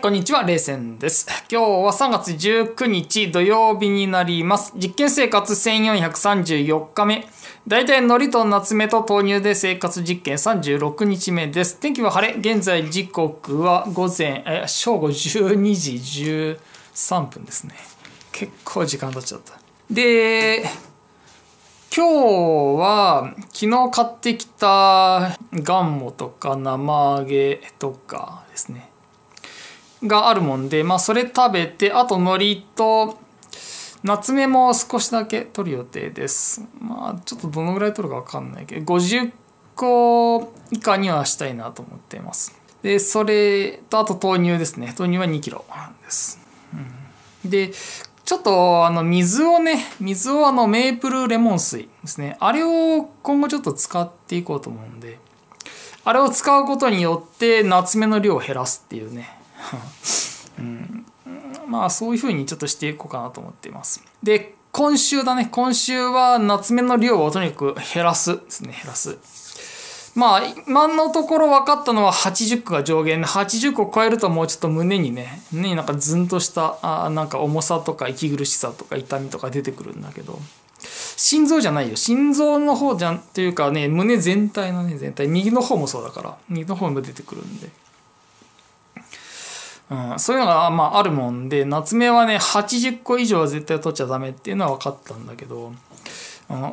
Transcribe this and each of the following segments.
い、こんにちは、冷戦です。今日は3月19日土曜日になります。実験生活1434日目。大体海苔と夏目と豆乳で生活実験36日目です。天気は晴れ。現在時刻は午前、え、正午12時13分ですね。結構時間経っちゃった。で、今日は昨日買ってきたガンモとか生揚げとかですねがあるもんで、まあ、それ食べてあと海苔と夏目も少しだけ取る予定ですまあちょっとどのぐらい取るか分かんないけど50個以下にはしたいなと思っていますでそれとあと豆乳ですね豆乳は2 k g です、うん、でちょっとあの水をね水をあのメープルレモン水ですねあれを今後ちょっと使っていこうと思うんであれを使うことによって夏目の量を減らすっていうねうん、まあそういうふうにちょっとしていこうかなと思っています。で、今週だね。今週は夏目の量をとにかく減らすですね、減らす。まあ、今のところ分かったのは80個が上限で、80個超えるともうちょっと胸にね、胸になんかずんとした、あなんか重さとか息苦しさとか痛みとか出てくるんだけど、心臓じゃないよ。心臓の方じゃん、というかね、胸全体のね、全体、右の方もそうだから、右の方も出てくるんで。うん、そういうのが、まあ、あるもんで夏目はね80個以上は絶対取っちゃダメっていうのは分かったんだけど、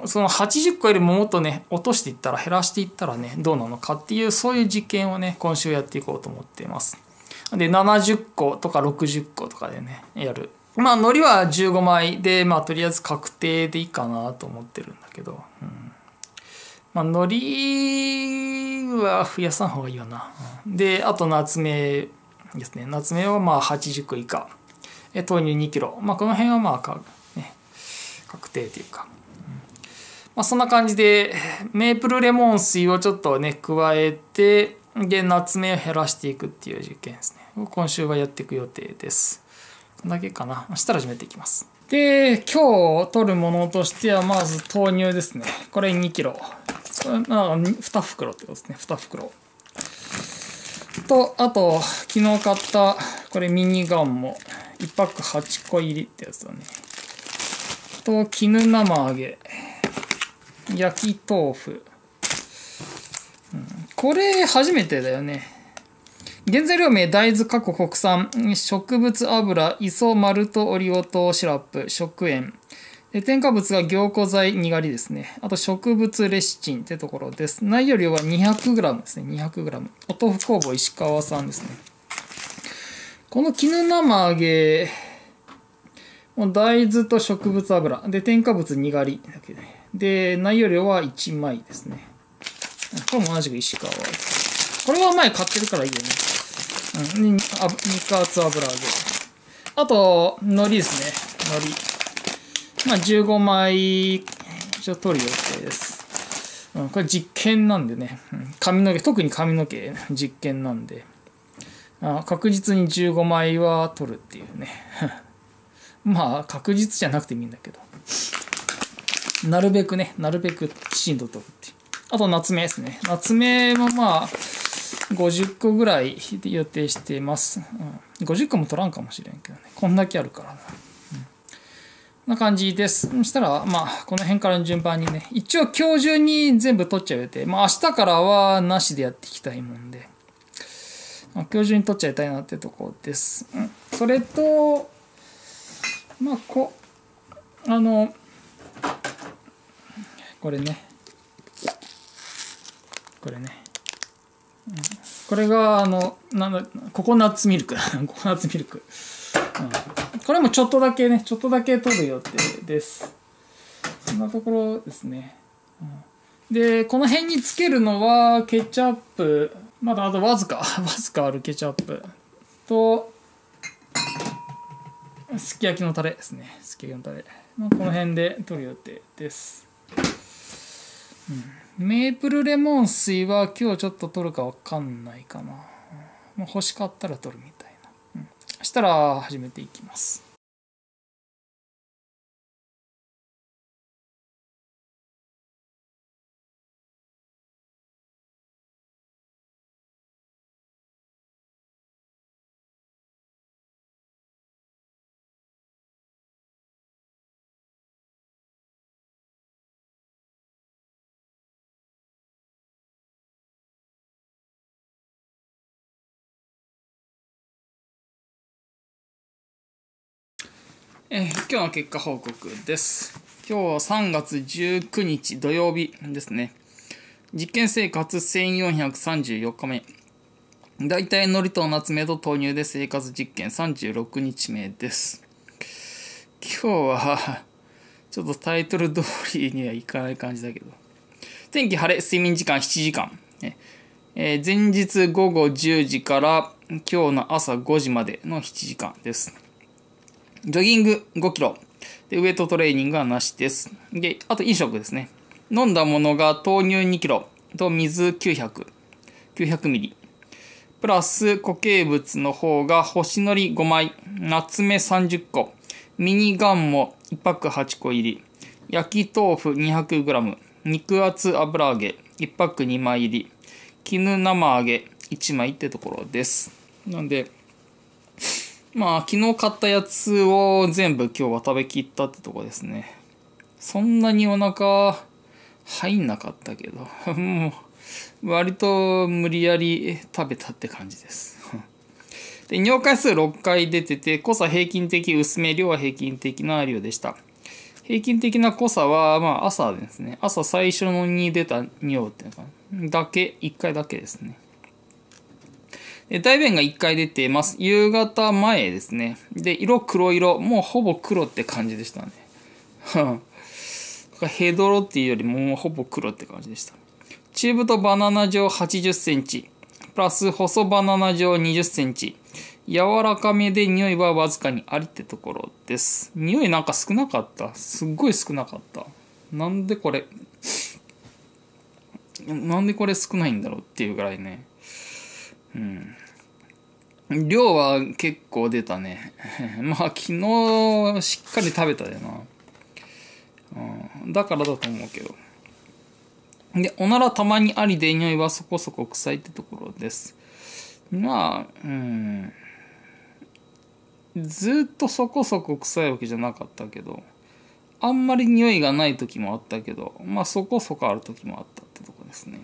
うん、その80個よりももっとね落としていったら減らしていったらねどうなのかっていうそういう実験をね今週やっていこうと思っています。で70個とか60個とかでねやるまあ、海苔は15枚で、まあ、とりあえず確定でいいかなと思ってるんだけど、うんまあ、海苔は増やさん方がいいよな。で、あと夏目ですね夏目はまあ80個以下豆乳2キロ、まあ、この辺はまあか、ね、確定というか、まあ、そんな感じでメープルレモン水をちょっとね加えてで夏目を減らしていくっていう実験ですね今週はやっていく予定ですこんだけかなしたら始めていきますで今日取るものとしてはまず豆乳ですねこれ2キロ2袋ってことですね2袋と、あと、昨日買った、これミニガンも、1パック8個入りってやつだね。と、絹生揚げ、焼き豆腐。うん、これ、初めてだよね。原材料名、大豆、過去国産、植物油、磯、マルト、オリゴ糖、シラップ、食塩、で添加物が凝固剤にがりですね。あと植物レシチンってところです。内容量は 200g ですね。200g。お豆腐工房石川さんですね。この絹生揚げ、大豆と植物油。で、添加物にがりだけで。で、内容量は1枚ですね。これも同じく石川。これは前買ってるからいいよね。うん。肉厚油揚げ。あと、海苔ですね。海苔。まあ、15枚一応取る予定です。うん、これ実験なんでね、髪の毛、特に髪の毛実験なんで、あ確実に15枚は取るっていうね。まあ、確実じゃなくてもいいんだけど。なるべくね、なるべくきちんと取るっていう。あと、夏目ですね。夏目もまあ、50個ぐらい予定してます。うん、50個も取らんかもしれんけどね。こんだけあるからな。な感じです。そしたら、まあ、この辺から順番にね、一応今日中に全部取っちゃうて、まあ明日からはなしでやっていきたいもんで、まあ、今日中に取っちゃいたいなってとこです。うん、それと、まあ、こ、あの、これね、これね、これが、あの、なんだ、ココナッツミルク。ココナッツミルク。うん、これもちょっとだけね、ちょっとだけ取る予定です。そんなところですね。うん、で、この辺につけるのは、ケチャップ、まだあとわずか、わずかあるケチャップと、すき焼きのタレですね。すき焼きのタレ。まあ、この辺で取る予定です。うん、メープルレモン水は今日ちょっと取るかわかんないかな。まあ、欲しかったら取るみたいしたら始めていきます。えー、今日の結果報告です。今日は3月19日土曜日ですね。実験生活1434日目。大体海苔と夏目と豆乳で生活実験36日目です。今日は、ちょっとタイトル通りにはいかない感じだけど。天気晴れ、睡眠時間7時間。えー、前日午後10時から今日の朝5時までの7時間です。ジョギング5キロ。で、ウエイトトレーニングはなしです。で、あと飲食ですね。飲んだものが豆乳2キロと水900、900ミリ。プラス固形物の方が星のり5枚、夏目30個、ミニガンも1パック8個入り、焼き豆腐 200g、肉厚油揚げ1パック2枚入り、絹生揚げ1枚ってところです。なんで、まあ、昨日買ったやつを全部今日は食べきったってとこですね。そんなにお腹入んなかったけど、もう、割と無理やり食べたって感じです。で尿回数6回出てて、濃さ平均的、薄め、量は平均的な量でした。平均的な濃さは、まあ朝ですね。朝最初のに出た尿っていうのかだけ、1回だけですね。え大便が1回出てます。夕方前ですね。で、色黒色。もうほぼ黒って感じでしたね。ヘドロっていうよりももうほぼ黒って感じでした。チューブとバナナ状80センチ。プラス細バナナ状20センチ。柔らかめで匂いはわずかにありってところです。匂いなんか少なかった。すっごい少なかった。なんでこれ、なんでこれ少ないんだろうっていうぐらいね。うん量は結構出たね まあ昨日しっかり食べたよな、うん、だからだと思うけどでおならたまにありで匂いはそこそこ臭いってところですまあうんずっとそこそこ臭いわけじゃなかったけどあんまり匂いがない時もあったけどまあそこそこある時もあったってとこですね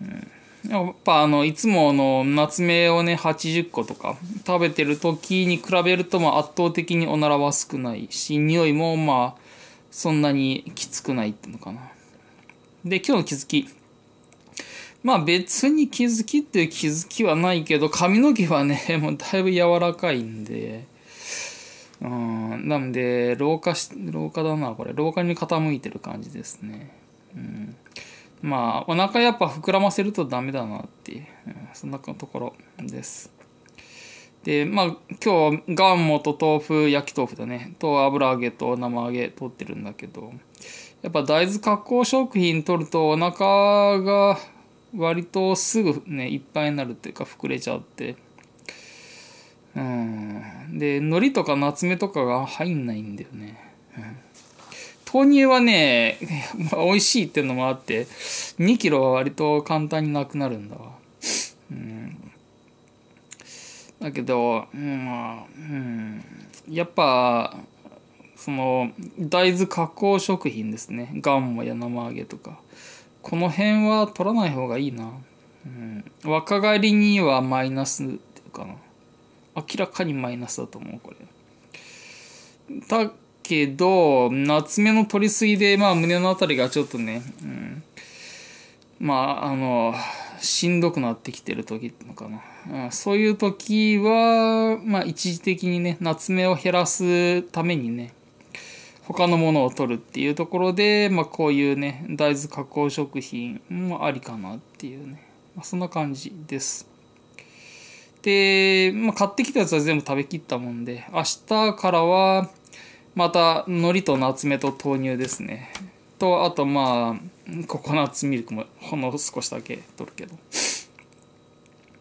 うんやっぱあのいつもの夏目をね80個とか食べてる時に比べるとまあ圧倒的におならは少ないし匂いもまあそんなにきつくないってのかな。で今日の気づき。まあ別に気づきっていう気づきはないけど髪の毛はね もうだいぶ柔らかいんで。うん、なんで、老化し、老化だな、これ。老化に傾いてる感じですね。うん。まあお腹やっぱ膨らませるとダメだなっていう、うん、そんなところですでまあ今日がんもと豆腐焼き豆腐だねと油揚げと生揚げ取ってるんだけどやっぱ大豆加工食品取るとお腹が割とすぐねいっぱいになるっていうか膨れちゃってうんで海苔とかナツメとかが入んないんだよね、うん豆乳はね、美味しいっていうのもあって、2キロは割と簡単になくなるんだわ。うん、だけど、うん、やっぱ、その、大豆加工食品ですね。ガンモや生揚げとか。この辺は取らない方がいいな。うん、若返りにはマイナスっていうかな。明らかにマイナスだと思う、これ。けど、夏目の取りすぎで、まあ、胸のあたりがちょっとね、うん、まあ、あの、しんどくなってきてる時のかな。そういう時は、まあ、一時的にね、夏目を減らすためにね、他のものを取るっていうところで、まあ、こういうね、大豆加工食品もありかなっていうね、まあ、そんな感じです。で、まあ、買ってきたやつは全部食べきったもんで、明日からは、また海苔とナツメと豆乳ですねとあとまあココナッツミルクもほんの少しだけ取るけど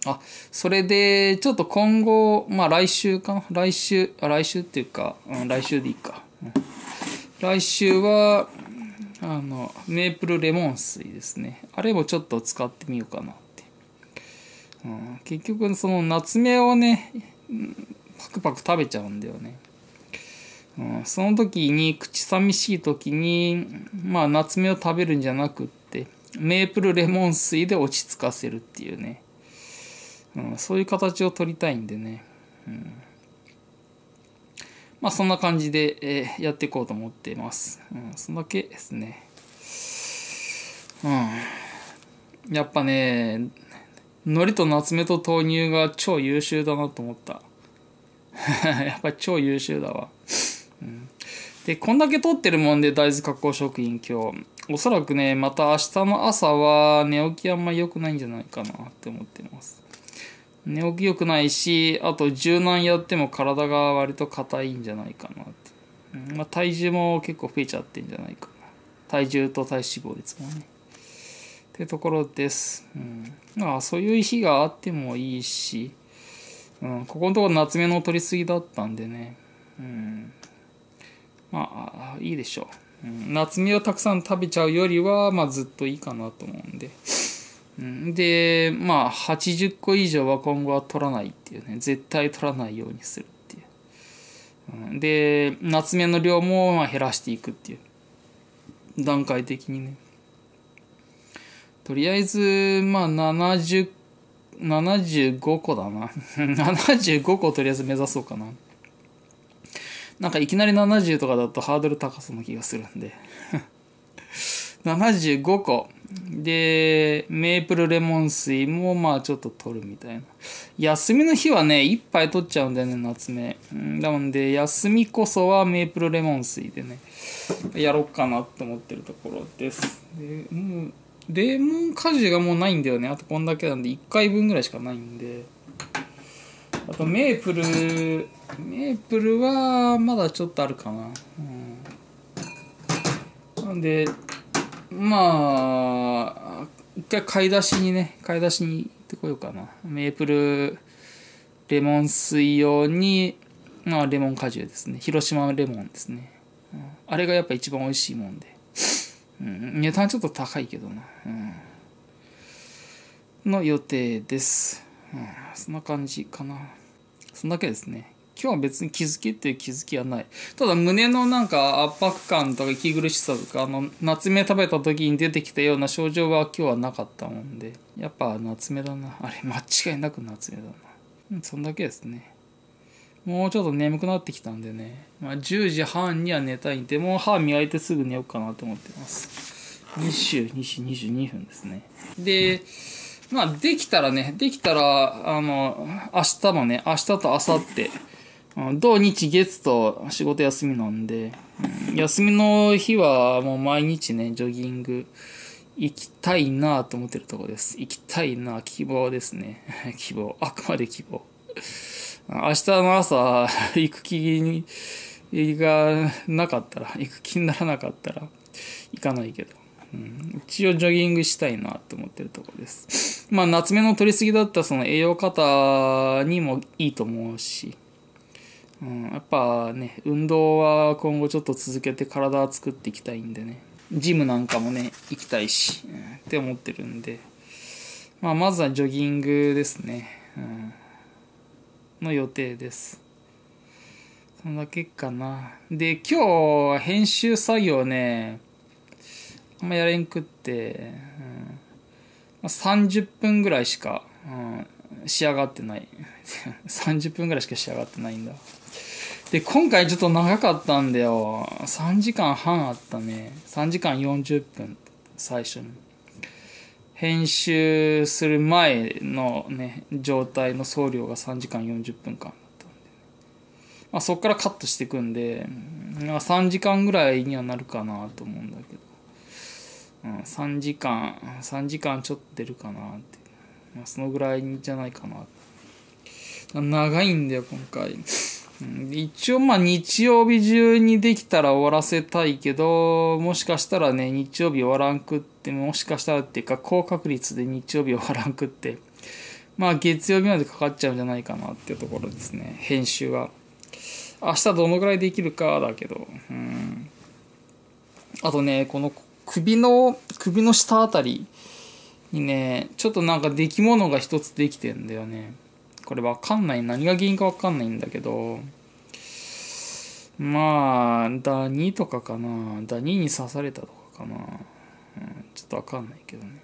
あそれでちょっと今後まあ来週かな来週あ来週っていうか、うん、来週でいいか、うん、来週はあのメープルレモン水ですねあれもちょっと使ってみようかなって、うん、結局その夏目をねパクパク食べちゃうんだよねうん、その時に口寂しい時にまあ夏目を食べるんじゃなくってメープルレモン水で落ち着かせるっていうね、うん、そういう形を取りたいんでね、うん、まあそんな感じで、えー、やっていこうと思っています、うん、そんだけですねうんやっぱね海苔と夏目と豆乳が超優秀だなと思った やっぱり超優秀だわで、こんだけ取ってるもんで、大豆加工食品今日。おそらくね、また明日の朝は寝起きあんま良くないんじゃないかなって思ってます。寝起き良くないし、あと柔軟やっても体が割と硬いんじゃないかなって。まあ、体重も結構増えちゃってんじゃないかな。体重と体脂肪ですもんね。ってところです。うん、まあそういう日があってもいいし、うん、ここのところ夏目の取りすぎだったんでね。うんまあ、いいでしょう。うん、夏目をたくさん食べちゃうよりは、まあ、ずっといいかなと思うんで。で、まあ、80個以上は今後は取らないっていうね。絶対取らないようにするっていう。で、夏目の量もまあ減らしていくっていう。段階的にね。とりあえず、まあ、70、75個だな。75 個とりあえず目指そうかな。なんかいきなり70とかだとハードル高そうな気がするんで75 個でメープルレモン水もまあちょっと取るみたいな休みの日はね1杯取っちゃうんだよね夏目だもんで休みこそはメープルレモン水でねやろうかなって思ってるところですでもうレモン果汁がもうないんだよねあとこんだけなんで1回分ぐらいしかないんであとメープルメープルはまだちょっとあるかな。うん、なんで、まあ、一回買い出しにね、買い出しに行ってこようかな。メープル、レモン水用に、まあ、レモン果汁ですね。広島レモンですね。うん、あれがやっぱ一番美味しいもんで。うん、値段ちょっと高いけどな。うん、の予定です。うん、そんな感じかな。そんだけですね。今日は別に気づきっていう気づきはない。ただ胸のなんか圧迫感とか息苦しさとか、あの、夏目食べた時に出てきたような症状は今日はなかったもんで、やっぱ夏目だな。あれ、間違いなく夏目だな。うん、そんだけですね。もうちょっと眠くなってきたんでね。まあ、10時半には寝たいんで、もう歯磨いてすぐ寝ようかなと思ってます。2 2時、22分ですね。で、まあ、できたらね、できたら、あの、明日もね、明日と明後日、土日月と仕事休みなんで、うん、休みの日はもう毎日ね、ジョギング行きたいなと思ってるとこです。行きたいな希望ですね。希望。あくまで希望。明日の朝、行く気に、がなかったら、行く気にならなかったら、行かないけど。うん、一応ジョギングしたいなと思ってるとこです。まあ夏目の取りすぎだったその栄養方にもいいと思うし、うん、やっぱね運動は今後ちょっと続けて体作っていきたいんでねジムなんかもね行きたいし、うん、って思ってるんで、まあ、まずはジョギングですね、うん、の予定ですそんだけかなで今日編集作業ねあんまやれんくって、うん、30分ぐらいしか、うん、仕上がってない30分 ぐらいしか仕上がってないんだで、今回ちょっと長かったんだよ。3時間半あったね。3時間40分、最初に。編集する前のね、状態の送料が3時間40分間だったんで、まあ、そっからカットしていくんで、まあ、3時間ぐらいにはなるかなと思うんだけど、うん、3時間、3時間ちょっと出るかなって。まあ、そのぐらいじゃないかな。長いんだよ、今回。一応まあ日曜日中にできたら終わらせたいけど、もしかしたらね、日曜日終わらんくって、もしかしたらっていうか、高確率で日曜日終わらんくって、まあ月曜日までかかっちゃうんじゃないかなっていうところですね、編集は。明日どのぐらいできるかだけど、うん。あとね、この首の、首の下あたりにね、ちょっとなんか出来物が一つできてんだよね。これわかんない。何が原因かわかんないんだけど、まあ、ダニとかかな。ダニに刺されたとかかな。うん、ちょっとわかんないけどね。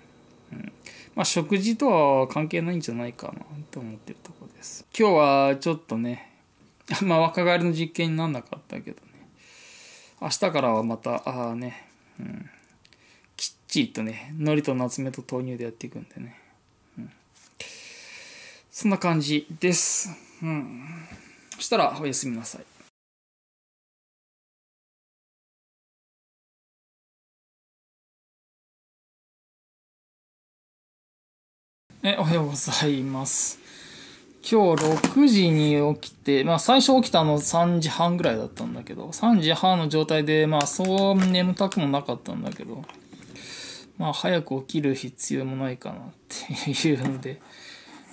うん、まあ、食事とは関係ないんじゃないかなと思ってるとこです。今日はちょっとね、まあ、若返りの実験になんなかったけどね。明日からはまた、ああね、うん、きっちりとね、海苔と夏目と豆乳でやっていくんでね。そんな感じです。うん。そしたら、おやすみなさい。え、おはようございます。今日6時に起きて、まあ最初起きたの3時半ぐらいだったんだけど、3時半の状態で、まあそう眠たくもなかったんだけど、まあ早く起きる必要もないかなっていうので、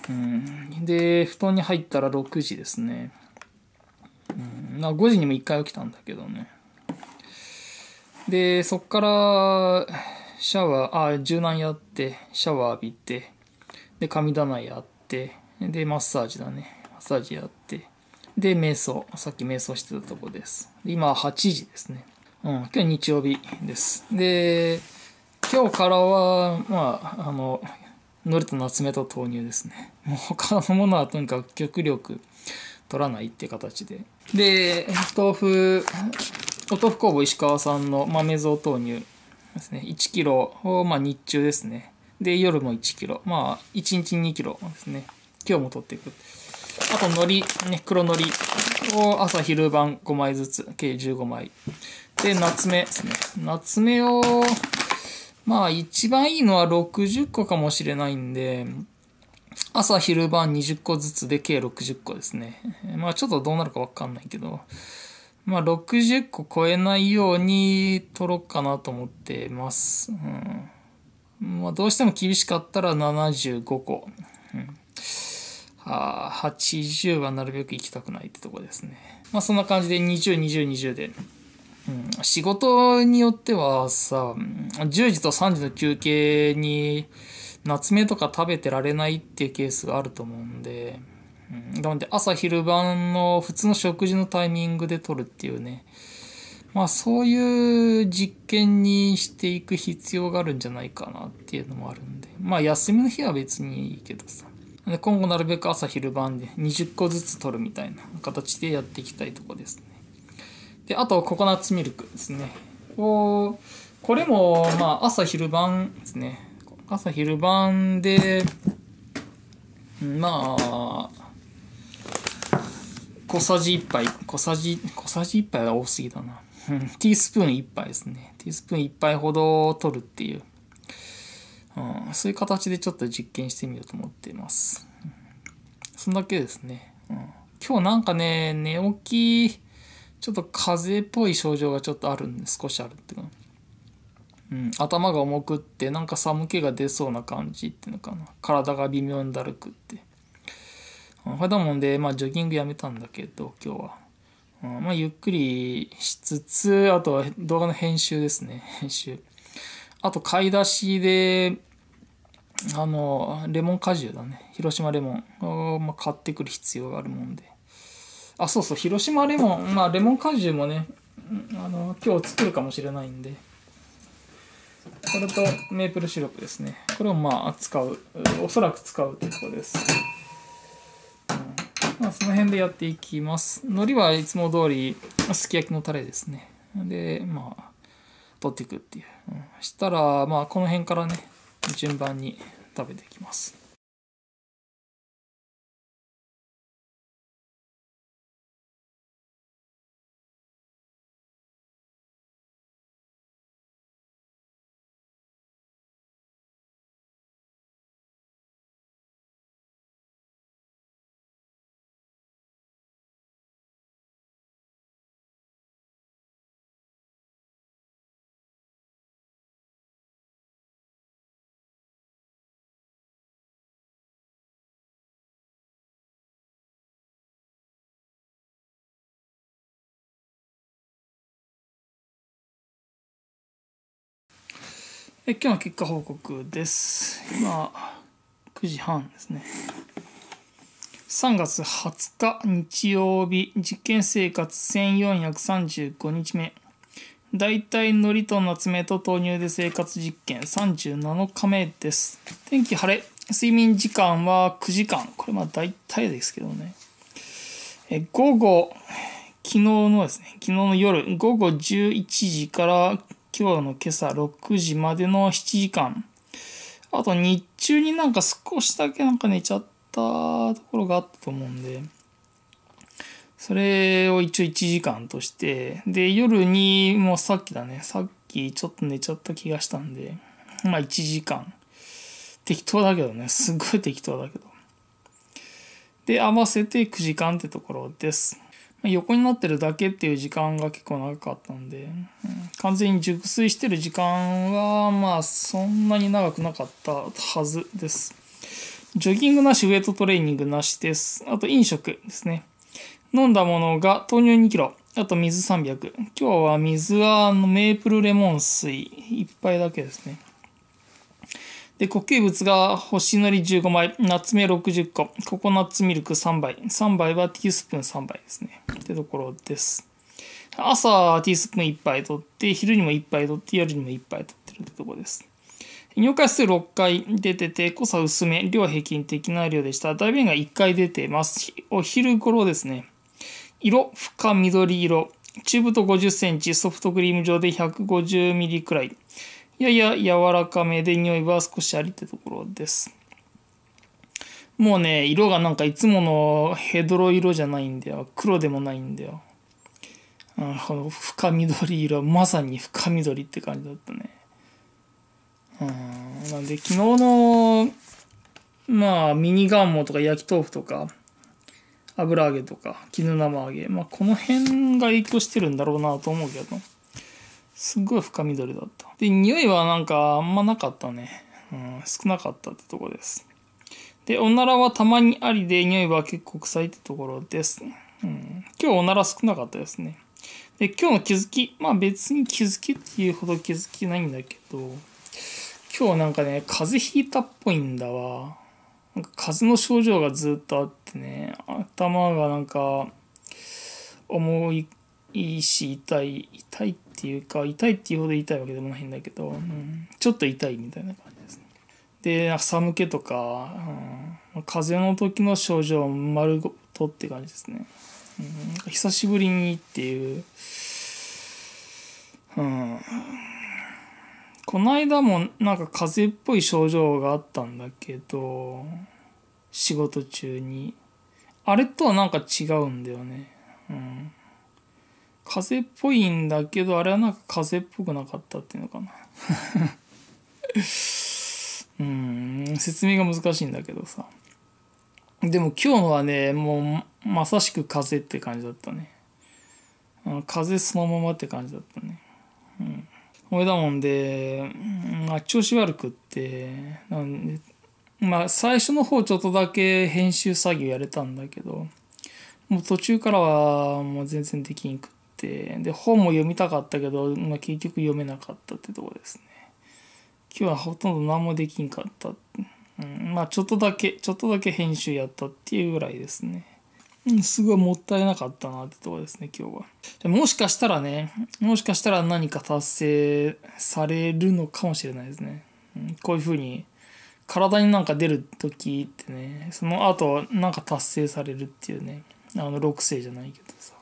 うん、で、布団に入ったら6時ですね。うん、な5時にも1回起きたんだけどね。で、そっから、シャワー、あ、柔軟やって、シャワー浴びて、で、神棚やって、で、マッサージだね。マッサージやって、で、瞑想。さっき瞑想してたとこです。で今、8時ですね。うん、今日日曜日です。で、今日からは、まあ、あの、のりとナツと豆乳ですね。もう他のものはとにかく極力取らないって形で。で、豆腐、お豆腐工房石川さんの豆蔵豆乳ですね。1キロを、まあ、日中ですね。で、夜も1キロ。まあ、1日2キロですね。今日も取っていく。あと、海苔、ね、黒海苔を朝昼晩5枚ずつ、計15枚。で、夏目ですね。夏目を、まあ一番いいのは60個かもしれないんで、朝昼晩20個ずつで計60個ですね。まあちょっとどうなるかわかんないけど、まあ60個超えないように取ろうかなと思ってます。うん、まあどうしても厳しかったら75個。うんあ80はなるべく行きたくないってとこですね。まあそんな感じで20、20、20で仕事によってはさ、10時と3時の休憩に、夏目とか食べてられないっていうケースがあると思うんで、うん、なので朝昼晩の普通の食事のタイミングで取るっていうね、まあそういう実験にしていく必要があるんじゃないかなっていうのもあるんで、まあ休みの日は別にいいけどさ、今後なるべく朝昼晩で20個ずつ取るみたいな形でやっていきたいとこですね。で、あとココナッツミルクですね。を、これも、まあ、朝昼晩ですね。朝昼晩で、まあ、小さじ1杯、小さじ、小さじ1杯は多すぎだな。ティースプーン1杯ですね。ティースプーン1杯ほど取るっていう、うん、そういう形でちょっと実験してみようと思っています。そんだけですね。うん、今日なんかね、寝起き、ちょっと風邪っぽい症状がちょっとあるんで、少しあるっていうか、うん、頭が重くって、なんか寒気が出そうな感じっていうのかな。体が微妙にだるくって。普だもんで、まあ、ジョギングやめたんだけど、今日は。うん、まあ、ゆっくりしつつ、あとは動画の編集ですね。編集。あと、買い出しで、あの、レモン果汁だね。広島レモンを、まあ、買ってくる必要があるもんで。あ、そうそう、広島レモン、まあ、レモン果汁もね、あの、今日作るかもしれないんで、これとメープルシロップですね。これをまあ、使う、おそらく使うということです。うん、まあ、その辺でやっていきます。海苔はいつも通り、すき焼きのタレですね。で、まあ、取っていくっていう。うん、したら、まあ、この辺からね、順番に食べていきます。今日の結果報告です。今、9時半ですね。3月20日日曜日、実験生活1435日目。大体のりと夏目と豆乳で生活実験37日目です。天気晴れ。睡眠時間は9時間。これまあ大体ですけどね。え午後、昨日のですね、昨日の夜、午後11時から今日の今朝6時までの7時間。あと日中になんか少しだけなんか寝ちゃったところがあったと思うんで、それを一応1時間として、で、夜にもうさっきだね、さっきちょっと寝ちゃった気がしたんで、まあ1時間。適当だけどね、すごい適当だけど。で、合わせて9時間ってところです。横になってるだけっていう時間が結構長かったんで、完全に熟睡してる時間はまあそんなに長くなかったはずです。ジョギングなし、ウエイトトレーニングなしです。あと飲食ですね。飲んだものが豆乳2 k g あと水300。今日は水はメープルレモン水1杯だけですね。で、固形物が星のり15枚、夏目60個、ココナッツミルク3杯、3杯はティースプーン3杯ですね。ってところです。朝ティースプーン1杯取って、昼にも1杯取って、夜にも1杯取ってるってとこです。尿回数6回出てて、濃さ薄め、量は平均的な量でした。大便が1回出てます。お昼頃ですね。色、深緑色。中太50センチ、ソフトクリーム状で150ミリくらい。やや柔らかめで匂いは少しありってところです。もうね、色がなんかいつものヘドロ色じゃないんだよ。黒でもないんだよ。あこの深緑色、まさに深緑って感じだったね。うん。なんで昨日の、まあ、ミニガンモとか焼き豆腐とか、油揚げとか、絹生揚げ。まあ、この辺が影響してるんだろうなと思うけど。すっごい深緑だった。で、匂いはなんかあんまなかったね。うん、少なかったってとこです。で、おならはたまにありで、匂いは結構臭いってところです。うん、今日おなら少なかったですね。で、今日の気づき。まあ別に気づきっていうほど気づきないんだけど、今日なんかね、風邪ひいたっぽいんだわ。なんか風邪の症状がずっとあってね、頭がなんか、重いいし痛い痛いっていうか痛いっていうほど痛いわけでもないんだけど、うん、ちょっと痛いみたいな感じですねで寒気けとか、うん、風邪の時の症状丸ごとって感じですね、うん、久しぶりにっていううんこの間もなんか風邪っぽい症状があったんだけど仕事中にあれとはなんか違うんだよねうん風っぽいんだけどあれはなんか風っぽくなかったっていうのかな うん説明が難しいんだけどさでも今日のはねもうまさしく風って感じだったね風そのままって感じだったねうん俺だもんで、まあ、調子悪くってなんでまあ最初の方ちょっとだけ編集作業やれたんだけどもう途中からはもう全然できんくててで本も読みたかったけど、まあ、結局読めなかったってとこですね今日はほとんど何もできんかった、うん、まあちょっとだけちょっとだけ編集やったっていうぐらいですねすごいもったいなかったなってとこですね、今日は。でもしかしたらね、もしかしたら何か達成されるのかもしれないですね。うん、こういう風に、体になんか出る時ってね、その後なんか達成されるっていうね、あの6世じゃないけどさ。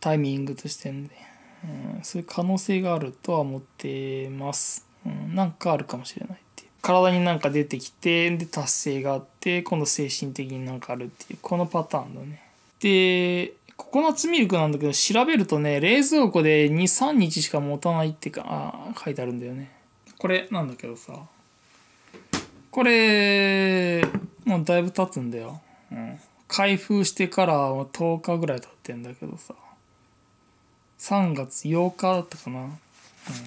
タイミングとしてうん、そういう可能性があるとは思ってます、うん、なんかあるかもしれないっていう体になんか出てきてで達成があって今度精神的になんかあるっていうこのパターンだねでココナッツミルクなんだけど調べるとね冷蔵庫で23日しか持たないってかあ書いてあるんだよねこれなんだけどさこれもうだいぶ経つんだよ、うん、開封してから10日ぐらい経ってんだけどさ3月8日だったかな、うん、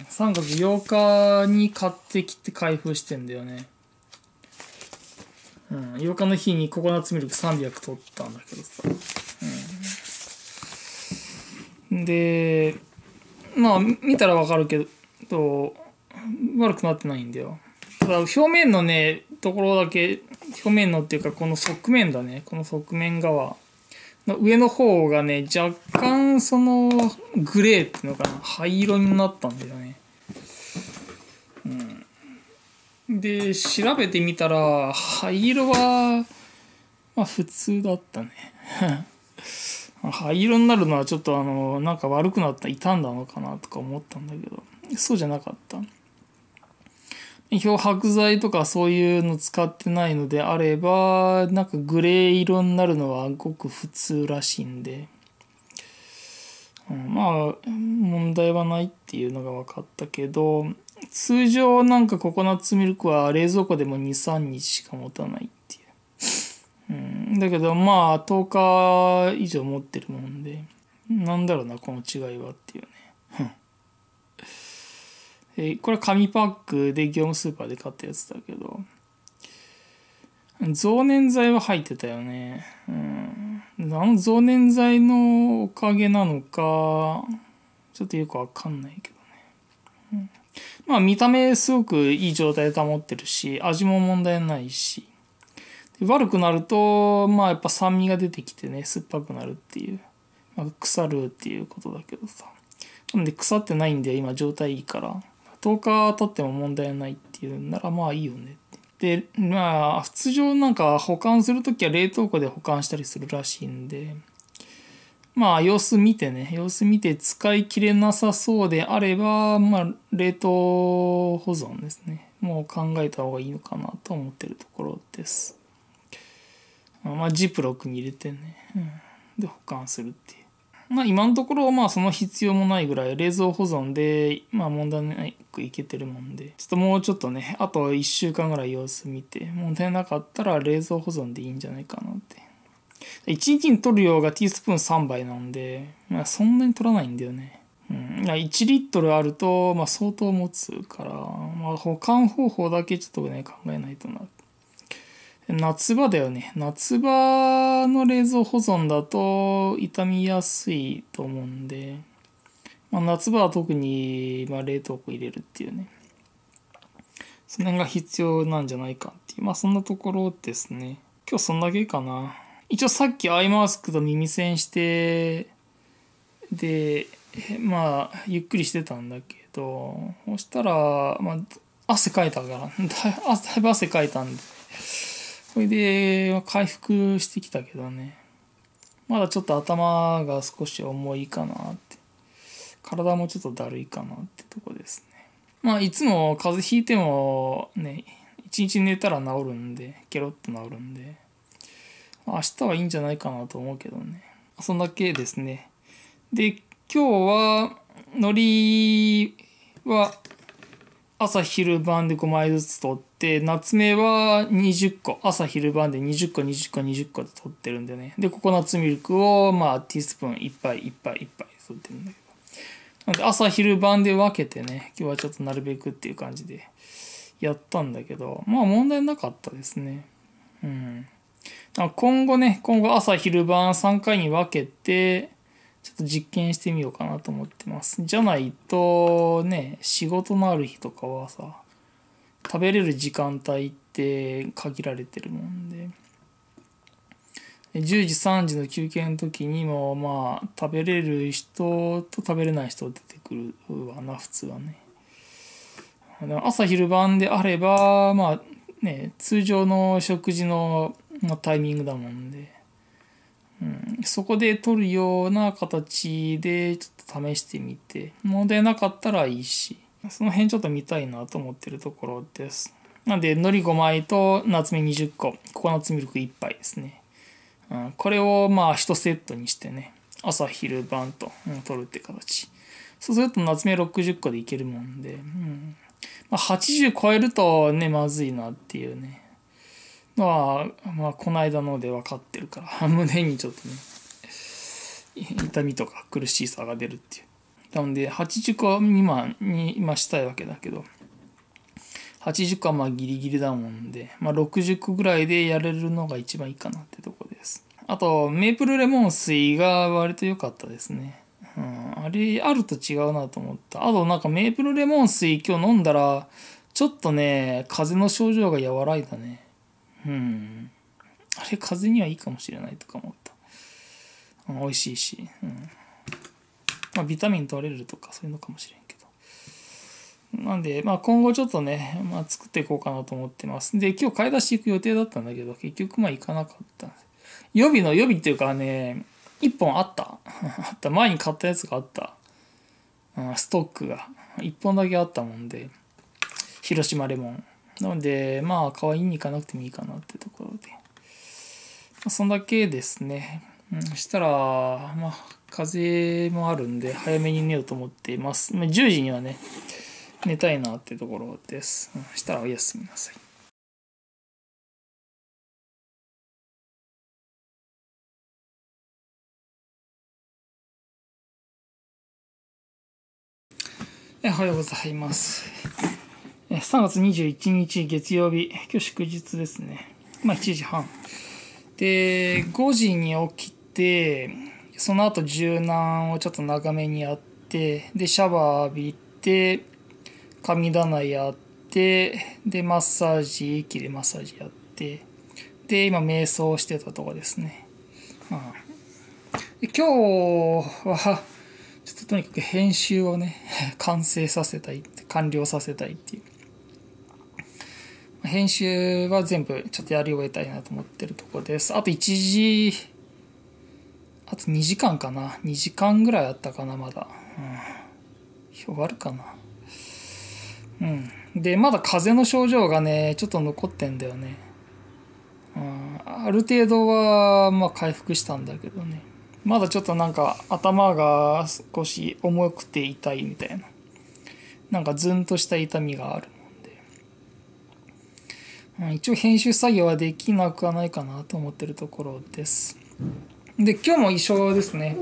3月8日に買ってきて開封してんだよね、うん、8日の日にココナッツミルク300取ったんだけどさ、うん、でまあ見たらわかるけど悪くなってないんだよただ表面のねところだけ表面のっていうかこの側面だねこの側面側上の方がね、若干そのグレーっていうのかな、灰色になったんだよね。うん。で、調べてみたら、灰色は、まあ普通だったね。灰色になるのはちょっとあの、なんか悪くなった、傷んだのかなとか思ったんだけど、そうじゃなかった。漂白剤とかそういうの使ってないのであればなんかグレー色になるのはごく普通らしいんで、うん、まあ問題はないっていうのが分かったけど通常なんかココナッツミルクは冷蔵庫でも23日しか持たないっていう、うん、だけどまあ10日以上持ってるもんでなんだろうなこの違いはっていうねえー、これは紙パックで業務スーパーで買ったやつだけど、増粘剤は入ってたよね。うん。あの増粘剤のおかげなのか、ちょっとよくわかんないけどね。うん、まあ見た目すごくいい状態で保ってるし、味も問題ないし。悪くなると、まあやっぱ酸味が出てきてね、酸っぱくなるっていう。まあ、腐るっていうことだけどさ。なんで腐ってないんで今状態いいから。10日経っても問題ないっていうならまあいいよねでまあ通常なんか保管する時は冷凍庫で保管したりするらしいんでまあ様子見てね様子見て使い切れなさそうであればまあ冷凍保存ですねもう考えた方がいいのかなと思ってるところですまあジップロックに入れてね、うん、で保管するっていうまあ今のところまあその必要もないぐらい冷蔵保存でまあ問題なくいけてるもんでちょっともうちょっとねあと1週間ぐらい様子見て問題なかったら冷蔵保存でいいんじゃないかなって1日に取る量がティースプーン3杯なんで、まあ、そんなに取らないんだよねうん、1リットルあると、まあ、相当持つから、まあ、保管方法だけちょっとね考えないとな夏場だよね夏場の冷蔵保存だと傷みやすいと思うんで、まあ、夏場は特に、まあ、冷凍庫入れるっていうねその辺が必要なんじゃないかっていうまあそんなところですね今日そんだけかな一応さっきアイマスクと耳栓してでまあゆっくりしてたんだけどそしたら、まあ、汗かいたからだ だいぶ汗かいたんでそれで、回復してきたけどね。まだちょっと頭が少し重いかなって。体もちょっとだるいかなってとこですね。まあ、いつも風邪ひいてもね、一日寝たら治るんで、ケロッと治るんで、明日はいいんじゃないかなと思うけどね。そんだけですね。で、今日は、海苔は、朝昼晩で5枚ずつ取って夏目は20個朝昼晩で20個20個20個で取ってるんでねでココナッツミルクをまあティースプーン1杯1杯1杯取ってるんだけどなんで朝昼晩で分けてね今日はちょっとなるべくっていう感じでやったんだけどまあ問題なかったですねうん今後ね今後朝昼晩3回に分けてちょっと実験してみようかなと思ってます。じゃないと、ね、仕事のある日とかはさ、食べれる時間帯って限られてるもんで。10時3時の休憩の時にもまあ食べれる人と食べれない人出てくるわな普通はね朝昼晩であればまあね通常の食事の、タイミングだもんでうん、そこで取るような形でちょっと試してみて問題なかったらいいしその辺ちょっと見たいなと思ってるところですなんでのり5枚と夏目20個ココナッツミルク1杯ですね、うん、これをまあ1セットにしてね朝昼晩と、うん、取るって形そうすると夏目60個でいけるもんで、うんまあ、80超えるとねまずいなっていうねのは、まあ、この間ので分かってるから 胸にちょっとね痛みとか苦しさが出るっていうなので80個未満に今したいわけだけど80個はまあギリギリだもんで、まあ、60個ぐらいでやれるのが一番いいかなってとこですあとメープルレモン水が割と良かったですねうん、あれあると違うなと思ったあとなんかメープルレモン水今日飲んだらちょっとね風邪の症状が和らいだねうんあれ風邪にはいいかもしれないとか思った美味しいし、うんまあ、ビタミン取れるとかそういうのかもしれんけどなんで、まあ、今後ちょっとね、まあ、作っていこうかなと思ってますで今日買い出し行く予定だったんだけど結局まあ行かなかった予備の予備っていうかね1本あった あった前に買ったやつがあったストックが1本だけあったもんで広島レモンなので、まあ、可愛いに行かなくてもいいかなってところで。まあ、そんだけですね。うん、そしたら、まあ、風もあるんで、早めに寝ようと思っています。まあ、10時にはね、寝たいなってところです。うん、そしたら、おやすみなさい。おはようございます。3月21日月曜日、今日祝日ですね。まあ7時半。で、5時に起きて、その後柔軟をちょっと長めにやって、で、シャワー浴びて、神棚やって、で、マッサージ、息でマッサージやって、で、今瞑想してたとこですね。うん、で今日は、ちょっととにかく編集をね、完成させたい、完了させたいっていう。編集は全部ちょっとやり終えたいなと思ってるところです。あと1時、あと2時間かな。2時間ぐらいあったかな、まだ。うん。終わるかな。うん。で、まだ風邪の症状がね、ちょっと残ってんだよね。うん。ある程度は、まあ回復したんだけどね。まだちょっとなんか頭が少し重くて痛いみたいな。なんかずんとした痛みがある。一応編集作業はできなくはないかなと思ってるところです。で、今日も一緒ですね。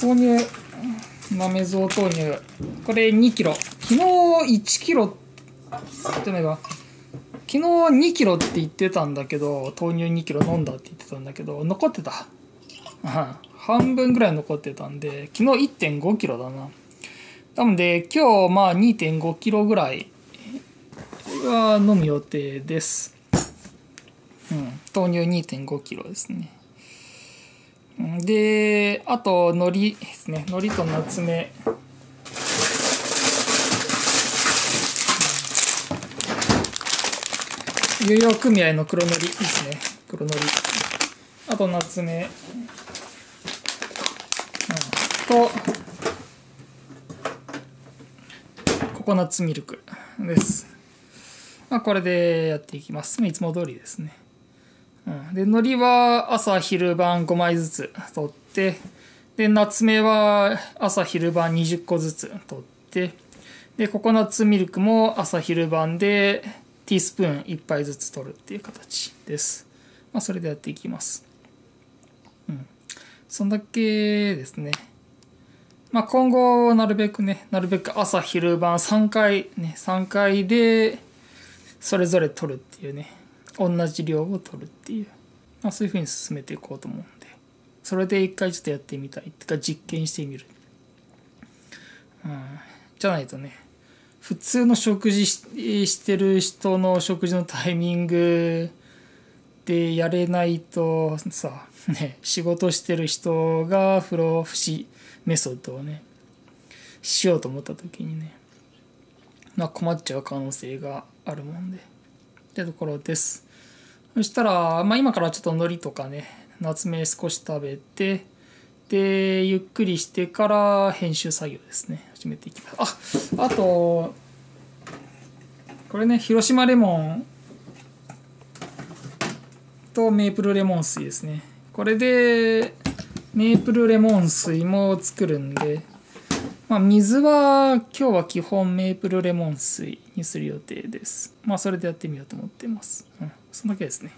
豆乳、豆蔵豆乳。これ2キロ。昨日1キロってないか。昨日2キロって言ってたんだけど、豆乳2キロ飲んだって言ってたんだけど、残ってた。半分ぐらい残ってたんで、昨日1.5キロだな。なので、今日まあ2.5キロぐらいは飲む予定です。うん、豆乳2.5キロですね。で、あと、海苔ですね。海苔とナツメ。有用組合の黒のりですね。黒のり。あと、ナツメ。うん、と、ココナッツミルクです。まあ、これでやっていきます。いつも通りですね。うん、で、海苔は朝、昼晩5枚ずつ取って、で、夏目は朝、昼晩20個ずつ取って、で、ココナッツミルクも朝、昼晩でティースプーン1杯ずつ取るっていう形です。まあ、それでやっていきます。うん。そんだけですね。まあ、今後、なるべくね、なるべく朝、昼晩3回、ね、3回で、それぞれ取るっていうね同じ量を取るっていう、まあ、そういうふうに進めていこうと思うんでそれで一回ちょっとやってみたいってか実験してみる、うん、じゃないとね普通の食事してる人の食事のタイミングでやれないとさね仕事してる人が不老不死メソッドをねしようと思った時にねまあ困っちゃう可能性があるもんでってところですそしたら、まあ、今からちょっと海苔とかね夏目少し食べてでゆっくりしてから編集作業ですね始めていきますああとこれね広島レモンとメープルレモン水ですねこれでメープルレモン水も作るんでまあ、水は今日は基本メープルレモン水にする予定です。まあ、それでやってみようと思っています。うん、そんだけですね。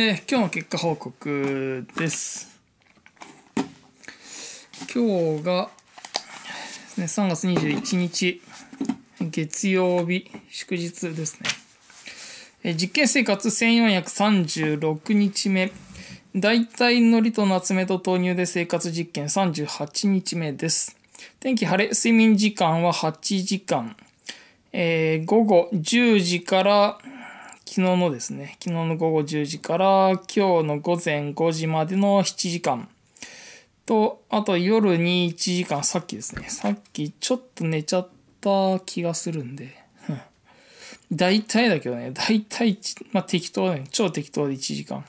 えー、今日の結果報告です。今日が、ね、3月21日、月曜日、祝日ですね。えー、実験生活1436日目。大体のりと夏目と豆乳で生活実験38日目です。天気晴れ、睡眠時間は8時間。えー、午後10時から昨日のですね、昨日の午後10時から今日の午前5時までの7時間と、あと夜に1時間、さっきですね、さっきちょっと寝ちゃった気がするんで、大体だけどね、大体、まあ、適当ね、超適当で1時間。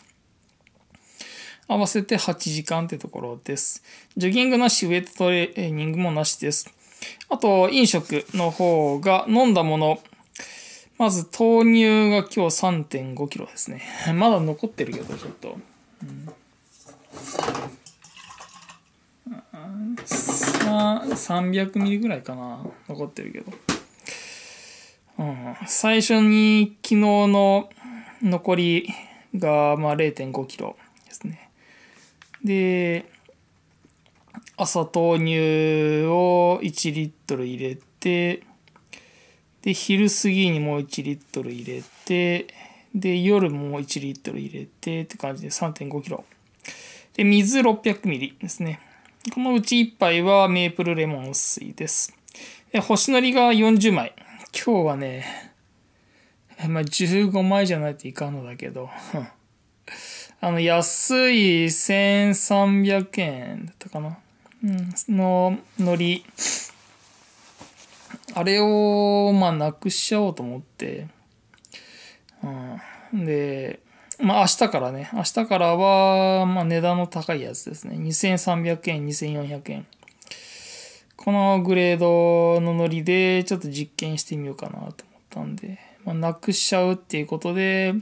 合わせて8時間ってところです。ジョギングなし、ウェットトレーニングもなしです。あと、飲食の方が飲んだもの、まず豆乳が今日3 5キロですね。まだ残ってるけど、ちょっと。うん、300ミリぐらいかな。残ってるけど。うん、最初に昨日の残りが、まあ、0.5キロですね。で、朝豆乳を1リットル入れて、で、昼過ぎにもう1リットル入れて、で、夜も1リットル入れてって感じで3.5キロ。で、水600ミリですね。このうち1杯はメープルレモン水です。で、星のりが40枚。今日はね、まあ、15枚じゃないといかんのだけど、あの、安い1300円だったかな。うん、の、のり。あれを、まあ、なくしちゃおうと思って、うん、で、まあ、明日からね、明日からは、まあ、値段の高いやつですね。2300円、2400円。このグレードのノリで、ちょっと実験してみようかなと思ったんで、まあ、なくしちゃうっていうことで、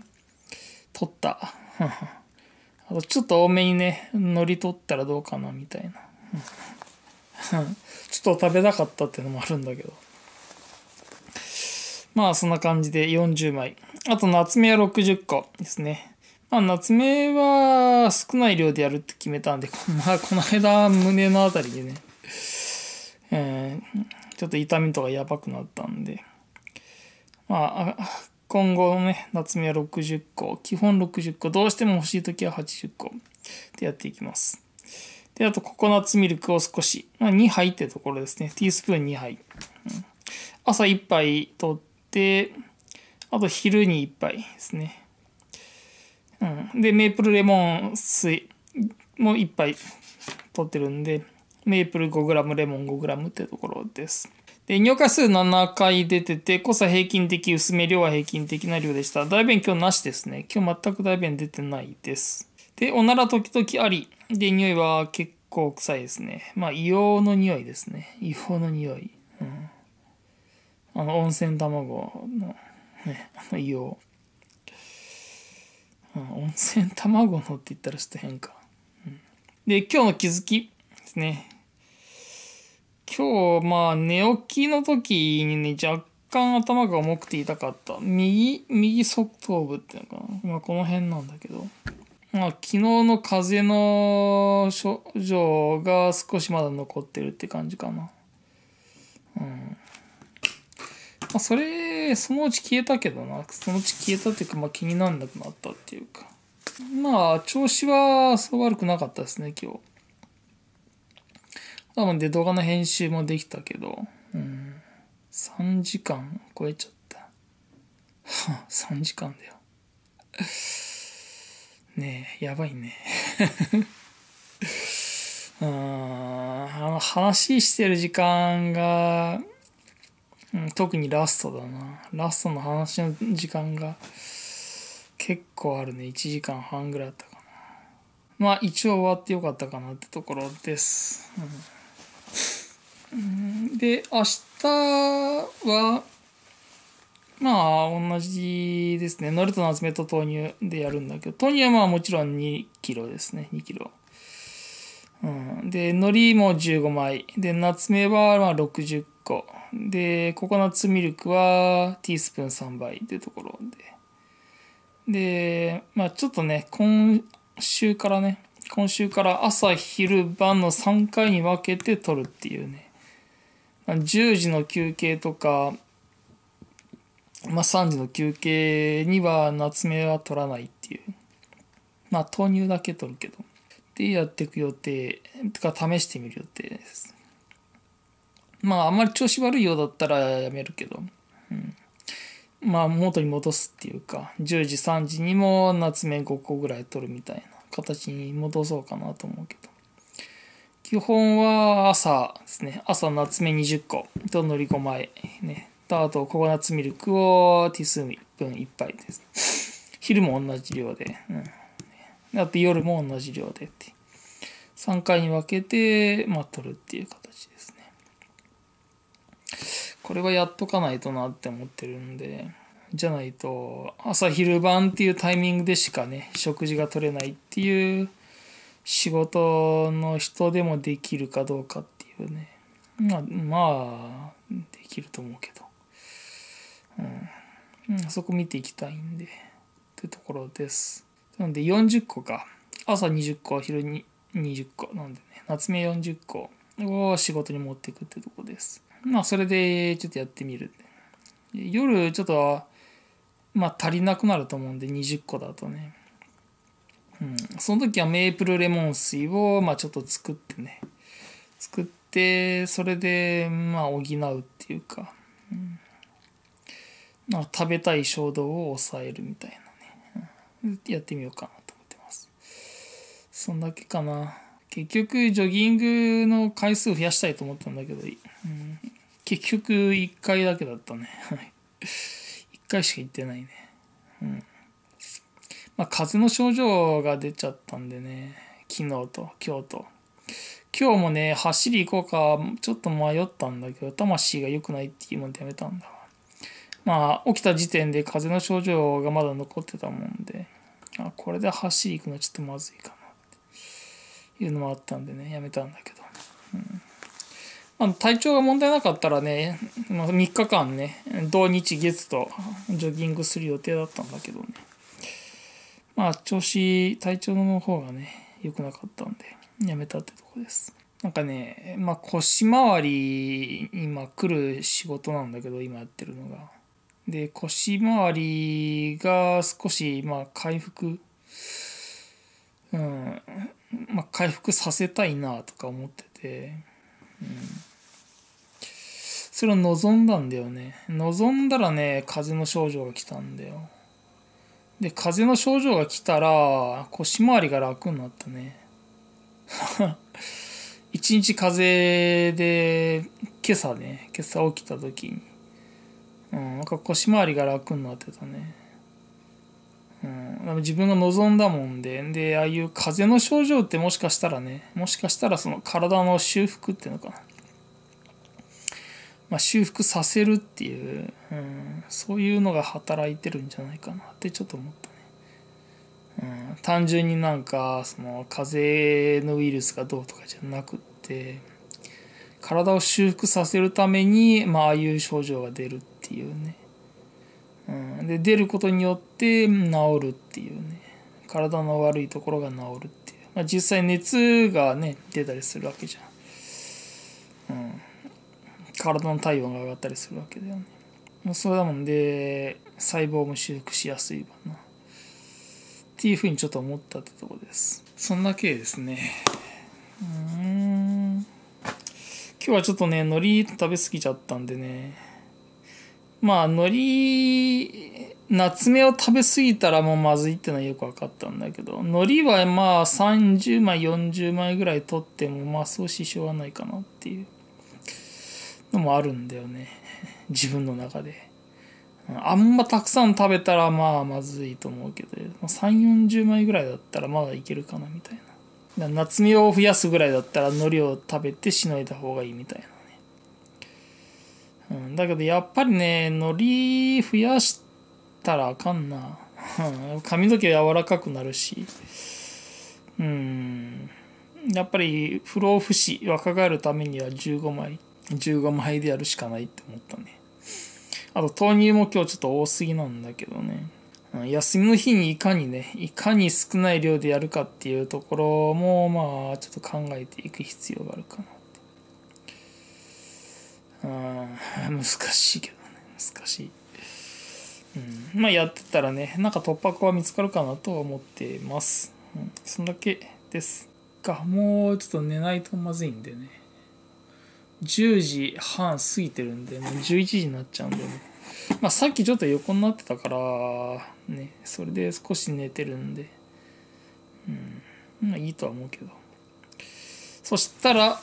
取った。あと、ちょっと多めにね、乗り取ったらどうかな、みたいな。ちょっと食べたかったっていうのもあるんだけど。まあそんな感じで40枚。あと夏目は60個ですね。まあ夏目は少ない量でやるって決めたんで、まあこの間胸のあたりでね、えー、ちょっと痛みとかやばくなったんで、まあ今後のね、夏目は60個、基本60個、どうしても欲しい時は80個でやっていきます。で、あとココナッツミルクを少し、まあ、2杯ってところですね。ティースプーン2杯。朝1杯と、あと昼にぱ杯ですね。うん、で、メープルレモン水もぱ杯取ってるんで、メープル 5g、レモン 5g ってところです。で、尿回数7回出てて、濃さ平均的、薄め量は平均的な量でした。大便今日なしですね。今日全く大便出てないです。で、おなら時々あり。で、匂いは結構臭いですね。まあ、硫黄の匂いですね。硫黄の匂い。あの温泉卵のねあの硫黄、温泉卵のって言ったらちょっと変か、うん、で今日の気づきですね今日まあ寝起きの時にね若干頭が重くて痛かった右右側頭部っていうのかな、まあ、この辺なんだけどまあ、昨日の風邪の症状が少しまだ残ってるって感じかな。うん。まあ、それ、そのうち消えたけどな。そのうち消えたっていうか、まあ気になんなくなったっていうか。まあ、調子はそう悪くなかったですね、今日。多分で動画の編集もできたけど、うん。3時間超えちゃった。3時間だよ。ねえ、やばいね。うん、あの、話してる時間が、うん、特にラストだなラストの話の時間が結構あるね1時間半ぐらいあったかなまあ一応終わってよかったかなってところです、うん、で明日はまあ同じですねノルトの集めと豆乳でやるんだけど豆乳はまあもちろん2キロですね2キロうん、で、海苔も15枚。で、ナツメはまあ60個。で、ココナッツミルクはティースプーン3倍っていうところで。で、まあちょっとね、今週からね、今週から朝昼晩の3回に分けて取るっていうね。10時の休憩とか、まあ、3時の休憩には夏目は取らないっていう。まあ豆乳だけ取るけど。でやっていく予定とか試してみる予定です。まああんまり調子悪いようだったらやめるけど、うん、まあ元に戻すっていうか10時3時にも夏目5個ぐらい取るみたいな形に戻そうかなと思うけど基本は朝ですね朝夏目20個と乗り込まえねあとココナッツミルクをティスー1分1杯です昼も同じ量で、うんあと夜も同じ量でって3回に分けて、まあ、取るっていう形ですねこれはやっとかないとなって思ってるんでじゃないと朝昼晩っていうタイミングでしかね食事が取れないっていう仕事の人でもできるかどうかっていうねまあ、まあ、できると思うけど、うん、うん、そこ見ていきたいんでってところです。なんで40個か。朝20個、昼に20個。なんでね、夏目40個を仕事に持っていくってとこです。まあ、それでちょっとやってみる。夜、ちょっと、まあ、足りなくなると思うんで、20個だとね。うん、その時はメープルレモン水を、まあ、ちょっと作ってね。作って、それで、まあ、補うっていうか。うん、まあ、食べたい衝動を抑えるみたいな。やってみようかなと思ってます。そんだけかな。結局、ジョギングの回数を増やしたいと思ったんだけど、うん、結局1回だけだったね。1 回しか行ってないね。うん。まあ、風邪の症状が出ちゃったんでね、昨日と今日と。今日もね、走り行こうか、ちょっと迷ったんだけど、魂が良くないっていうのでやめたんだまあ、起きた時点で風邪の症状がまだ残ってたもんで、あ、これで走り行くのはちょっとまずいかなっていうのもあったんでね、やめたんだけど。うんまあ、体調が問題なかったらね、まあ、3日間ね、土日月とジョギングする予定だったんだけどね。まあ、調子、体調の方がね、良くなかったんで、やめたってとこです。なんかね、まあ、腰回り、今来る仕事なんだけど、今やってるのが。で、腰回りが少し、まあ、回復、うん、まあ、回復させたいなとか思ってて、うん。それを望んだんだよね。望んだらね、風邪の症状が来たんだよ。で、風邪の症状が来たら、腰回りが楽になったね。一日風邪で、今朝ね、今朝起きた時に、うん、なんか腰回りが楽になってたね。うん、自分が望んだもんで、で、ああいう風邪の症状ってもしかしたらね、もしかしたらその体の修復っていうのかな。まあ、修復させるっていう、うん、そういうのが働いてるんじゃないかなってちょっと思ったね。うん、単純になんか、その風邪のウイルスがどうとかじゃなくって、体を修復させるために、まあ、ああいう症状が出るってっていうね、うん、で出ることによって治るっていうね体の悪いところが治るっていう、まあ、実際熱がね出たりするわけじゃん、うん、体の体温が上がったりするわけだよねそうだもんで細胞も修復しやすいわなっていうふうにちょっと思ったってとこですそんな経ですねうん今日はちょっとね海苔食べ過ぎちゃったんでねまあ海苔夏目を食べ過ぎたらもうまずいってのはよく分かったんだけど海苔はまあ30枚40枚ぐらい取ってもまあそう支障はないかなっていうのもあるんだよね 自分の中であんまたくさん食べたらまあまずいと思うけど3 4 0枚ぐらいだったらまだいけるかなみたいな夏目を増やすぐらいだったら海苔を食べてしのいだ方がいいみたいなうん、だけどやっぱりねのり増やしたらあかんな髪の毛柔らかくなるしうんやっぱり不老不死若返るためには15枚15枚でやるしかないって思ったねあと豆乳も今日ちょっと多すぎなんだけどね休みの日にいかにねいかに少ない量でやるかっていうところもまあちょっと考えていく必要があるかな 難しいけどね難しい、うん、まあやってたらねなんか突破口は見つかるかなとは思ってます、うん、そんだけですかもうちょっと寝ないとまずいんでね10時半過ぎてるんでもう11時になっちゃうんでねまあさっきちょっと横になってたからねそれで少し寝てるんでうんまあいいとは思うけどそしたら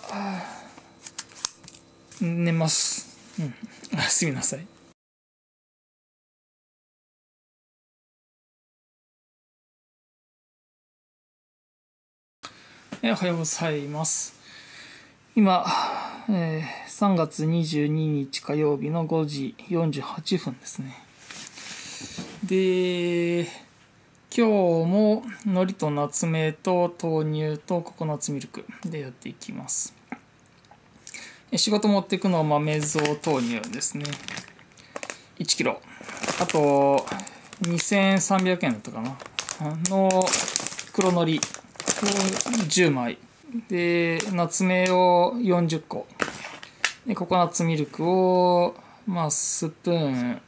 寝ます。うん。すみなさい。えおはようございます。今、えー、3月22日火曜日の5時48分ですね。で、今日も海苔と夏目と豆乳とココナッツミルクでやっていきます。仕事持っていくのは豆蔵豆乳ですね。1キロ。あと、2300円だったかな。の黒のりを10枚。で、ナツメを40個。で、ココナッツミルクを、まあ、スプーン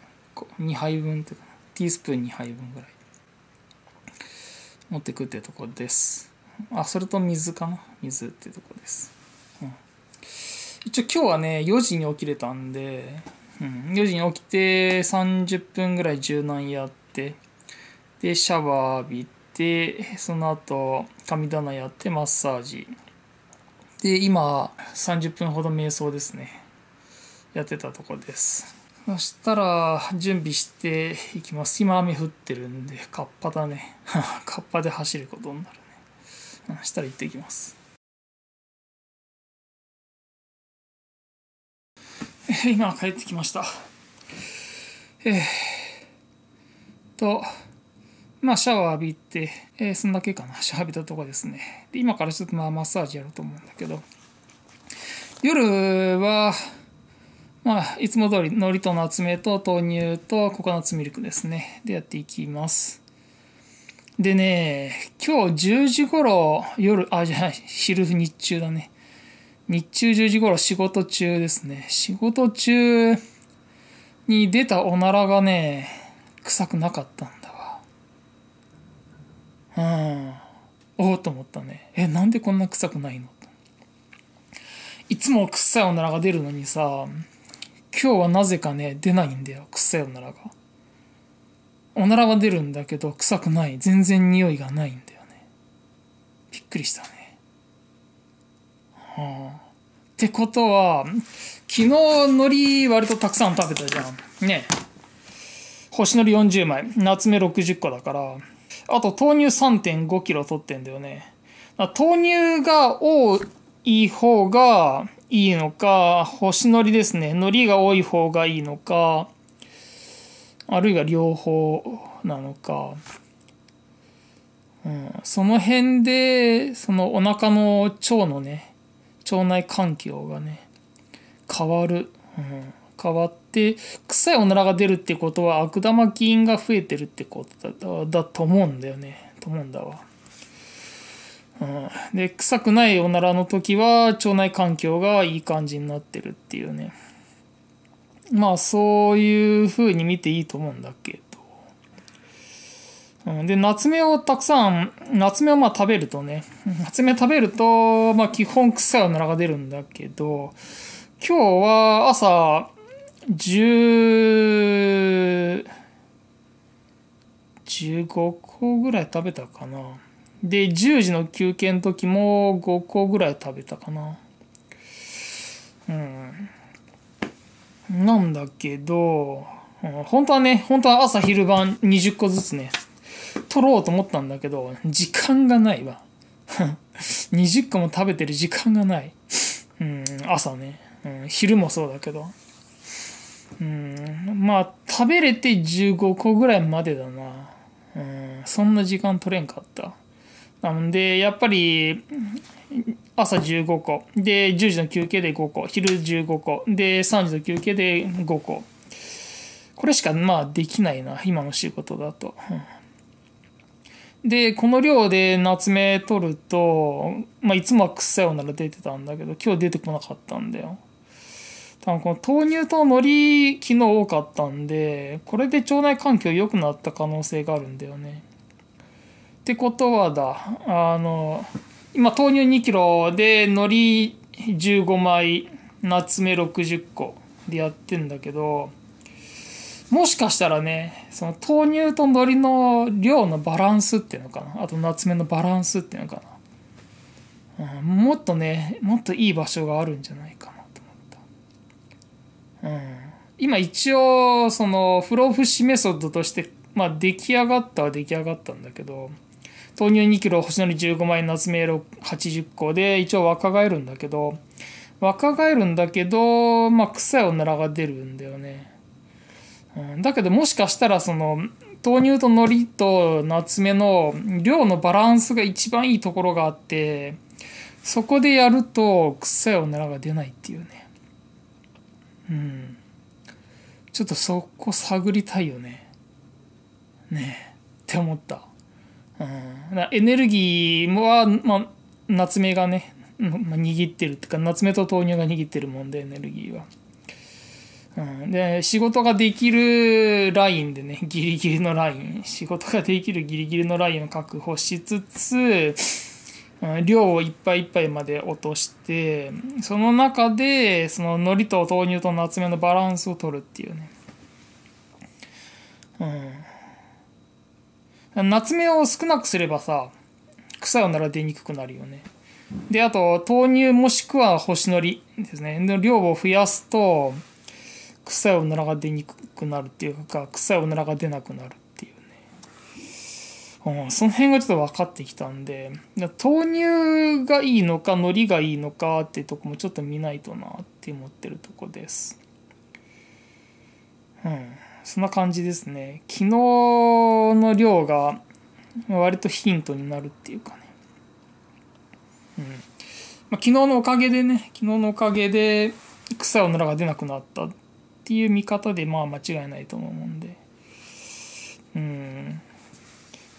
2杯分ていうか、ティースプーン2杯分ぐらい。持っていくっていうところです。あ、それと水かな水っていうところです。一応今日はね4時に起きれたんで、うん、4時に起きて30分ぐらい柔軟やってでシャワー浴びてその後神棚やってマッサージで今30分ほど瞑想ですねやってたとこですそしたら準備していきます今雨降ってるんでカッパだね カッパで走ることになるねそしたら行ってきます 今帰ってきました。えー、と、まあシャワー浴びて、えー、そんだけかな。シャワー浴びたとこですね。で、今からちょっとまあマッサージやろうと思うんだけど、夜は、まあ、いつも通り、海苔と夏目と豆乳とココナッツミルクですね。で、やっていきます。でね、今日10時頃、夜、あ、じゃない、昼日中だね。日中10時頃仕事中ですね。仕事中に出たおならがね、臭くなかったんだわ。うん。おおと思ったね。え、なんでこんな臭くないのいつも臭いおならが出るのにさ、今日はなぜかね、出ないんだよ。臭いおならが。おならは出るんだけど、臭くない。全然匂いがないんだよね。びっくりしたね。ってことは昨日のり割とたくさん食べたじゃんね星のり40枚夏目60個だからあと豆乳3 5キロ取ってんだよね豆乳が多い方がいいのか星のりですねのりが多い方がいいのかあるいは両方なのか、うん、その辺でそのお腹の腸のね腸内環境がね変わる、うん、変わって臭いおならが出るってことは悪玉菌が増えてるってことだと思うんだよねと思うんだわ。うん、で臭くないおならの時は腸内環境がいい感じになってるっていうねまあそういう風に見ていいと思うんだっけで、夏目をたくさん、夏目をまあ食べるとね、夏 目食べると、まあ基本臭いおならが出るんだけど、今日は朝、十、十五個ぐらい食べたかな。で、十時の休憩の時も五個ぐらい食べたかな。うん。なんだけど、本当はね、本当は朝昼晩20個ずつね、撮ろうと思ったんだけど、時間がないわ。20 個も食べてる時間がない。うん、朝ね。うん、昼もそうだけど。うん、まあ、食べれて15個ぐらいまでだな。うん、そんな時間取れんかった。なんで、やっぱり、朝15個。で、10時の休憩で5個。昼15個。で、3時の休憩で5個。これしか、まあ、できないな。今の仕事だと。うんで、この量で夏目取ると、まあ、いつもは臭いなら出てたんだけど、今日出てこなかったんだよ。多分この豆乳と海苔、昨日多かったんで、これで腸内環境良くなった可能性があるんだよね。ってことはだ、あの、今豆乳2キロで海苔15枚、夏目60個でやってんだけど、もしかしたらねその豆乳と海苔の量のバランスっていうのかなあと夏目のバランスっていうのかな、うん、もっとねもっといい場所があるんじゃないかなと思った、うん、今一応その不老不死メソッドとしてまあ出来上がったは出来上がったんだけど豆乳2キロ星のり15枚夏目80個で一応若返るんだけど若返るんだけどまあ臭いおならが出るんだよねうん、だけどもしかしたらその豆乳と海苔と夏目の量のバランスが一番いいところがあってそこでやると臭いおならが出ないっていうねうんちょっとそこ探りたいよねねえって思った、うん、エネルギーは、まあ、夏目がね、まあ、握ってるっていうか夏目と豆乳が握ってるもんでエネルギーは。うん、で仕事ができるラインでね ギリギリのライン仕事ができるギリギリのラインを確保しつつ、うん、量をいっぱいいっぱいまで落としてその中でその海苔と豆乳と夏目のバランスを取るっていうね、うん、夏目を少なくすればさ臭いおなら出にくくなるよねであと豆乳もしくは干しのりですねの量を増やすと臭いおならが出にくくなるっていうか臭いおならが出なくなるっていうね、うん、その辺がちょっと分かってきたんで豆乳がいいのか海苔がいいのかっていうとこもちょっと見ないとなって思ってるとこですうんそんな感じですね昨日の量が割とヒントになるっていうかねうんま昨日のおかげでね昨日のおかげで臭いおならが出なくなったっていう見方でまあ間違いないと思うんでうん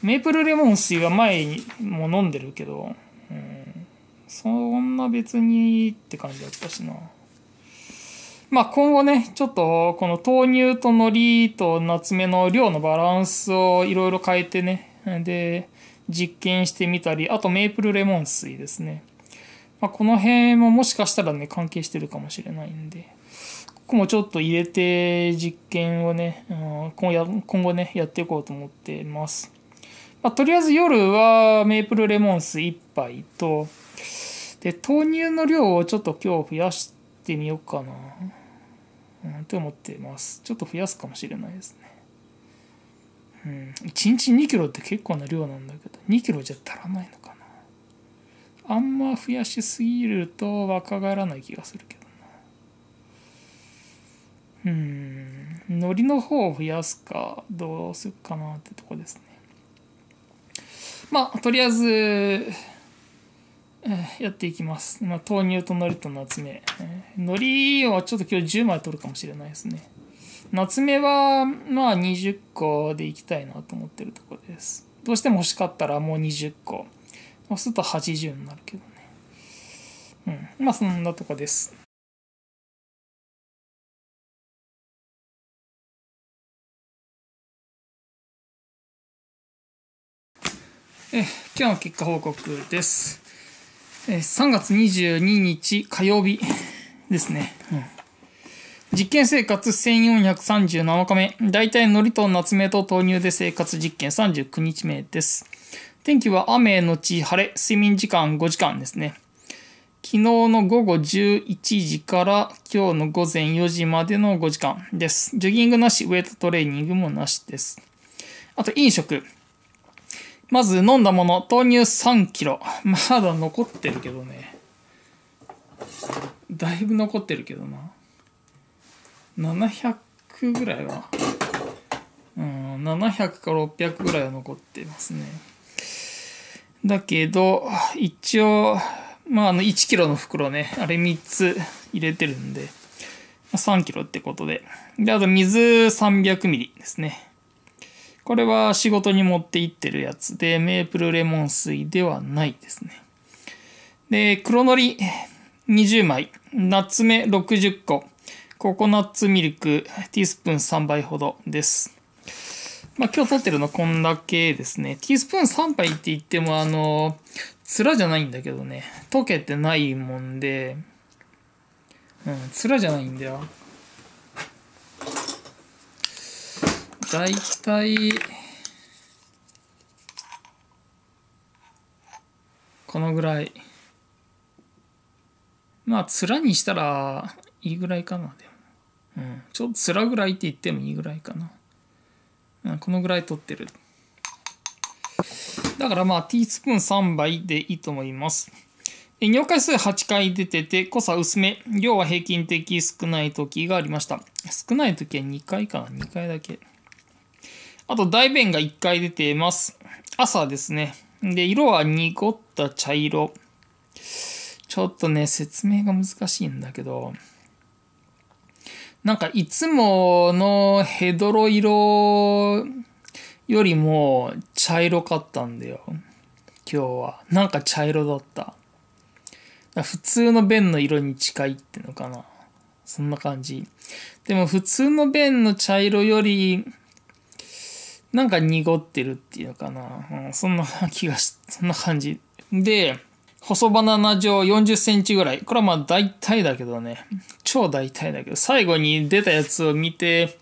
メープルレモン水は前にも飲んでるけど、うん、そんな別にって感じだったしなまあ今後ねちょっとこの豆乳と海苔と夏目の量のバランスをいろいろ変えてねで実験してみたりあとメープルレモン水ですね、まあ、この辺ももしかしたらね関係してるかもしれないんでもちょっと入れて実験をね、うん、今や今後ねやっていこうと思ってます、まあ、とりあえず夜はメープルレモン酢1杯とで豆乳の量をちょっと今日増やしてみようかな、うん、て思ってますちょっと増やすかもしれないですねうん、1日2キロって結構な量なんだけど2キロじゃ足らないのかなあんま増やしすぎると若返らない気がするけどうんノリの方を増やすかどうするかなってとこですねまあとりあえず、えやっていきます、まあ、豆乳と海苔と夏目、海苔をちょっと今日10枚取るかもしれないですね夏目はまあ20個でいきたいなと思ってるとこですどうしても欲しかったらもう20個そうすると80になるけどねうんまあそんなとこですえ今日の結果報告です。え3月22日火曜日ですね。うん、実験生活1437日目。大体のりと夏目と豆乳で生活実験39日目です。天気は雨のち晴れ、睡眠時間5時間ですね。昨日の午後11時から今日の午前4時までの5時間です。ジョギングなし、ウェイトトレーニングもなしです。あと飲食。まず飲んだもの、豆乳3キロ。まだ残ってるけどね。だいぶ残ってるけどな。700ぐらいは。うん、700か600ぐらいは残ってますね。だけど、一応、まあ、あの、1キロの袋ね、あれ3つ入れてるんで、3キロってことで。で、あと水300ミリですね。これは仕事に持っていってるやつで、メープルレモン水ではないですね。で、黒のり20枚、ナツメ60個、ココナッツミルクティースプーン3杯ほどです。まあ今日撮ってるのこんだけですね。ティースプーン3杯って言ってもあの、面じゃないんだけどね、溶けてないもんで、うん、面じゃないんだよ。大体、このぐらい。まあ、面にしたらいいぐらいかな、でも。うん。ちょっと面ぐらいって言ってもいいぐらいかな。うん、このぐらい取ってる。だからまあ、ティースプーン3杯でいいと思います。尿回数8回出てて、濃さ薄め、量は平均的少ない時がありました。少ない時は2回かな、2回だけ。あと、大便が1回出ています。朝ですね。で、色は濁った茶色。ちょっとね、説明が難しいんだけど、なんかいつものヘドロ色よりも茶色かったんだよ。今日は。なんか茶色だった。普通の便の色に近いってのかな。そんな感じ。でも普通の便の茶色よりなんか濁ってるっていうのかな。うん、そんな気がし、そんな感じ。で、細バナナ状40センチぐらい。これはまあ大体だけどね。超大体だけど、最後に出たやつを見て、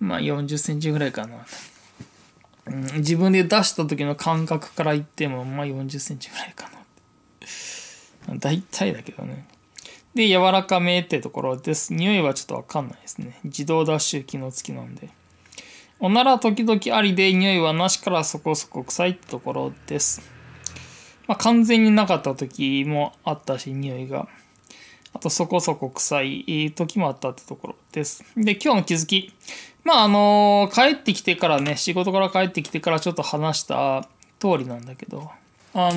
まあ40センチぐらいかな。うん、自分で出した時の感覚から言っても、まあ40センチぐらいかな。大体だけどね。で、柔らかめってところです。匂いはちょっとわかんないですね。自動脱臭機能付きなんで。おなら時々ありで匂いはなしからそこそこ臭いってところです。まあ、完全になかった時もあったし、匂いが。あとそこそこ臭い時もあったってところです。で、今日の気づき。まあ、あのー、帰ってきてからね、仕事から帰ってきてからちょっと話した通りなんだけど、あ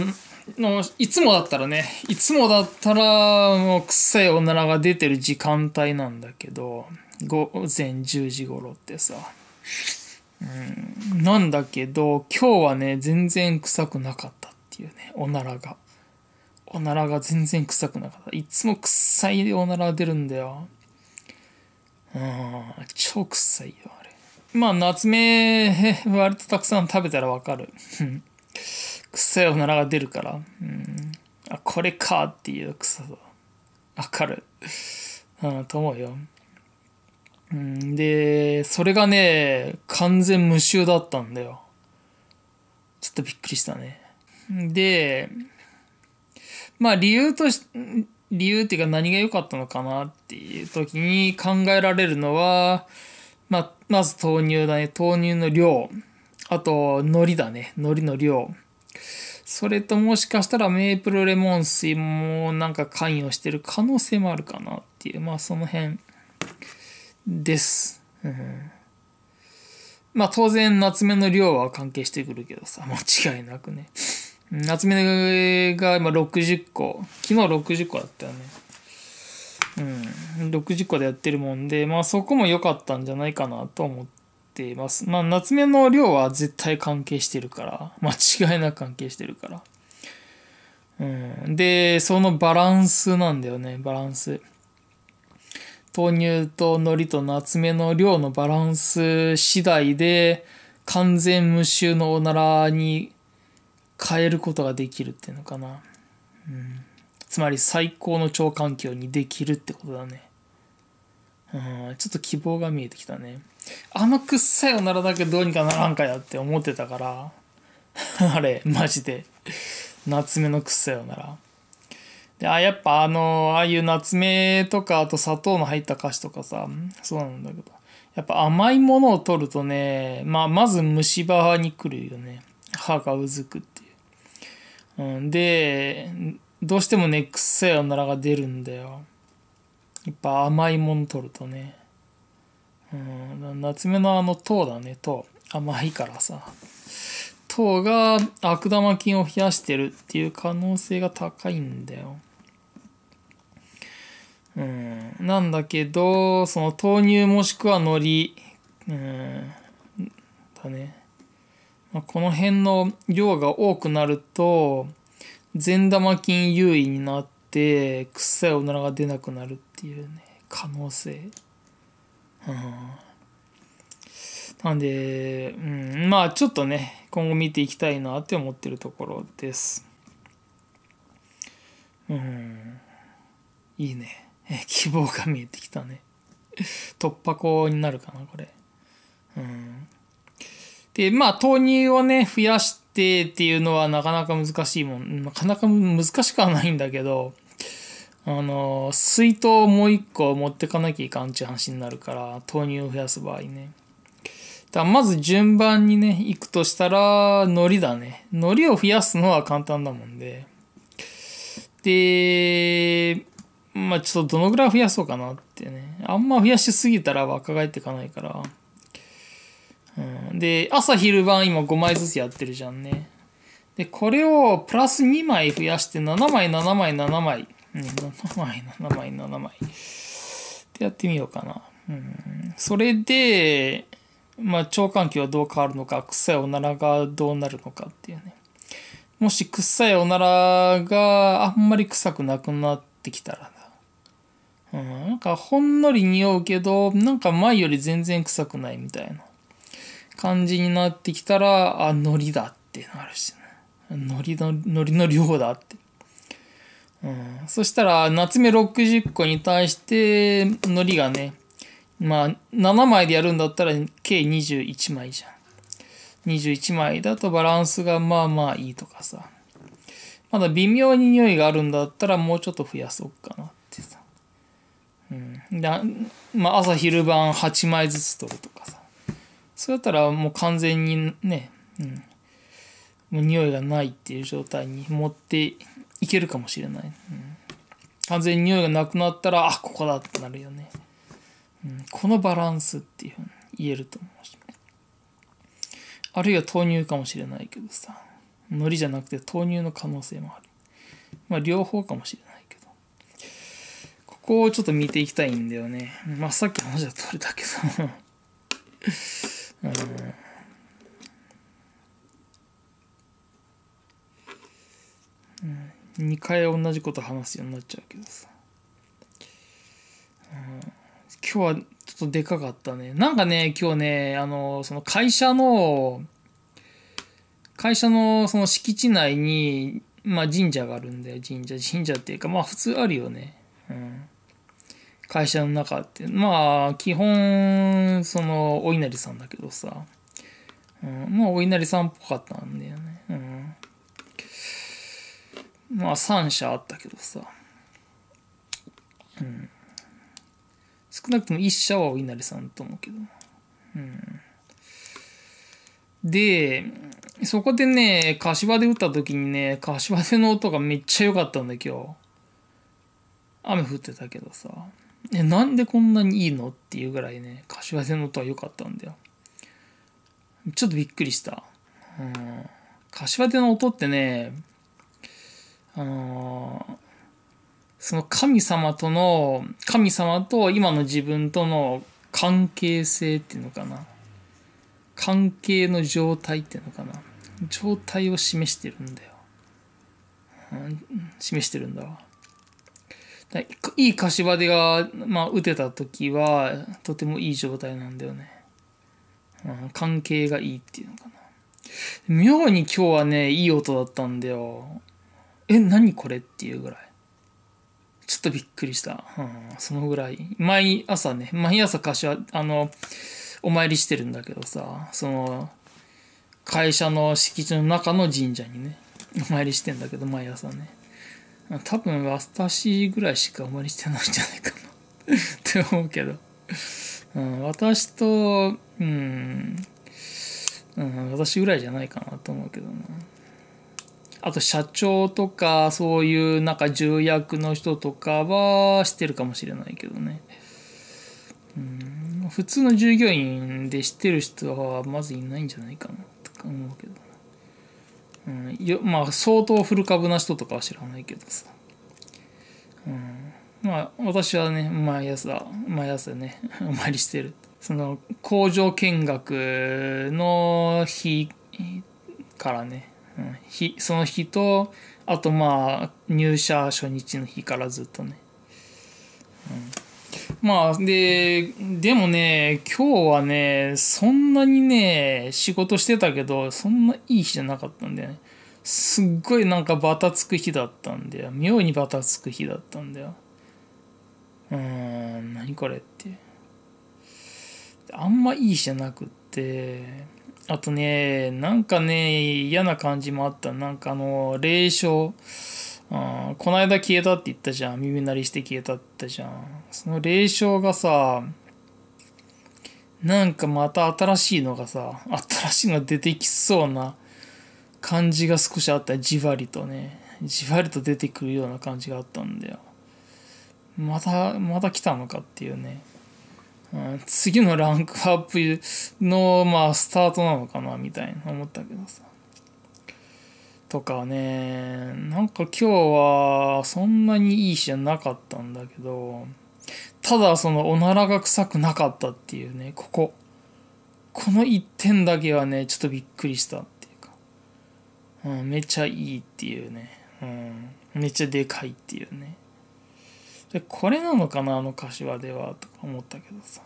の、いつもだったらね、いつもだったら、もう臭いおならが出てる時間帯なんだけど、午前10時頃ってさ。うん、なんだけど、今日はね、全然臭くなかったっていうね、おならが。おならが全然臭くなかった。いつも臭いおなら出るんだよ。うん、超臭いよ、あれ。まあ、夏目、割とたくさん食べたらわかる。臭いおならが出るから。うん、あ、これかっていう臭さ。わかる。うん、と思うよ。で、それがね、完全無臭だったんだよ。ちょっとびっくりしたね。で、まあ理由とし、理由っていうか何が良かったのかなっていう時に考えられるのは、まあ、まず豆乳だね。豆乳の量。あと、海苔だね。海苔の量。それともしかしたらメープルレモン水もなんか関与してる可能性もあるかなっていう、まあその辺。です。うん、まあ当然夏目の量は関係してくるけどさ、間違いなくね。夏目が今60個、昨日60個だったよね。うん、60個でやってるもんで、まあそこも良かったんじゃないかなと思っています。まあ夏目の量は絶対関係してるから、間違いなく関係してるから。うん、で、そのバランスなんだよね、バランス。豆乳と海苔とナツメの量のバランス次第で完全無臭のおならに変えることができるっていうのかな、うん、つまり最高の超環境にできるってことだねうん、ちょっと希望が見えてきたね。あのくっさいおならだけどうにかならんかやって思ってたから、あれ、マジで。夏目のくっさいおなら。あ、やっぱあの、ああいう夏目とか、あと砂糖の入った菓子とかさ、そうなんだけど、やっぱ甘いものを取るとね、まあ、まず虫歯に来るよね。歯がうずくっていう。うん、で、どうしてもね、くっおならが出るんだよ。やっぱ甘いもの取るとね。うん、夏目のあの糖だね、糖。甘いからさ。糖が悪玉菌を増やしてるっていう可能性が高いんだよ。うん、なんだけどその豆乳もしくは海苔、うん、だね、まあ、この辺の量が多くなると善玉菌優位になって臭いおならが出なくなるっていうね可能性、うん、なんで、うん、まあちょっとね今後見ていきたいなって思ってるところですうんいいねえ 希望が見えてきたね。突破口になるかな、これ。うん。で、まあ、豆乳をね、増やしてっていうのはなかなか難しいもん。なかなか難しくはないんだけど、あの、水筒をもう一個持ってかなきゃいかんっていう話になるから、豆乳を増やす場合ね。だまず順番にね、行くとしたら、海苔だね。海苔を増やすのは簡単だもんで。で、まあちょっとどのぐらい増やそうかなってね。あんま増やしすぎたら若返っていかないから。うん、で、朝昼晩今5枚ずつやってるじゃんね。で、これをプラス2枚増やして7枚、7枚、7枚。7枚、7枚、7枚。ってやってみようかな。うん、それで、まあ、腸環境はどう変わるのか、臭いおならがどうなるのかっていうね。もし臭いおならがあんまり臭くなくなってきたらうん、なんかほんのり匂うけど、なんか前より全然臭くないみたいな感じになってきたら、あ、海苔だってなるしね。海苔の、海苔の量だって。うん、そしたら、夏目60個に対して、海苔がね、まあ、7枚でやるんだったら、計21枚じゃん。21枚だとバランスがまあまあいいとかさ。まだ微妙に匂いがあるんだったら、もうちょっと増やそうかな。うんでまあ、朝昼晩8枚ずつ取るとかさそうやったらもう完全にね、うん、もう匂いがないっていう状態に持っていけるかもしれない、うん、完全に匂いがなくなったらあここだってなるよね、うん、このバランスっていうふうに言えると思うしあるいは豆乳かもしれないけどさ海苔じゃなくて豆乳の可能性もあるまあ両方かもしれないこをちょっと見ていきたいんだよね。まあ、さっき話は取れたけど うん。2回同じこと話すようになっちゃうけどさ、うん、今日はちょっとでかかったねなんかね今日ねあのその会社の会社のその敷地内にまあ神社があるんだよ神社神社っていうかまあ普通あるよね会社の中ってまあ基本そのお稲荷さんだけどさ、うん、まあお稲荷さんっぽかったんだよね、うん、まあ3社あったけどさ、うん、少なくとも1社はお稲荷さんと思うけど、うん、でそこでね、柏で打った時にね、柏での音がめっちゃ良かったんだ、今日。雨降ってたけどさえなんでこんなにいいのっていうぐらいね柏線の音は良かったんだよちょっとびっくりしたうん柏手の音ってねあのー、その神様との神様と今の自分との関係性っていうのかな関係の状態っていうのかな状態を示してるんだよ、うん、示してるんだわいい柏手が、まあ、打てた時はとてもいい状態なんだよね、うん、関係がいいっていうのかな妙に今日はねいい音だったんだよえ何これっていうぐらいちょっとびっくりした、うん、そのぐらい毎朝ね毎朝柏あのお参りしてるんだけどさその会社の敷地の中の神社にねお参りしてんだけど毎朝ね多分私ぐらいしかあまりしてないんじゃないかな って思うけど、うん、私と、うん、うん、私ぐらいじゃないかなと思うけどな。あと社長とかそういうなんか重役の人とかはしてるかもしれないけどね。うん、普通の従業員でしてる人はまずいないんじゃないかなとか思うけど。うん、まあ相当古株な人とかは知らないけどさ、うん、まあ私はね毎朝毎朝ね お参りしてるその工場見学の日からね、うん、日その日とあとまあ入社初日の日からずっとね、うんまあ、で、でもね、今日はね、そんなにね、仕事してたけど、そんないい日じゃなかったんだよね。すっごいなんかバタつく日だったんだよ。妙にバタつく日だったんだよ。うーん、何これって。あんまいい日じゃなくって、あとね、なんかね、嫌な感じもあった。なんかあの、霊障。この間消えたって言ったじゃん。耳鳴りして消えたって言ったじゃん。その霊障がさ、なんかまた新しいのがさ、新しいの出てきそうな感じが少しあった。じわりとね。じわりと出てくるような感じがあったんだよ。また、また来たのかっていうね。うん、次のランクアップの、まあ、スタートなのかな、みたいな思ったけどさ。とかね、なんか今日はそんなにいい日じゃなかったんだけど、ただそのおならが臭くなかったっていうね、ここ。この一点だけはね、ちょっとびっくりしたっていうか。うん、めちゃいいっていうね。うん、めっちゃでかいっていうね。で、これなのかな、あの柏では、とか思ったけどさ。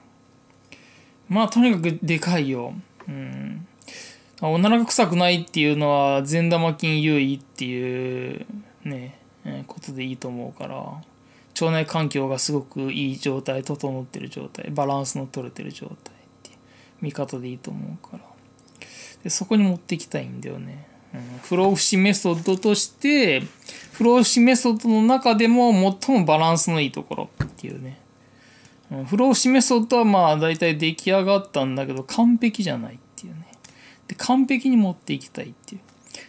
まあ、とにかくでかいよ。うん。おならが臭くないっていうのは善玉菌優位っていうね、えー、ことでいいと思うから腸内環境がすごくいい状態整ってる状態バランスの取れてる状態って見方でいいと思うからでそこに持ってきたいんだよね、うん、不老不死メソッドとして不老不死メソッドの中でも最もバランスのいいところっていうね、不老不死メソッドはまあ大体出来上がったんだけど完璧じゃないで完璧に持っていきたいっていう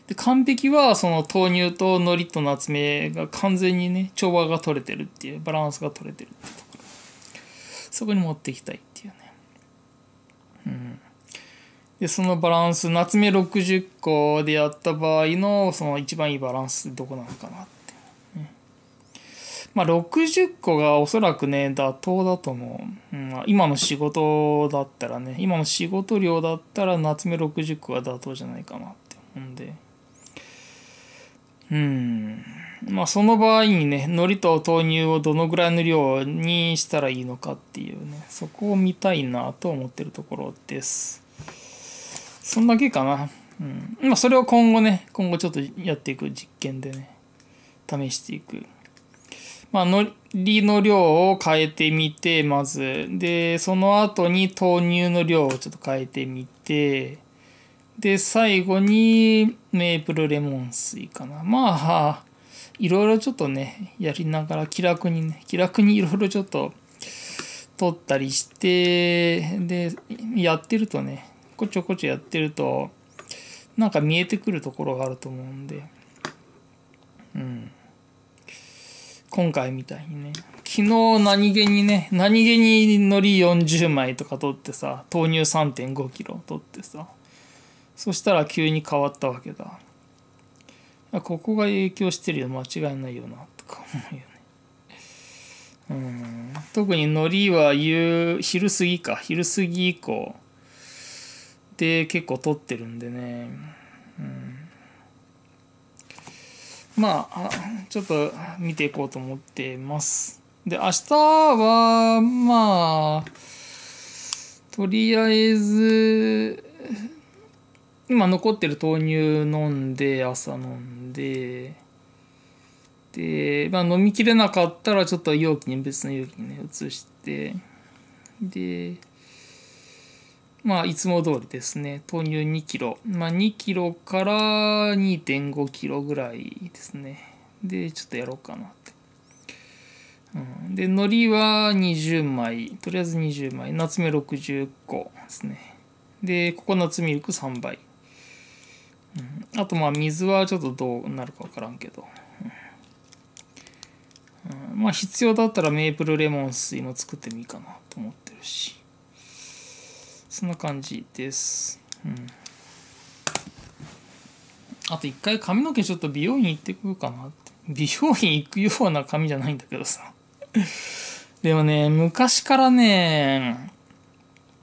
で完璧はその豆乳と海苔とナツメが完全にね調和が取れてるっていうバランスが取れてるってところそこに持っていきたいっていうねうんでそのバランスナツメ60個でやった場合のその一番いいバランスどこなのかなってまあ、60個がおそらくね、妥当だと思う。うん、今の仕事だったらね、今の仕事量だったら夏目60個が妥当じゃないかなって思うんで。うん。まあ、その場合にね、海苔と豆乳をどのぐらいの量にしたらいいのかっていうね、そこを見たいなと思ってるところです。そんだけかな。うん。まあ、それを今後ね、今後ちょっとやっていく実験でね、試していく。まあ、のりの量を変えてみて、まず。で、その後に豆乳の量をちょっと変えてみて、で、最後にメープルレモン水かな。まあ、いろいろちょっとね、やりながら気楽にね、気楽にいろいろちょっと取ったりして、で、やってるとね、こちょこちょやってると、なんか見えてくるところがあると思うんで、うん。今回みたいにね昨日何気にね何気に海苔40枚とか取ってさ豆乳3 5キロ取ってさそしたら急に変わったわけだここが影響してるよ間違いないよなとか思うよねうん特に海苔は夕昼過ぎか昼過ぎ以降で結構取ってるんでねうんまあ、ちょっと見ていこうと思ってます。で、明日は、まあ、とりあえず、今残ってる豆乳飲んで、朝飲んで、で、まあ飲みきれなかったらちょっと容器に別の容器にね、移して、で、まあ、いつも通りですね、豆乳2キロ、まあ、2キロから2.5キロぐらいですね。で、ちょっとやろうかなって。うん、で、海苔は20枚、とりあえず20枚、夏目60個ですね。で、ココナッツミルク3倍。うん、あと、まあ、水はちょっとどうなるかわからんけど。うん、まあ、必要だったらメープルレモン水も作ってもいいかなと思ってるし。そんな感じです。うん。あと一回髪の毛ちょっと美容院行ってくるかなって。美容院行くような髪じゃないんだけどさ。でもね、昔からね、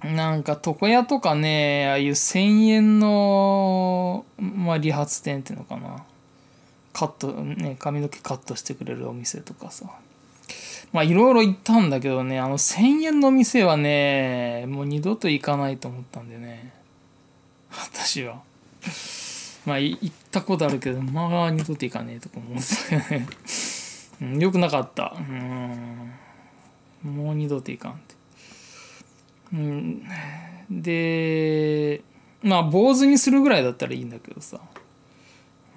なんか床屋とかね、ああいう1000円の、まあ、理髪店っていうのかな。カット、ね、髪の毛カットしてくれるお店とかさ。まあいろいろ行ったんだけどね、あの1000円の店はね、もう二度と行かないと思ったんでね。私は。まあ行ったことあるけど、まあ二度と行かねえとか思ってたね。うん、よくなかった。うん。もう二度と行かんって。うん。で、まあ坊主にするぐらいだったらいいんだけどさ。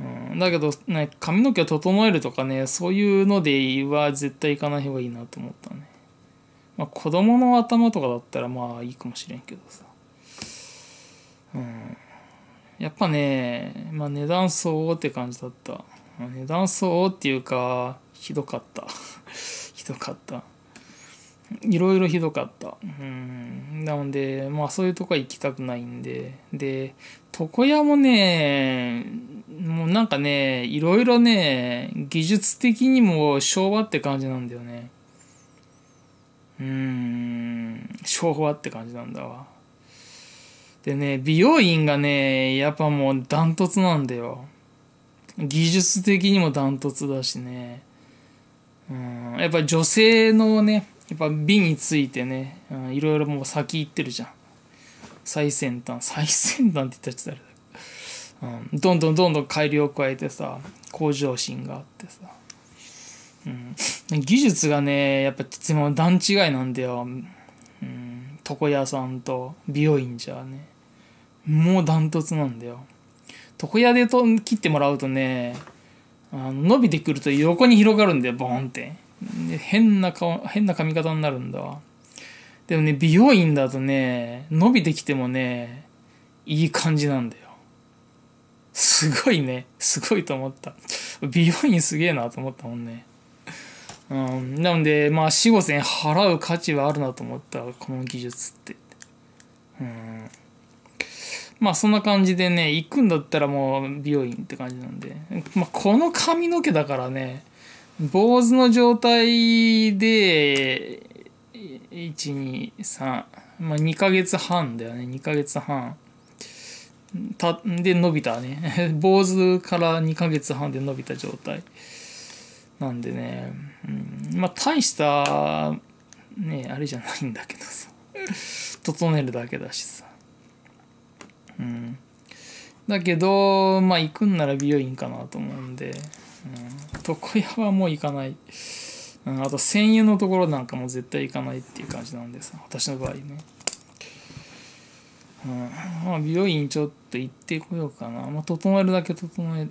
うん、だけど、ね、髪の毛を整えるとかねそういうのでは絶対行かない方がいいなと思ったねまあ子供の頭とかだったらまあいいかもしれんけどさうんやっぱねまあ値段相応って感じだった、値段相応っていうかひどかった ひどかったいろいろひどかった。うん。なので、まあそういうとこは行きたくないんで。で、床屋もね、もうなんかね、いろいろね、技術的にも昭和って感じなんだよね。うーん、昭和って感じなんだわ。でね、美容院がね、やっぱもうダントツなんだよ。技術的にもダントツだしね。うん、やっぱ女性のね、やっぱ美についてね、いろいろもう先行ってるじゃん。最先端、最先端って言ったらちょっとあれうん、どんどんどんどん改良を加えてさ向上心があってさ、うん、技術がねやっぱ段違いなんだよ、うん、床屋さんと美容院じゃねもうダントツなんだよ床屋でと切ってもらうとねあの伸びてくると横に広がるんだよボンって変な顔変な髪型になるんだわでもね美容院だとね伸びてきてもねいい感じなんだよすごいね。すごいと思った。美容院すげえなと思ったもんね。うん、なので、まあ、4、5千払う価値はあるなと思った。この技術って。うん。まあ、そんな感じでね、行くんだったらもう美容院って感じなんで。まあ、この髪の毛だからね、坊主の状態で、1、2、3、まあ、2ヶ月半だよね。2ヶ月半。たで伸びたね 坊主から2ヶ月半で伸びた状態なんでね、うん、まあ大したねあれじゃないんだけどさ 整えるだけだしさうんだけどまあ行くんなら美容院かなと思うんで、うん、床屋はもう行かない、うん、あと専用のところなんかも絶対行かないっていう感じなんでさ私の場合ねうん、まあ、美容院ちょっと行ってこようかな。まあ、整えるだけ整え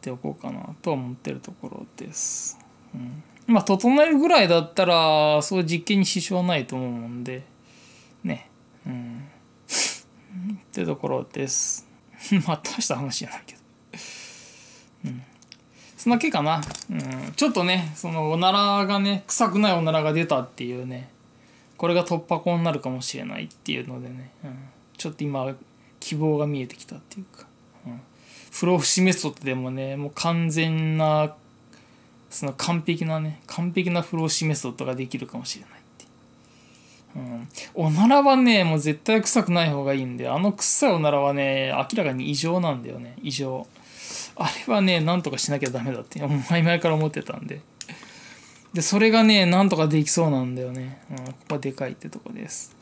ておこうかなとは思ってるところです。うん、まあ、整えるぐらいだったら、そういう実験に支障はないと思うんで、ね。うん。ってところです。まあ、大した話じゃないけど。うん。そんなけかな。うん。ちょっとね、そのおならがね、臭くないおならが出たっていうね、これが突破口になるかもしれないっていうのでね。うんちょっと今希望が見えてきたっていうか、うん、不老不死メソッドでもねもう完全なその完璧なね完璧な不老不死メソッドができるかもしれないってうん、おならはねもう絶対臭くない方がいいんであの臭いおならはね明らかに異常なんだよね異常あれはねなんとかしなきゃダメだって前々から思ってたんででそれがねなんとかできそうなんだよね、うん、ここはでかいってとこです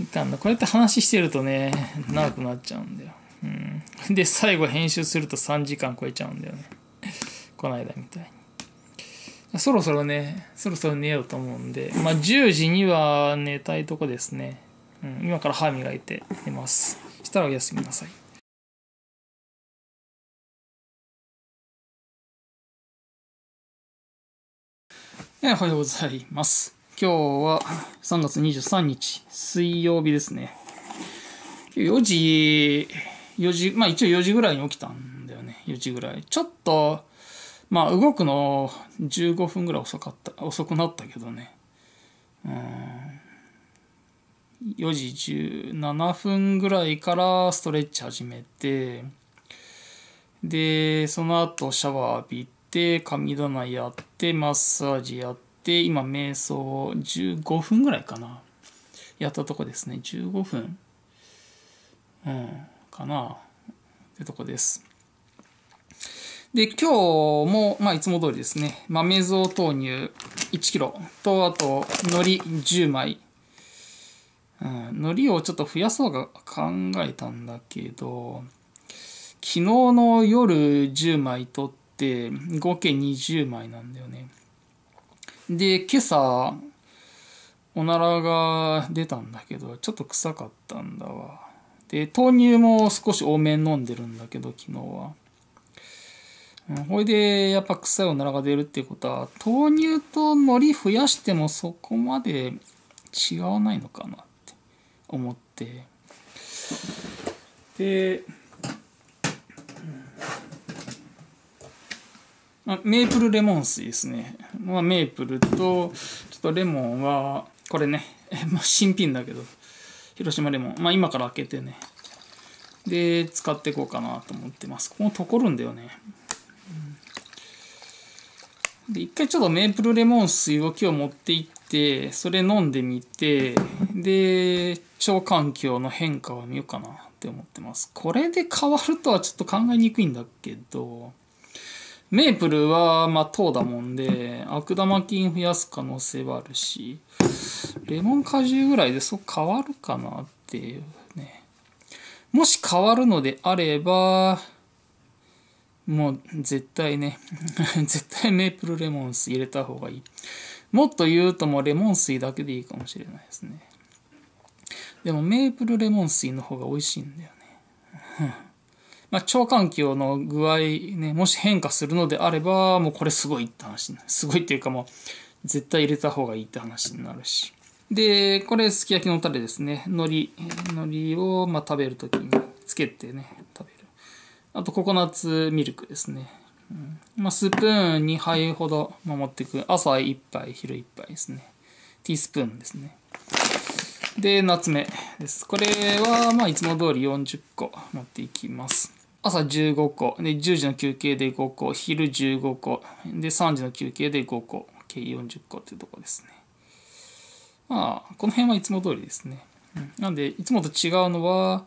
いかんこれって話してるとね、長くなっちゃうんだよ。うん。で、最後編集すると3時間超えちゃうんだよね。この間みたいに。そろそろね、そろそろ寝ようと思うんで、まあ、10時には寝たいとこですね。うん、今から歯磨いて寝ます。したらおやすみなさい。おはようございます。今日は3月23日、水曜日ですね。4時、4時、まあ一応4時ぐらいに起きたんだよね。4時ぐらい。ちょっと、まあ動くの15分ぐらい遅かった、遅くなったけどね。うん。4時17分ぐらいからストレッチ始めて、で、その後シャワー浴びて、髪棚やって、マッサージやって、、今、瞑想を15分ぐらいかな。やったとこですね。15分。うん、かな。ってとこです。で、今日も、まあ、いつも通りですね。豆蔵豆乳 1kg と、あと、海苔10枚。うん、海苔をちょっと増やそうが考えたんだけど、昨日の夜10枚取って、合計20枚なんだよね。で、今朝、おならが出たんだけど、ちょっと臭かったんだわ。で、豆乳も少し多め飲んでるんだけど、昨日は。ほいで、やっぱ臭いおならが出るってことは、豆乳と海苔増やしてもそこまで違わないのかなって思って。で、メープルレモン水ですね。まあ、メープルと、ちょっとレモンは、これね、ま新品だけど、広島レモン。まあ、今から開けてね。で、使っていこうかなと思ってます。ここもとこるんだよね。で、一回ちょっとメープルレモン水を今日持っていって、それ飲んでみて、で、腸環境の変化を見ようかなって思ってます。これで変わるとはちょっと考えにくいんだけど、メープルは、まあ、糖だもんで、悪玉菌増やす可能性はあるし、レモン果汁ぐらいでそう変わるかなっていうね。もし変わるのであれば、もう絶対ね、絶対メープルレモン水入れた方がいい。もっと言うともうレモン水だけでいいかもしれないですね。でもメープルレモン水の方が美味しいんだよね。まあ、腸環境の具合ね、もし変化するのであれば、もうこれすごいって話になる。すごいっていうかもう、絶対入れた方がいいって話になるし。で、これ、すき焼きのタレですね。海苔、海苔を、まあ、食べるときにつけてね、食べる。あと、ココナッツミルクですね。うん、まあ、スプーン2杯ほど守っていく。朝1杯、昼1杯ですね。ティースプーンですね。で、夏目です。これは、まあ、いつも通り40個持っていきます。朝15個、で、10時の休憩で5個、昼15個、で、3時の休憩で5個、計40個っていうとこですね。まあ、この辺はいつも通りですね。うん、なんで、いつもと違うのは、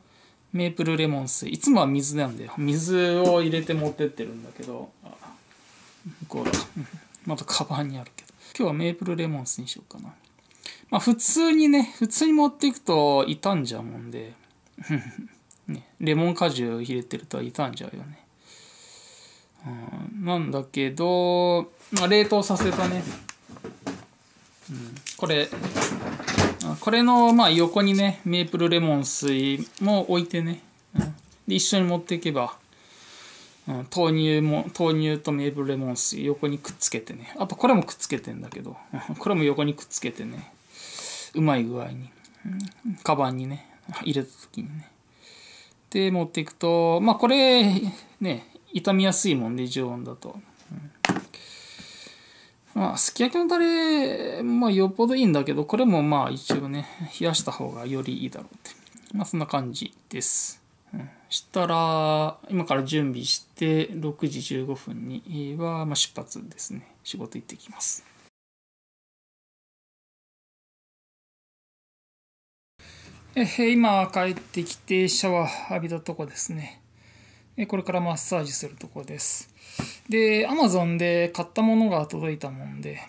メープルレモン水。いつもは水なんで、水を入れて持ってってるんだけど、こうだ。またカバンにあるけど。今日はメープルレモン水にしようかな。まあ普通にね、普通に持っていくと傷んじゃうもんで、ね、レモン果汁入れてると傷んじゃうよね。うん、なんだけど、まあ、冷凍させたね、うん、これこれのまあ横にねメープルレモン水も置いてね、うん、で一緒に持っていけば、うん、豆乳も豆乳とメープルレモン水横にくっつけてねあとこれもくっつけてんだけど これも横にくっつけてねうまい具合に、うん、カバンにね入れた時にねで、持っていくと、まあこれ、ね、傷みやすいもんで、常温だと。うん、まあ、すき焼きのタレ、まあよっぽどいいんだけど、これもまあ一応ね、冷やした方がよりいいだろうって。まあそんな感じです。うん、したら、今から準備して、6時15分には、まあ、出発ですね。仕事行ってきます。え今帰ってきてシャワー浴びたとこですね。これからマッサージするとこです。で、アマゾンで買ったものが届いたもんで、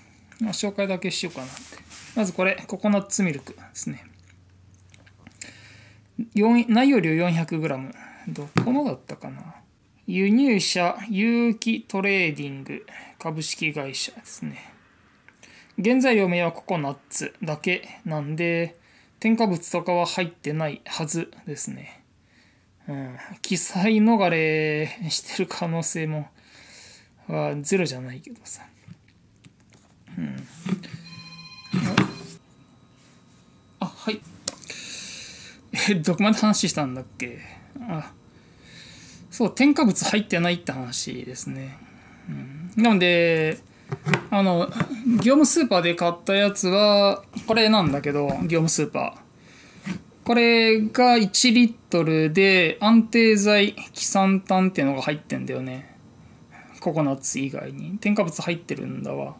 まあ、紹介だけしようかなまずこれ、ココナッツミルクですね。内容量 400g。どこのだったかな輸入者有機トレーディング株式会社ですね。原材料名はココナッツだけなんで、添加物とかは入ってないはずですね。うん、記載逃れしてる可能性もはゼロじゃないけどさ。うん、あ、はい。え、どこまで話したんだっけあ、そう、添加物入ってないって話ですね。うん、なので、あの、業務スーパーで買ったやつは、これなんだけど、業務スーパー。これが1リットルで安定剤、キサンタンっていうのが入ってんだよね。ココナッツ以外に。添加物入ってるんだわ。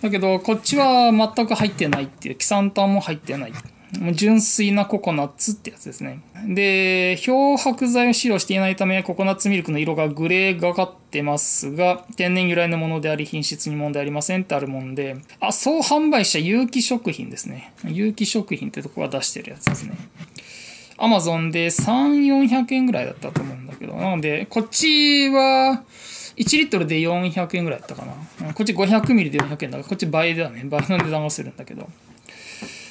だけど、こっちは全く入ってないっていう、キサンタンも入ってない。純粋なココナッツってやつですね。で、漂白剤を使用していないため、ココナッツミルクの色がグレーがかってますが、天然由来のものであり、品質に問題ありませんってあるもんで、あ、そう販売した有機食品ですね。有機食品ってとこが出してるやつですね。アマゾンで3、400円ぐらいだったと思うんだけど、なので、こっちは、1リットルで400円ぐらいだったかな。こっち500ミリで400円だから、こっち倍だね。倍の値段をするんだけど。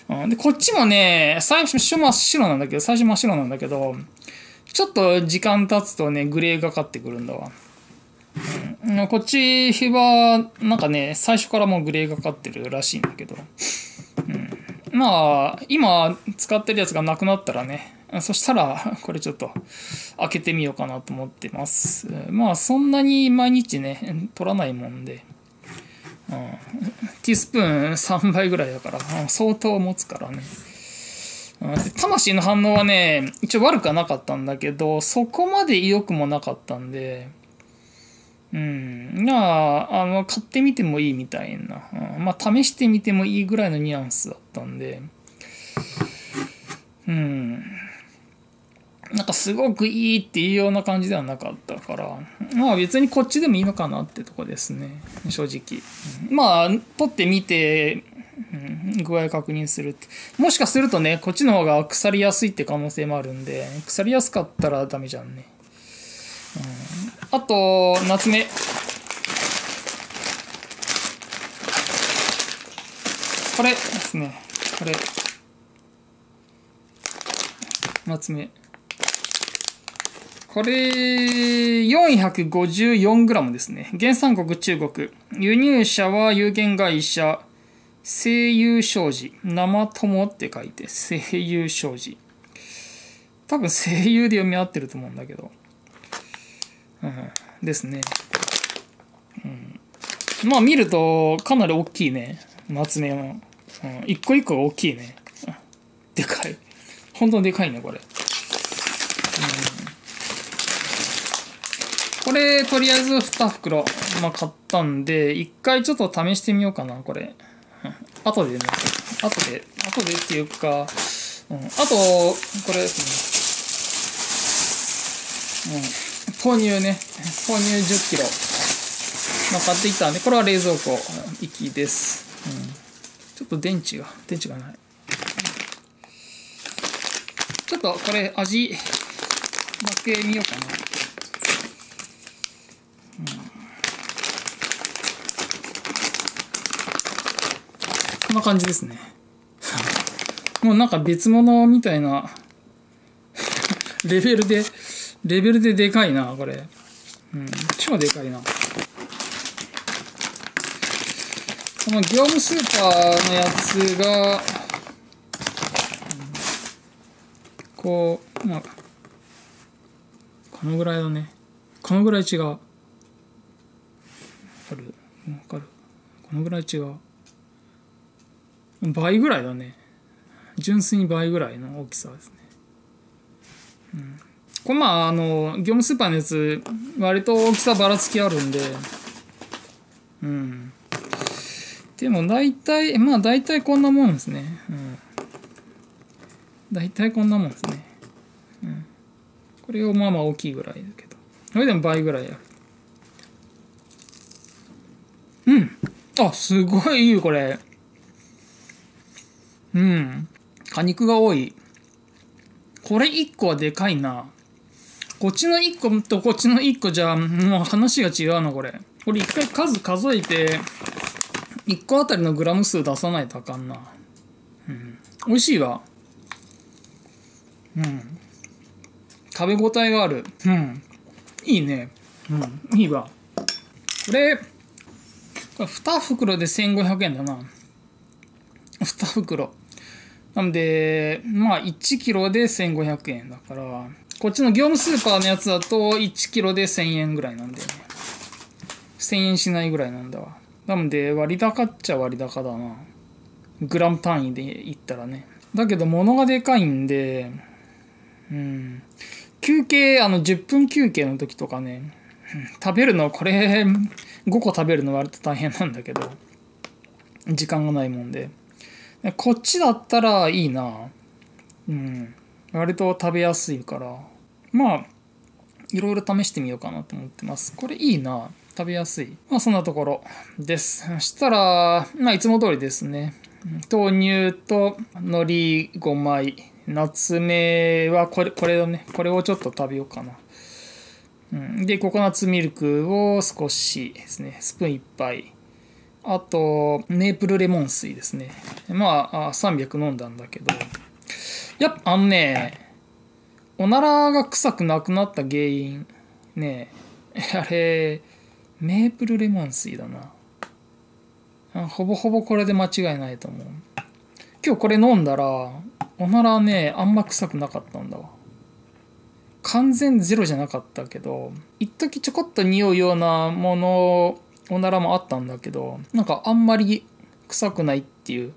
うん、で、こっちもね、最初真っ白なんだけど、最初真っ白なんだけど、ちょっと時間経つとね、グレーがかってくるんだわ。うん、こっちは、なんかね、最初からもうグレーがかってるらしいんだけど。うん、まあ、今使ってるやつがなくなったらね、そしたら、これちょっと開けてみようかなと思ってます。まあ、そんなに毎日ね、取らないもんで。ティースプーン3倍ぐらいだから、相当持つからね。魂の反応はね、一応悪くはなかったんだけど、そこまで良くもなかったんで、うん。まあ、あの、買ってみてもいいみたいな。うん、まあ、試してみてもいいぐらいのニュアンスだったんで、うん。なんかすごくいいっていうような感じではなかったから、まあ別にこっちでもいいのかなってとこですね、正直。まあ、撮ってみて、うん、具合確認するって。もしかするとね、こっちの方が腐りやすいって可能性もあるんで、腐りやすかったらダメじゃんね。うん、あと、夏目。これですね。これ。夏目。これ、454g ですね。原産国中国。輸入者は有限会社、声優商事。生友って書いて、声優商事。多分声優で読み合ってると思うんだけど。うん、ですね。うん、まあ見ると、かなり大きいね。松目の。うん、一個一個が大きいね。でかい。本当にでかいね、これ。これ、とりあえず2袋、まあ、買ったんで、一回ちょっと試してみようかな、これ。後でね、後で、後でっていうか、うん、あと、これですね。うん、豆乳ね、豆乳10キロ、まあ、買ってきたんで、これは冷蔵庫行きです。うん、ちょっと電池が、電池がない。ちょっとこれ味だけ見ようかな。んな感じですね。もうなんか別物みたいなレベルで、レベルででかいな、これ。うん、超でかいな。この業務スーパーのやつが、こう、まあ、このぐらいだね。このぐらい違う。わかるわかる。このぐらい違う。倍ぐらいだね純粋に倍ぐらいの大きさですね、うん、これまああの業務スーパーのやつ割と大きさばらつきあるんでうんでも大体まあ大体こんなもんですね、うん、大体こんなもんですね、うん、これをまあまあ大きいぐらいだけどそれでも倍ぐらいあるうんあすごいいいよこれうん。果肉が多い。これ1個はでかいな。こっちの1個とこっちの1個じゃ、もう話が違うな、これ。これ1回数数えて、1個あたりのグラム数出さないとあかんな。うん。美味しいわ。うん。食べ応えがある。うん。いいね。うん。いいわ。これ、これ2袋で1500円だな。2袋。なんで、まあ、1キロで1500円だから、こっちの業務スーパーのやつだと、1キロで1000円ぐらいなんだよね。1000円しないぐらいなんだわ。なので、割高っちゃ割高だな。グラム単位で言ったらね。だけど、物がでかいんで、うん。休憩、あの、10分休憩の時とかね、食べるの、これ、5個食べるの割と大変なんだけど、時間がないもんで。こっちだったらいいな。うん。割と食べやすいから。まあ、いろいろ試してみようかなと思ってます。これいいな。食べやすい。まあそんなところです。そしたら、まあいつも通りですね。豆乳と海苔5枚。夏目はこれ、これをね、これをちょっと食べようかな。うん、で、ココナッツミルクを少しですね、スプーン1杯。あと、ネープルレモン水ですね。まあ、300飲んだんだけど、やっぱあのね、おならが臭くなくなった原因、ね あれ、メープルレモン水だな。ほぼほぼこれで間違いないと思う。今日これ飲んだら、おならね、あんま臭くなかったんだわ。完全ゼロじゃなかったけど、一時ちょこっと匂うようなものおならもあったんだけどなんかあんまり臭くないっていう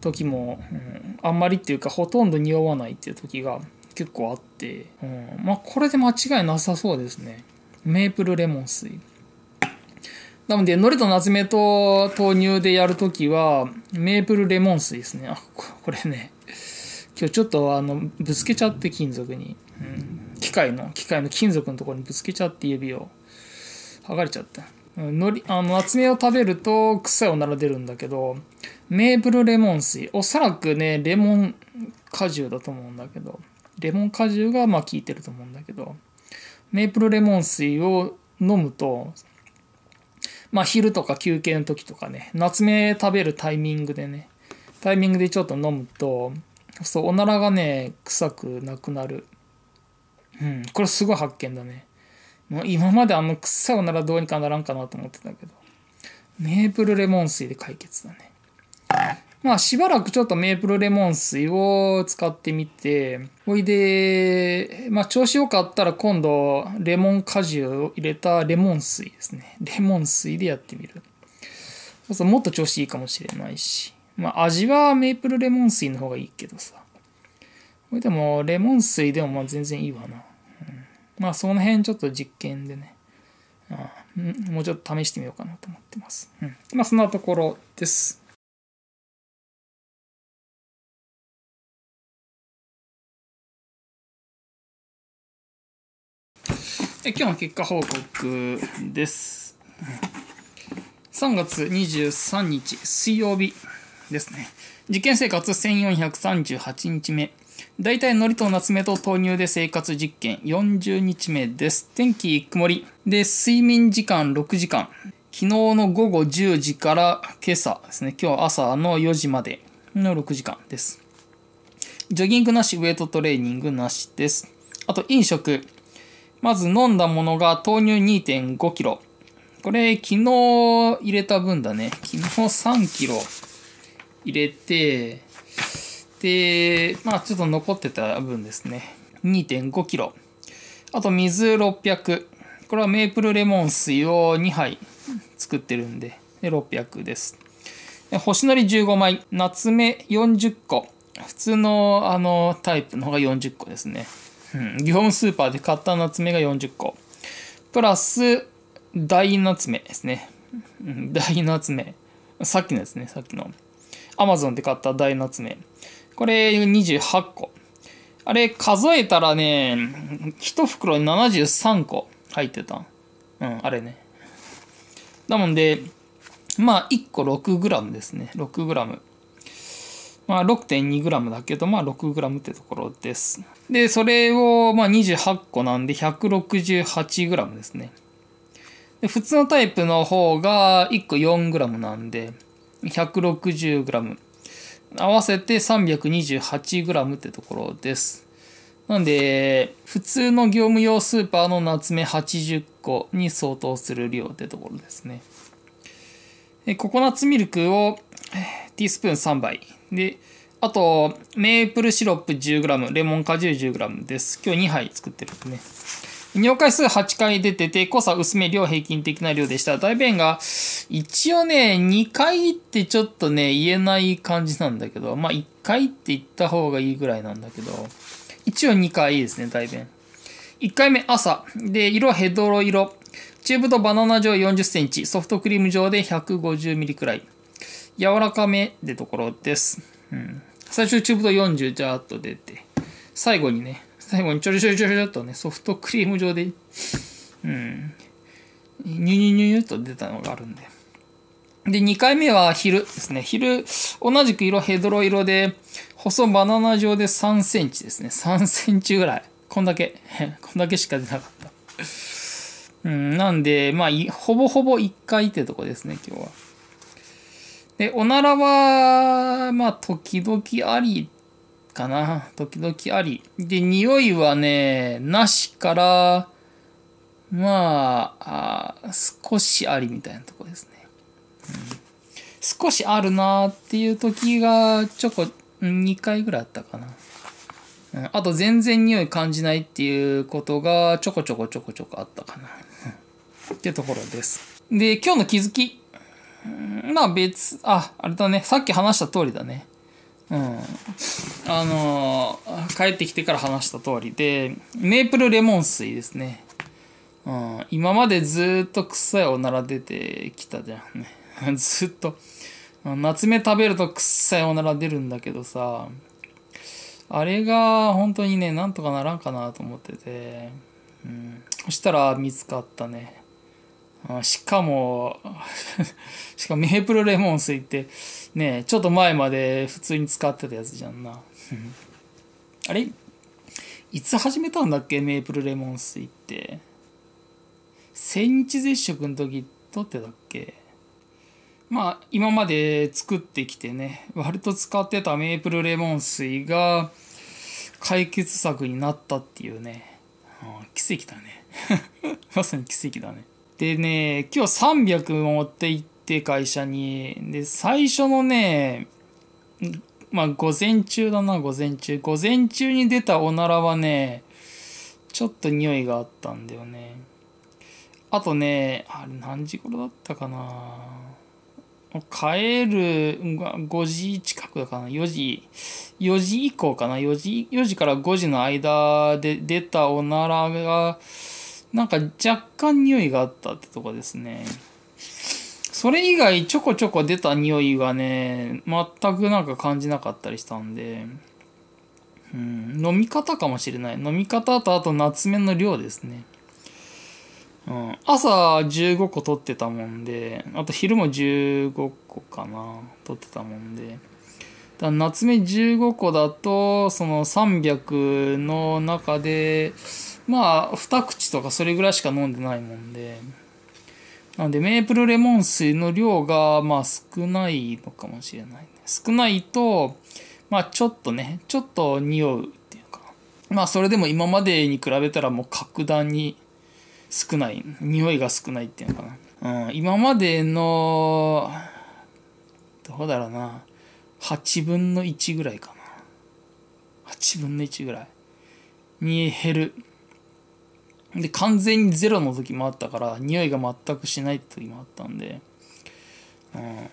時も、うん、あんまりっていうかほとんど匂わないっていう時が結構あって、うん、まあこれで間違いなさそうですねメープルレモン水なので、海苔と夏目と豆乳でやるときは、メープルレモン水ですね。あ、これね、今日ちょっとあの、ぶつけちゃって金属に、うん、機械の、機械の金属のところにぶつけちゃって指を、剥がれちゃった。のりあの夏目を食べると臭いおなら出るんだけどメープルレモン水おそらくねレモン果汁だと思うんだけどレモン果汁がまあ効いてると思うんだけどメープルレモン水を飲むとまあ昼とか休憩の時とかね夏目食べるタイミングでねタイミングでちょっと飲むとそうおならがね臭くなくなるうんこれすごい発見だねもう今まであの臭いならどうにかならんかなと思ってたけど。メープルレモン水で解決だね。まあしばらくちょっとメープルレモン水を使ってみて、ほいで、まあ調子よかったら今度レモン果汁を入れたレモン水ですね。レモン水でやってみる。そうそう、もっと調子いいかもしれないし。まあ味はメープルレモン水の方がいいけどさ。これでもレモン水でもまあ全然いいわな。まあその辺ちょっと実験でね、うん、もうちょっと試してみようかなと思ってます。うん、まあそんなところです。今日の結果報告です。3月23日水曜日ですね。実験生活1438日目。大体のりと夏目と豆乳で生活実験40日目です。天気曇り。で、睡眠時間6時間。昨日の午後10時から今朝ですね。今日朝の4時までの6時間です。ジョギングなし、ウエイトトレーニングなしです。あと飲食。まず飲んだものが豆乳2.5キロ。これ昨日入れた分だね。昨日3キロ入れて、で、まあちょっと残ってた分ですね。2.5 k g あと水600。これはメープルレモン水を2杯作ってるんで、で600です。星のり15枚、夏目40個。普通のあのタイプの方が40個ですね。うん、業務スーパーで買った夏目が40個。プラス、大夏目ですね。うん、大夏目。さっきのですね、さっきの。アマゾンで買った大夏目。これ28個。あれ、数えたらね、1袋に73個入ってた。うん、あれね。だもんで、まあ、1個 6g ですね。6g。まあ、6.2g だけど、まあ、6g ってところです。で、それを、まあ、28個なんで 168g ですね。で普通のタイプの方が1個 4g なんで 160g。合わせて 328g ってところです。なんで、普通の業務用スーパーのナツメ80個に相当する量ってところですね。ココナッツミルクをティースプーン3杯。で、あと、メープルシロップ 10g、レモン果汁 10g です。今日2杯作ってるんでね。尿回数8回出てて、濃さ薄め量平均的な量でした。大便が、一応ね、2回ってちょっとね、言えない感じなんだけど、まあ1回って言った方がいいぐらいなんだけど、一応2回ですね、大便。1回目朝。で、色ヘドロ色。チューブとバナナ状40センチ。ソフトクリーム状で150ミリくらい。柔らかめでところです。うん。最初チューブと40ジャーっと出て、最後にね、最後にちょろちょろちょろっとね、ソフトクリーム状で、うん、ニュニュニュニュっと出たのがあるんで。で、2回目は昼ですね。昼、同じく色、ヘドロ色で、細バナナ状で3センチですね。3センチぐらい。こんだけ。こんだけしか出なかった。うん、なんで、まあ、ほぼほぼ1回ってとこですね、今日は。で、おならは、まあ、時々ありかな。時々あり。で、匂いはね、なしから、まあ、あ少しありみたいなとこですね。うん、少しあるなっていう時が、ちょこ、2回ぐらいあったかな。うん、あと、全然匂い感じないっていうことが、ちょこちょこちょこちょこあったかな。ってところです。で、今日の気づき。まあ別、あ、あれだね。さっき話した通りだね。うん、あの帰ってきてから話した通りでメープルレモン水ですね、うん、今までずっと臭いおなら出てきたじゃんね ずっと夏目食べると臭いおなら出るんだけどさあれが本当にねなんとかならんかなと思ってて、うん、そしたら見つかったねあしかも しかもメープルレモン水ってねちょっと前まで普通に使ってたやつじゃんな あれいつ始めたんだっけメープルレモン水って千日絶食の時取ってたっけまあ今まで作ってきてね割と使ってたメープルレモン水が解決策になったっていうね、はあ、奇跡だね まさに奇跡だねでね、今日300持って行って会社に。で、最初のね、まあ午前中だな、午前中。午前中に出たおならはね、ちょっと匂いがあったんだよね。あとね、あれ何時頃だったかな。帰る5時近くだかな。4時、4時以降かな。4時、4時から5時の間で出たおならが、なんか若干匂いがあったってとこですね。それ以外ちょこちょこ出た匂いがね、全くなんか感じなかったりしたんで、うん、飲み方かもしれない。飲み方とあと夏目の量ですね。うん、朝15個取ってたもんで、あと昼も15個かな、取ってたもんで。だ夏目15個だと、その300の中で、まあ2口とかそれぐらいしか飲んでないもんでなんでメープルレモン水の量がまあ少ないのかもしれない、ね、少ないとまあちょっとねちょっと匂うっていうかまあそれでも今までに比べたらもう格段に少ない匂いが少ないっていうのかな、うん、今までのどうだろうな8分の1ぐらいかな8分の1ぐらいに減るで、完全にゼロの時もあったから、匂いが全くしないって時もあったんで、うん。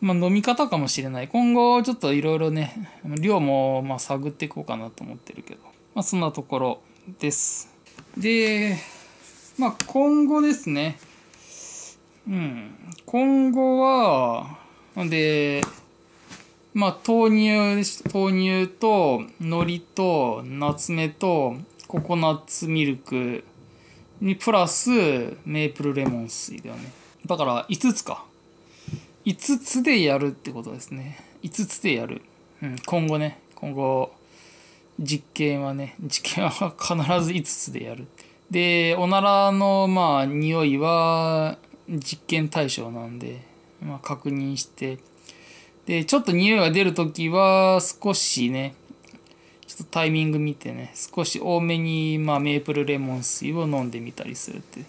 まあ、飲み方かもしれない。今後、ちょっといろいろね、量も、ま探っていこうかなと思ってるけど。まあ、そんなところです。で、まあ、今後ですね。うん。今後は、で、まあ、豆乳、豆乳と、海苔と、ナツメと、ココナッツミルクにプラスメープルレモン水だよねだから5つか5つでやるってことですね5つでやる、うん、今後ね今後実験はね実験は必ず5つでやるでおならのまあ匂いは実験対象なんで、まあ、確認してでちょっと匂いが出る時は少しねちょっとタイミング見てね少し多めに、まあ、メープルレモン水を飲んでみたりするって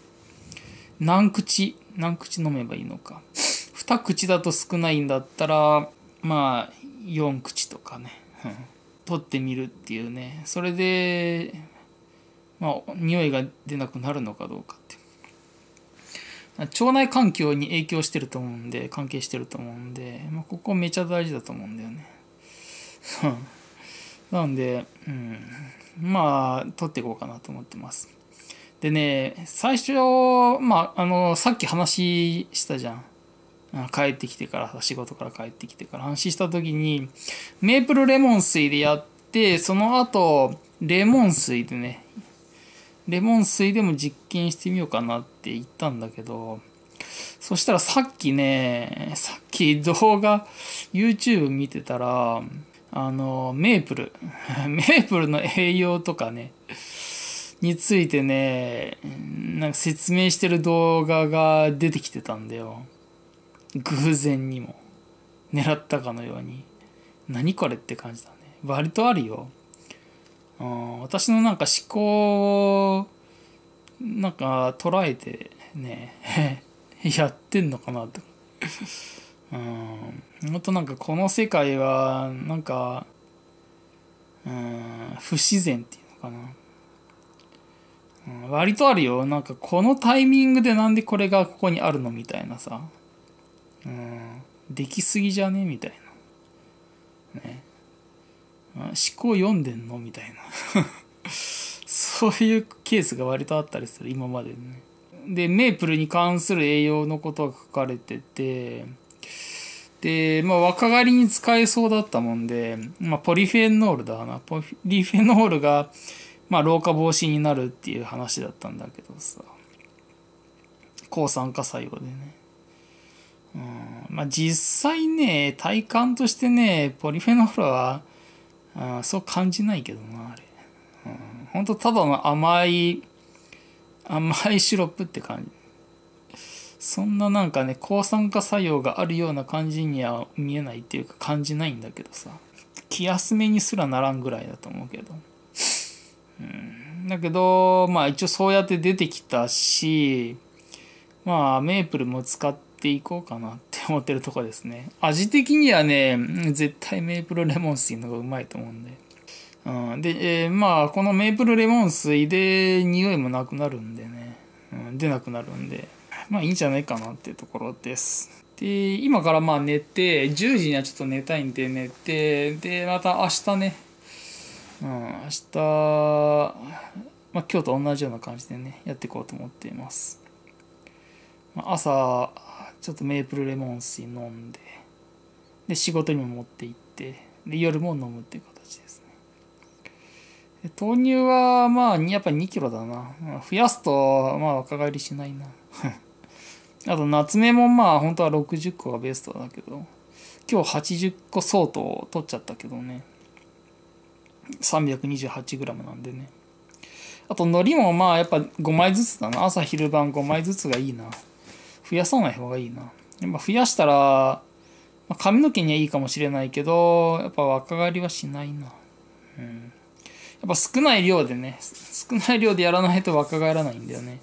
何口何口飲めばいいのか2 口だと少ないんだったらまあ4口とかね、うん、取ってみるっていうねそれでまあ匂いが出なくなるのかどうかって腸内環境に影響してると思うんで関係してると思うんで、まあ、ここめちゃ大事だと思うんだよね。なんで、うん、まあ、取っていこうかなと思ってます。でね、最初、まあ、あの、さっき話したじゃん。帰ってきてから、仕事から帰ってきてから話した時に、メープルレモン水でやって、その後、レモン水でね、レモン水でも実験してみようかなって言ったんだけど、そしたらさっきね、さっき動画、YouTube 見てたら、あの、メープル。メープルの栄養とかね、についてね、なんか説明してる動画が出てきてたんだよ。偶然にも。狙ったかのように。何これって感じだね。割とあるよ。うん、私のなんか思考を、なんか捉えてね、やってんのかなと。うん本当なんかこの世界はなんかうん不自然っていうのかな、うん、割とあるよなんかこのタイミングでなんでこれがここにあるのみたいなさ、うん、できすぎじゃねみたいなね思考読んでんのみたいな そういうケースが割とあったりする今までねでメープルに関する栄養のことが書かれててで、まあ、若返りに使えそうだったもんで、まあ、ポリフェノールだな。ポリフェノールが、まあ、老化防止になるっていう話だったんだけどさ。抗酸化作用でね。うん、まあ、実際ね、体感としてね、ポリフェノールは、うん、そう感じないけどな、あれ。うん、ほんとただの甘い、甘いシロップって感じ。そんななんかね抗酸化作用があるような感じには見えないっていうか感じないんだけどさ気休めにすらならんぐらいだと思うけど。うん、だけどまあ一応そうやって出てきたしまあメープルも使っていこうかなって思ってるとこですね味的にはね絶対メープルレモン水の方がうまいと思うんで、うん、で、えー、まあこのメープルレモン水で匂いもなくなるんでね、うん、出なくなるんでまあいいんじゃないかなっていうところです。で、今からまあ寝て、10時にはちょっと寝たいんで寝て、で、また明日ね、うん、明日、まあ今日と同じような感じでね、やっていこうと思っています。まあ、朝、ちょっとメープルレモン水飲んで、で、仕事にも持って行って、で、夜も飲むっていう形ですね。で豆乳は、まあ、やっぱり2キロだな。増やすと、まあ、若返りしないな。あと夏目もまあ本当は60個がベストだけど今日80個相当取っちゃったけどね 328g なんでねあと海苔もまあやっぱ5枚ずつだな朝昼晩5枚ずつがいいな増やさない方がいいなやっぱ増やしたらま髪の毛にはいいかもしれないけど、やっぱ若返りはしないな。うん。やっぱ少ない量でね、少ない量でやらないと若返らないんだよね。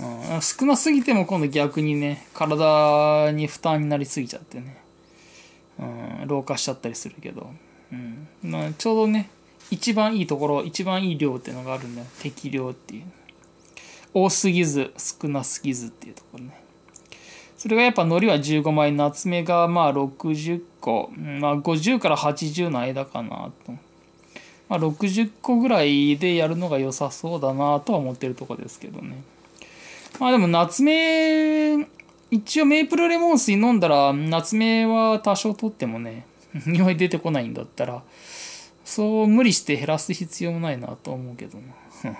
うん、少なすぎても今度逆にね体に負担になりすぎちゃってね、うん、老化しちゃったりするけど、うんまあ、ちょうどね一番いいところ一番いい量っていうのがあるんだよ適量っていう多すぎず少なすぎずっていうところねそれがやっぱ海苔は15枚夏目がまあ60個、まあ、50から80の間かなと、まあ、60個ぐらいでやるのが良さそうだなとは思ってるとこですけどねまあでも夏目、一応メープルレモン水飲んだら、夏目は多少取ってもね、匂い出てこないんだったら、そう無理して減らす必要もないなと思うけどな。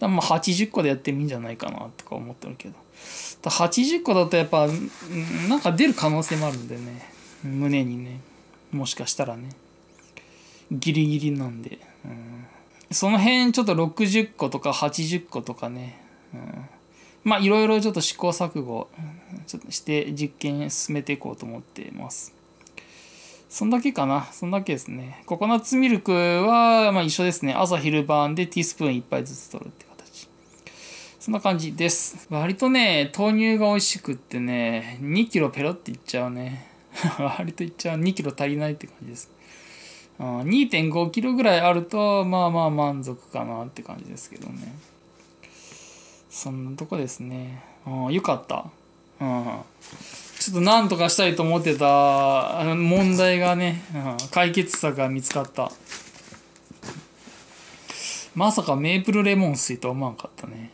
だまあ80個でやってもいいんじゃないかなとか思ってるけど。だ80個だとやっぱ、なんか出る可能性もあるんでね。胸にね。もしかしたらね。ギリギリなんで。うんその辺ちょっと60個とか80個とかね、まあいろいろちょっと試行錯誤ちょっとして実験進めていこうと思ってます。そんだけかな。そんだけですね。ココナッツミルクは、まあ、一緒ですね。朝昼晩でティースプーン1杯ずつ取るって形。そんな感じです。割とね、豆乳が美味しくってね、2 k g ペロっていっちゃうね。割といっちゃう。2 k g 足りないって感じです。2.5 k g ぐらいあると、まあまあ満足かなって感じですけどね。そんなとこですね。あよかった。うん。ちょっとなんとかしたいと思ってた問題がね、うん、解決策が見つかった。まさかメープルレモン水とは思わんかったね。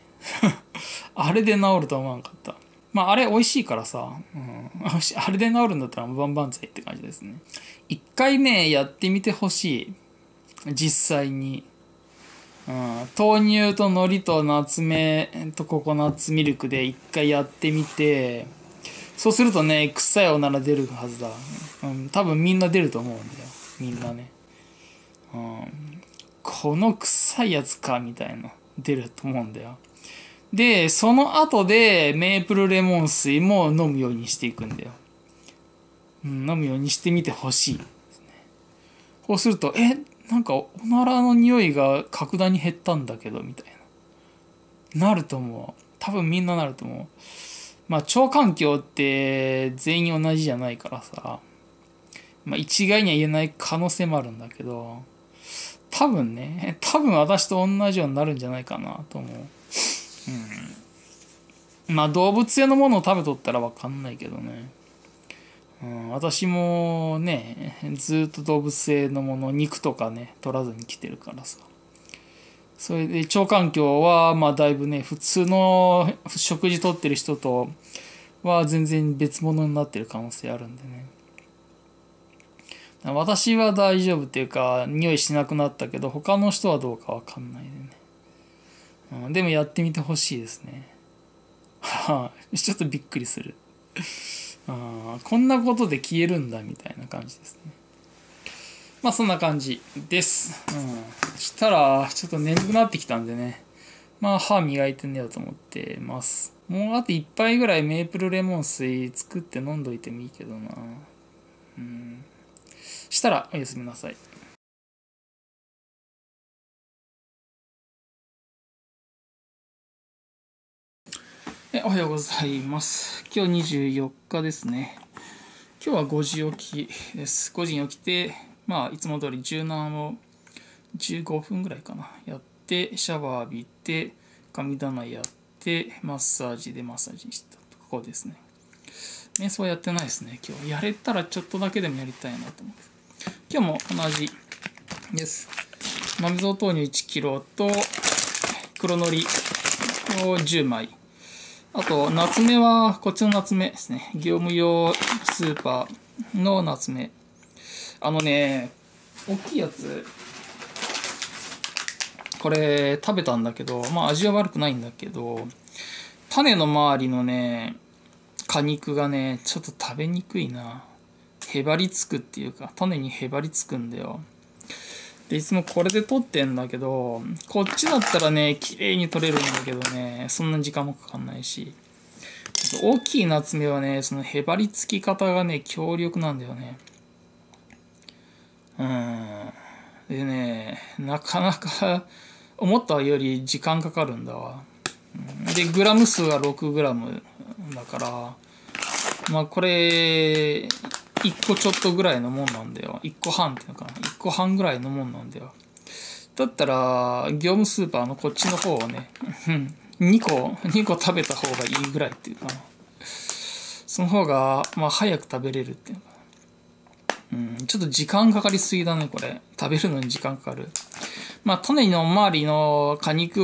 あれで治るとは思わんかった。まあ、あれ美味しいからさ、うん、あれで治るんだったら万々歳って感じですね。1回目やってみてほしい。実際に。豆乳と海苔とナツメとココナッツミルクで一回やってみてそうするとね臭いおなら出るはずだ、うん、多分みんな出ると思うんだよみんなね、うん、この臭いやつかみたいな出ると思うんだよでその後でメープルレモン水も飲むようにしていくんだよ、うん、飲むようにしてみてほしいそこうするとえなんかおならの匂いが格段に減ったんだけどみたいななると思う多分みんななると思うまあ腸環境って全員同じじゃないからさまあ一概には言えない可能性もあるんだけど多分ね 多分私と同じようになるんじゃないかなと思ううんまあ動物性のものを食べとったら分かんないけどねうん、私もねずっと動物性のもの肉とかね取らずに来てるからさそれで腸環境はまあだいぶね普通の食事とってる人とは全然別物になってる可能性あるんでね私は大丈夫っていうか匂いしなくなったけど他の人はどうかわかんないでね、うん、でもやってみてほしいですねはちょっとびっくりするあこんなことで消えるんだみたいな感じですねまあそんな感じです、うん、そしたらちょっと眠くなってきたんでねまあ歯磨いて寝ようと思ってますもうあと1杯ぐらいメープルレモン水作って飲んどいてもいいけどなうんしたらおやすみなさいえおはようございます。今日24日ですね。今日は5時起きです。5時に起きて、まあ、いつも通り柔軟を15分ぐらいかな。やって、シャワー浴びて、神棚やって、マッサージでマッサージしたとこですね。瞑想はやってないですね、今日。やれたらちょっとだけでもやりたいなと思って。今日も同じです。豆蔵豆乳 1kg と、黒のりを10枚。あと、夏目は、こっちの夏目ですね。業務用スーパーの夏目。あのね、大きいやつ、これ食べたんだけど、まあ味は悪くないんだけど、種の周りのね、果肉がね、ちょっと食べにくいな。へばりつくっていうか、種にへばりつくんだよ。で、いつもこれで撮ってんだけど、こっちだったらね、綺麗に撮れるんだけどね、そんな時間もかかんないし。大きいナツメはね、そのへばりつき方がね、強力なんだよね。うん。でね、なかなか思ったより時間かかるんだわ。で、グラム数は6グラムだから、まあこれ、1個ちょっとぐらいのもんなんだよ。1個半っていうのかな。1個半ぐらいのもんなんだよ。だったら、業務スーパーのこっちの方をね、2 個、2個食べた方がいいぐらいっていうかな。その方が、まあ、早く食べれるっていうかな。うん、ちょっと時間かかりすぎだね、これ。食べるのに時間かかる。まあ、種の周りの果肉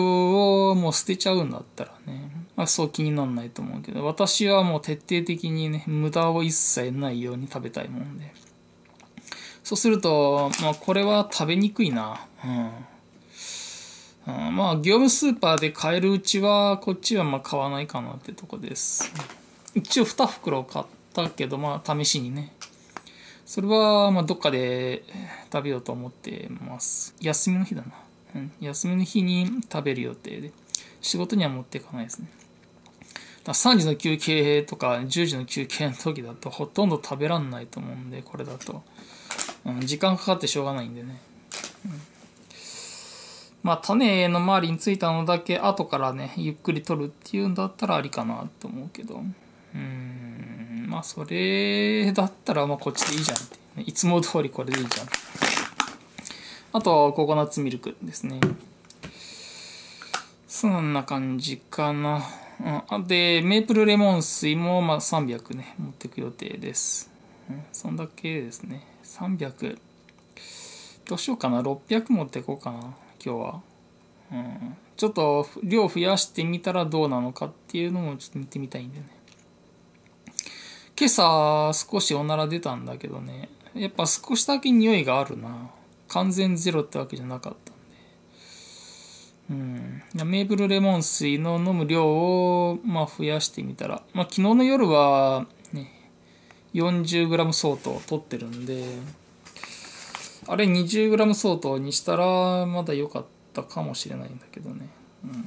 をもう捨てちゃうんだったらね。まあ、そう気にならないと思うけど、私はもう徹底的にね、無駄を一切ないように食べたいもんで。そうすると、まあ、これは食べにくいな。うん。うん、まあ、業務スーパーで買えるうちは、こっちはまあ買わないかなってとこです。一応2袋買ったけど、まあ、試しにね。それは、まあ、どっかで食べようと思ってます。休みの日だな。うん。休みの日に食べる予定で。仕事には持っていかないですね。3時の休憩とか10時の休憩の時だとほとんど食べらんないと思うんで、これだと。うん、時間かかってしょうがないんでね。うん、まあ、種の周りについたのだけ後からね、ゆっくり取るっていうんだったらありかなと思うけど。うん、まあ、それだったら、まあ、こっちでいいじゃんって。いつも通りこれでいいじゃん。あと、ココナッツミルクですね。そんな感じかな。うん、で、メープルレモン水も、まあ、300ね、持っていく予定です。うん、そんだけですね。300。どうしようかな。600持っていこうかな。今日は。うん、ちょっと量増やしてみたらどうなのかっていうのもちょっと見てみたいんだよね。今朝少しおなら出たんだけどね。やっぱ少しだけ匂いがあるな。完全ゼロってわけじゃなかっうん、メープルレモン水の飲む量を、まあ、増やしてみたら、まあ、昨日の夜は、ね、40g 相当取ってるんであれ 20g 相当にしたらまだ良かったかもしれないんだけどね、うん、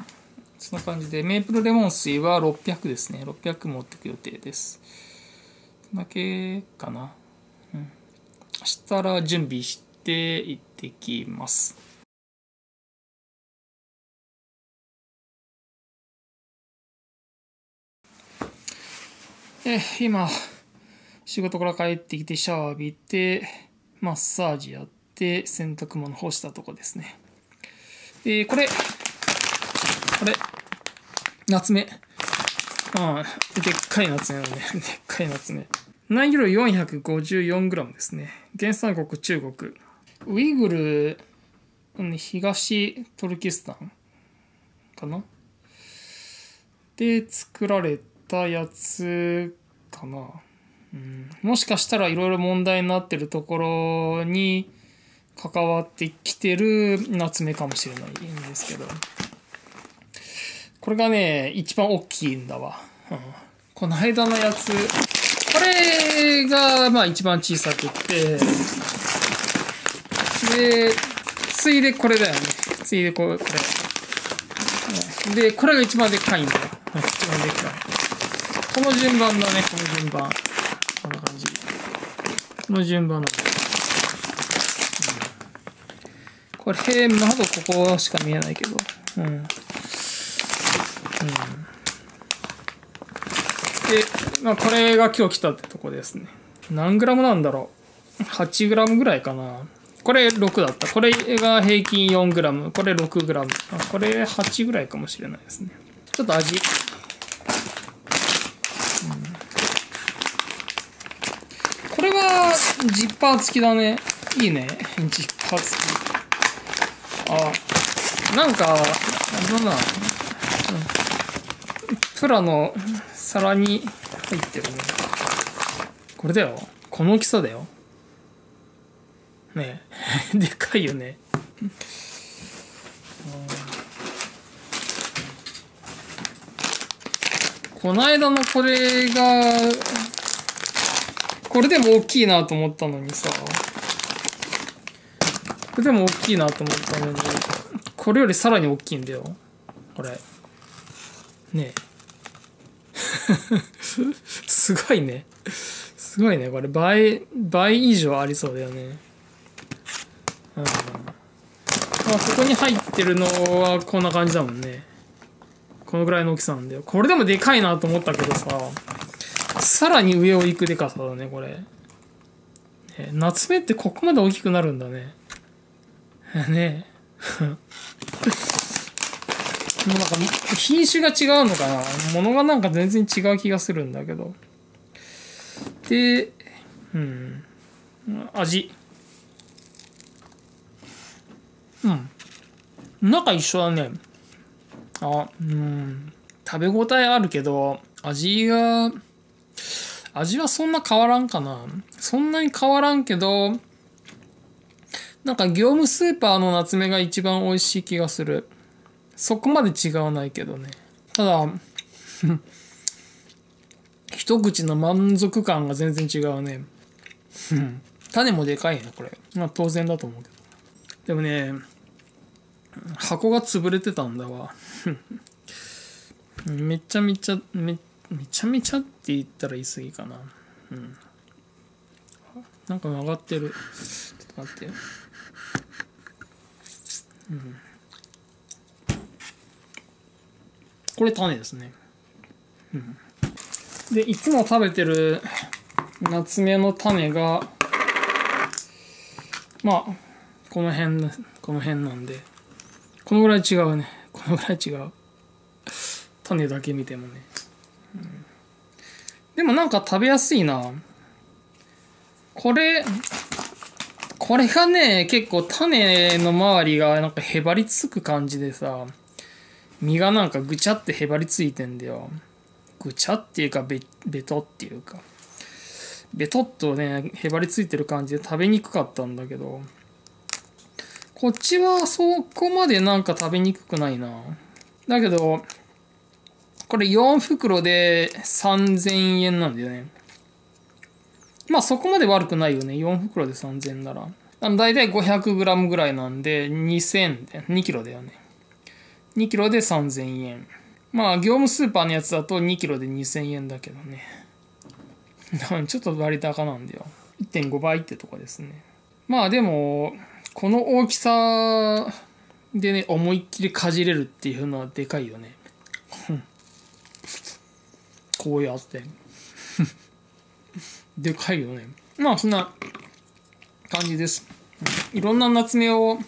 そんな感じでメープルレモン水は600ですね600持ってく予定ですそんだけかな、うん、したら準備して行ってきますえ今、仕事から帰ってきてシャワー浴びて、マッサージやって、洗濯物干したとこですね。で、これ、これ、夏目。ああ、でっかい夏目なね。でっかい夏目。内容量 454g ですね。原産国中国。ウイグル、東トルキスタンかなで作られたやつかな。うん、もしかしたらいろいろ問題になってるところに関わってきてる夏目かもしれないんですけど。これがね、一番大きいんだわ。うん、この間のやつ、これが、まあ一番小さくて、で、ついでこれだよね。ついでこれ、で、これが一番でっかいんだよ。一番でっかい。この順番だね、この順番。こんな感じ。この順番なだ、これ、まここしか見えないけど。うん。うん。で、まあ、これが今日来たってとこですね。何グラムなんだろう。8グラムぐらいかな。これ6だった。これが平均4グラム。これ6グラム。これ8ぐらいかもしれないですね。ちょっと味。ジッパー付きだね。いいね。ジッパー付き。あ、なんか、なんだ、プラの皿に入ってるね。これだよ。この大きさだよ。ね でかいよね。こないだのこれが、これでも大きいなと思ったのにさ。これでも大きいなと思ったのに、これよりさらに大きいんだよ。これ。ねえ。すごいね。すごいね。これ倍、倍以上ありそうだよね。うん。まあ、ここに入ってるのはこんな感じだもんね。このぐらいの大きさなんだよ。これでもでかいなと思ったけどさ。さらに上を行くでかさだね、これ。ね、夏目ってここまで大きくなるんだね。ね もうなんか品種が違うのかな物がなんか全然違う気がするんだけど。で、うん。味。うん。中一緒だね。あ、うん。食べ応えあるけど、味が、味はそんな変わらんかな。そんなに変わらんけど、なんか業務スーパーの夏目が一番美味しい気がする。そこまで違わないけどね。ただ、一口の満足感が全然違うね。種もでかいな、これ。まあ当然だと思うけど。でもね、箱が潰れてたんだわ。めちゃめちゃ、めっめちゃめちゃって言ったら言い過ぎかなうんなんか曲がってるちょっと待ってようんこれ種ですねうんでいつも食べてるナツメの種がまあこの辺この辺なんでこのぐらい違うねこのぐらい違う種だけ見てもねでもなんか食べやすいな。これ、これがね、結構種の周りがなんかへばりつく感じでさ、身がなんかぐちゃってへばりついてんだよ。ぐちゃっていうかべ、べとっていうか。べとっとね、へばりついてる感じで食べにくかったんだけど、こっちはそこまでなんか食べにくくないな。だけど、これ4袋で3000円なんだよね。まあそこまで悪くないよね。4袋で3000円なら。あの大体 500g ぐらいなんで2000で、2kg だよね。2kg で3000円。まあ業務スーパーのやつだと 2kg で2000円だけどね。ちょっと割高なんだよ。1.5倍ってとこですね。まあでも、この大きさでね、思いっきりかじれるっていうのはでかいよね。こうやって でかいよねまあそんな感じです、うん、いろんな夏目を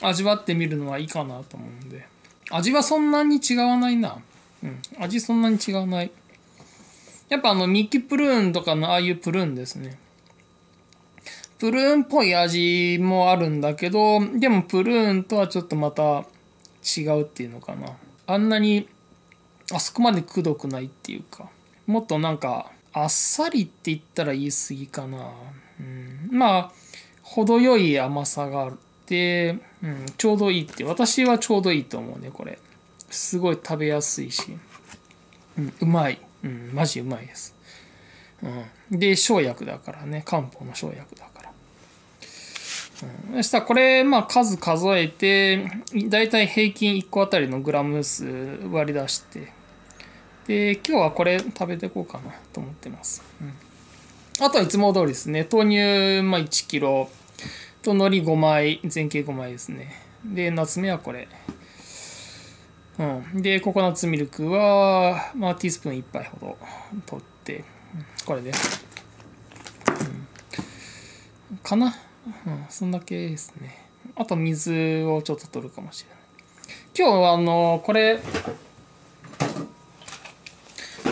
味わってみるのはいいかなと思うんで味はそんなに違わないなうん味そんなに違わないやっぱあのミッキープルーンとかのああいうプルーンですねプルーンっぽい味もあるんだけどでもプルーンとはちょっとまた違うっていうのかなあんなにあそこまでくどくないっていうかもっとなんかあっさりって言ったら言い過ぎかな、うん、まあ程よい甘さがあってうん、ちょうどいいって私はちょうどいいと思うねこれすごい食べやすいし、うん、うまい、うん、マジうまいです、うん、で生薬だからね漢方の生薬だから、うん、そしたらこれ、まあ、数数えてだいたい平均1個あたりのグラム数割り出してで、今日はこれ食べていこうかなと思ってます。うん、あとはいつも通りですね。豆乳、まあ、1 k g と海苔5枚、全形5枚ですね。で、夏目はこれ。うん。で、ココナッツミルクは、まあ、ティースプーン1杯ほど取って、これで。うん、かなうん、そんだけですね。あと水をちょっと取るかもしれない。今日はあの、これ、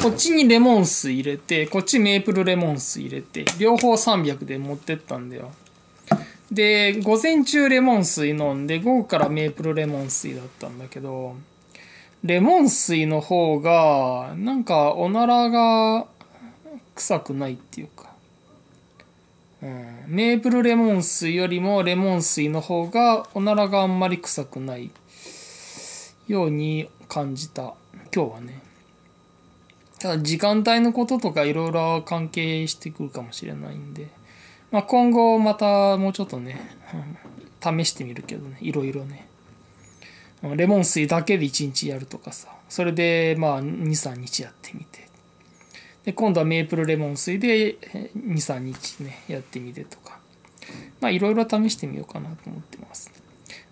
こっちにレモン水入れて、こっちメープルレモン水入れて、両方300で持ってったんだよ。で、午前中レモン水飲んで、午後からメープルレモン水だったんだけど、レモン水の方が、なんかおならが臭くないっていうか、うん、メープルレモン水よりもレモン水の方がおならがあんまり臭くないように感じた。今日はね。ただ時間帯のこととかいろいろ関係してくるかもしれないんで、まあ、今後またもうちょっとね、うん、試してみるけどねいろいろねレモン水だけで1日やるとかさそれでまあ23日やってみてで今度はメープルレモン水で23日ねやってみてとかまあいろいろ試してみようかなと思ってます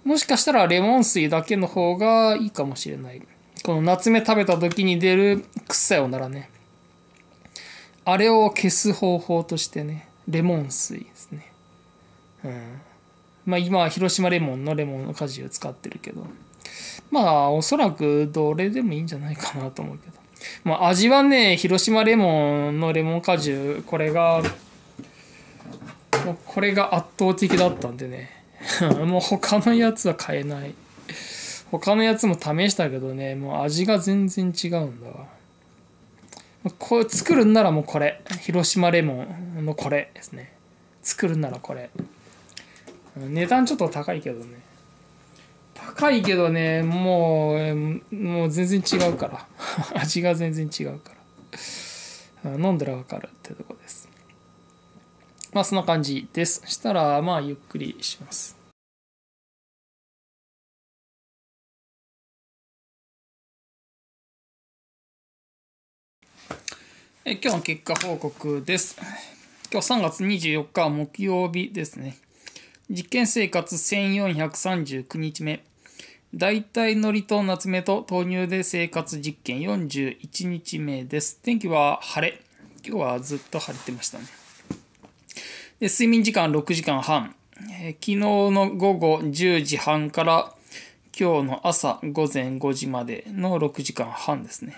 もしかしたらレモン水だけの方がいいかもしれないこの夏目食べた時に出る臭いおならね。あれを消す方法としてね、レモン水ですね。うん。まあ今は広島レモンのレモンの果汁使ってるけど。まあおそらくどれでもいいんじゃないかなと思うけど。まあ味はね、広島レモンのレモン果汁、これが、これが圧倒的だったんでね。もう他のやつは買えない。他のやつも試したけどね、もう味が全然違うんだわ。これ作るんならもうこれ。広島レモンのこれですね。作るんならこれ。値段ちょっと高いけどね。高いけどね、もう、もう全然違うから。味が全然違うから。飲んだらわかるってとこです。まあそんな感じです。したら、まあゆっくりします。え今日の結果報告です。今日3月24日木曜日ですね。実験生活1439日目。大体のりと夏目と豆乳で生活実験41日目です。天気は晴れ。今日はずっと晴れてましたね。で睡眠時間6時間半、え昨日の午後10時半から今日の朝午前5時までの6時間半ですね。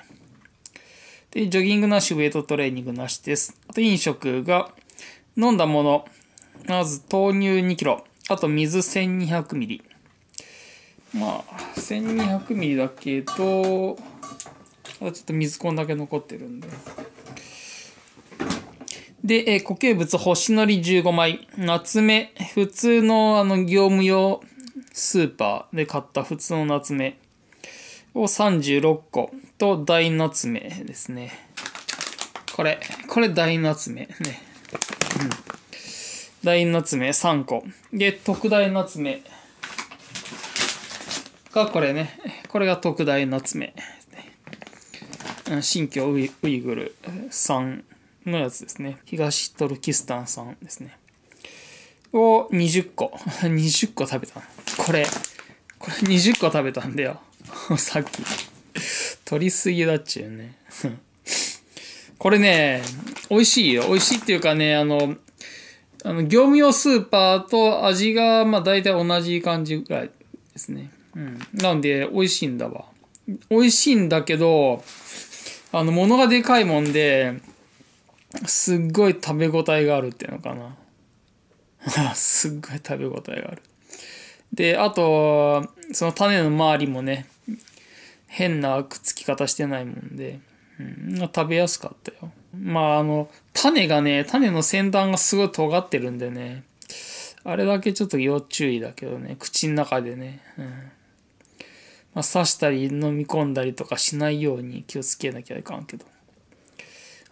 で、ジョギングなし、ウェイトトレーニングなしです。あと飲食が、飲んだもの、まず豆乳2キロ、あと水1200ミリ。まあ、1200ミリだけど、あとちょっと水こんだけ残ってるんで。で、えー、固形物、星のり15枚。夏目、普通のあの業務用スーパーで買った普通の夏目を36個。と大夏目ですね。これ、これ大夏目ね。うん。大夏目3個。で、特大夏目がこれね。これが特大夏目新疆ウイウイグルさんのやつですね。東トルキスタンさんですね。を20個。20 個食べた。これ、これ20個食べたんだよ。さっき。取りすぎだっちゅうね。これね、美味しいよ。美味しいっていうかね、あの、あの業務用スーパーと味が、まあ大体同じ感じぐらいですね。うん。なので、美味しいんだわ。美味しいんだけど、あの、物がでかいもんで、すっごい食べ応えがあるっていうのかな。すっごい食べ応えがある。で、あと、その種の周りもね、変なくっつき方してないもんで、うん、食べやすかったよ。まああの、種がね、種の先端がすごい尖ってるんでね、あれだけちょっと要注意だけどね、口の中でね、うん。まあ、刺したり飲み込んだりとかしないように気をつけなきゃいかんけど。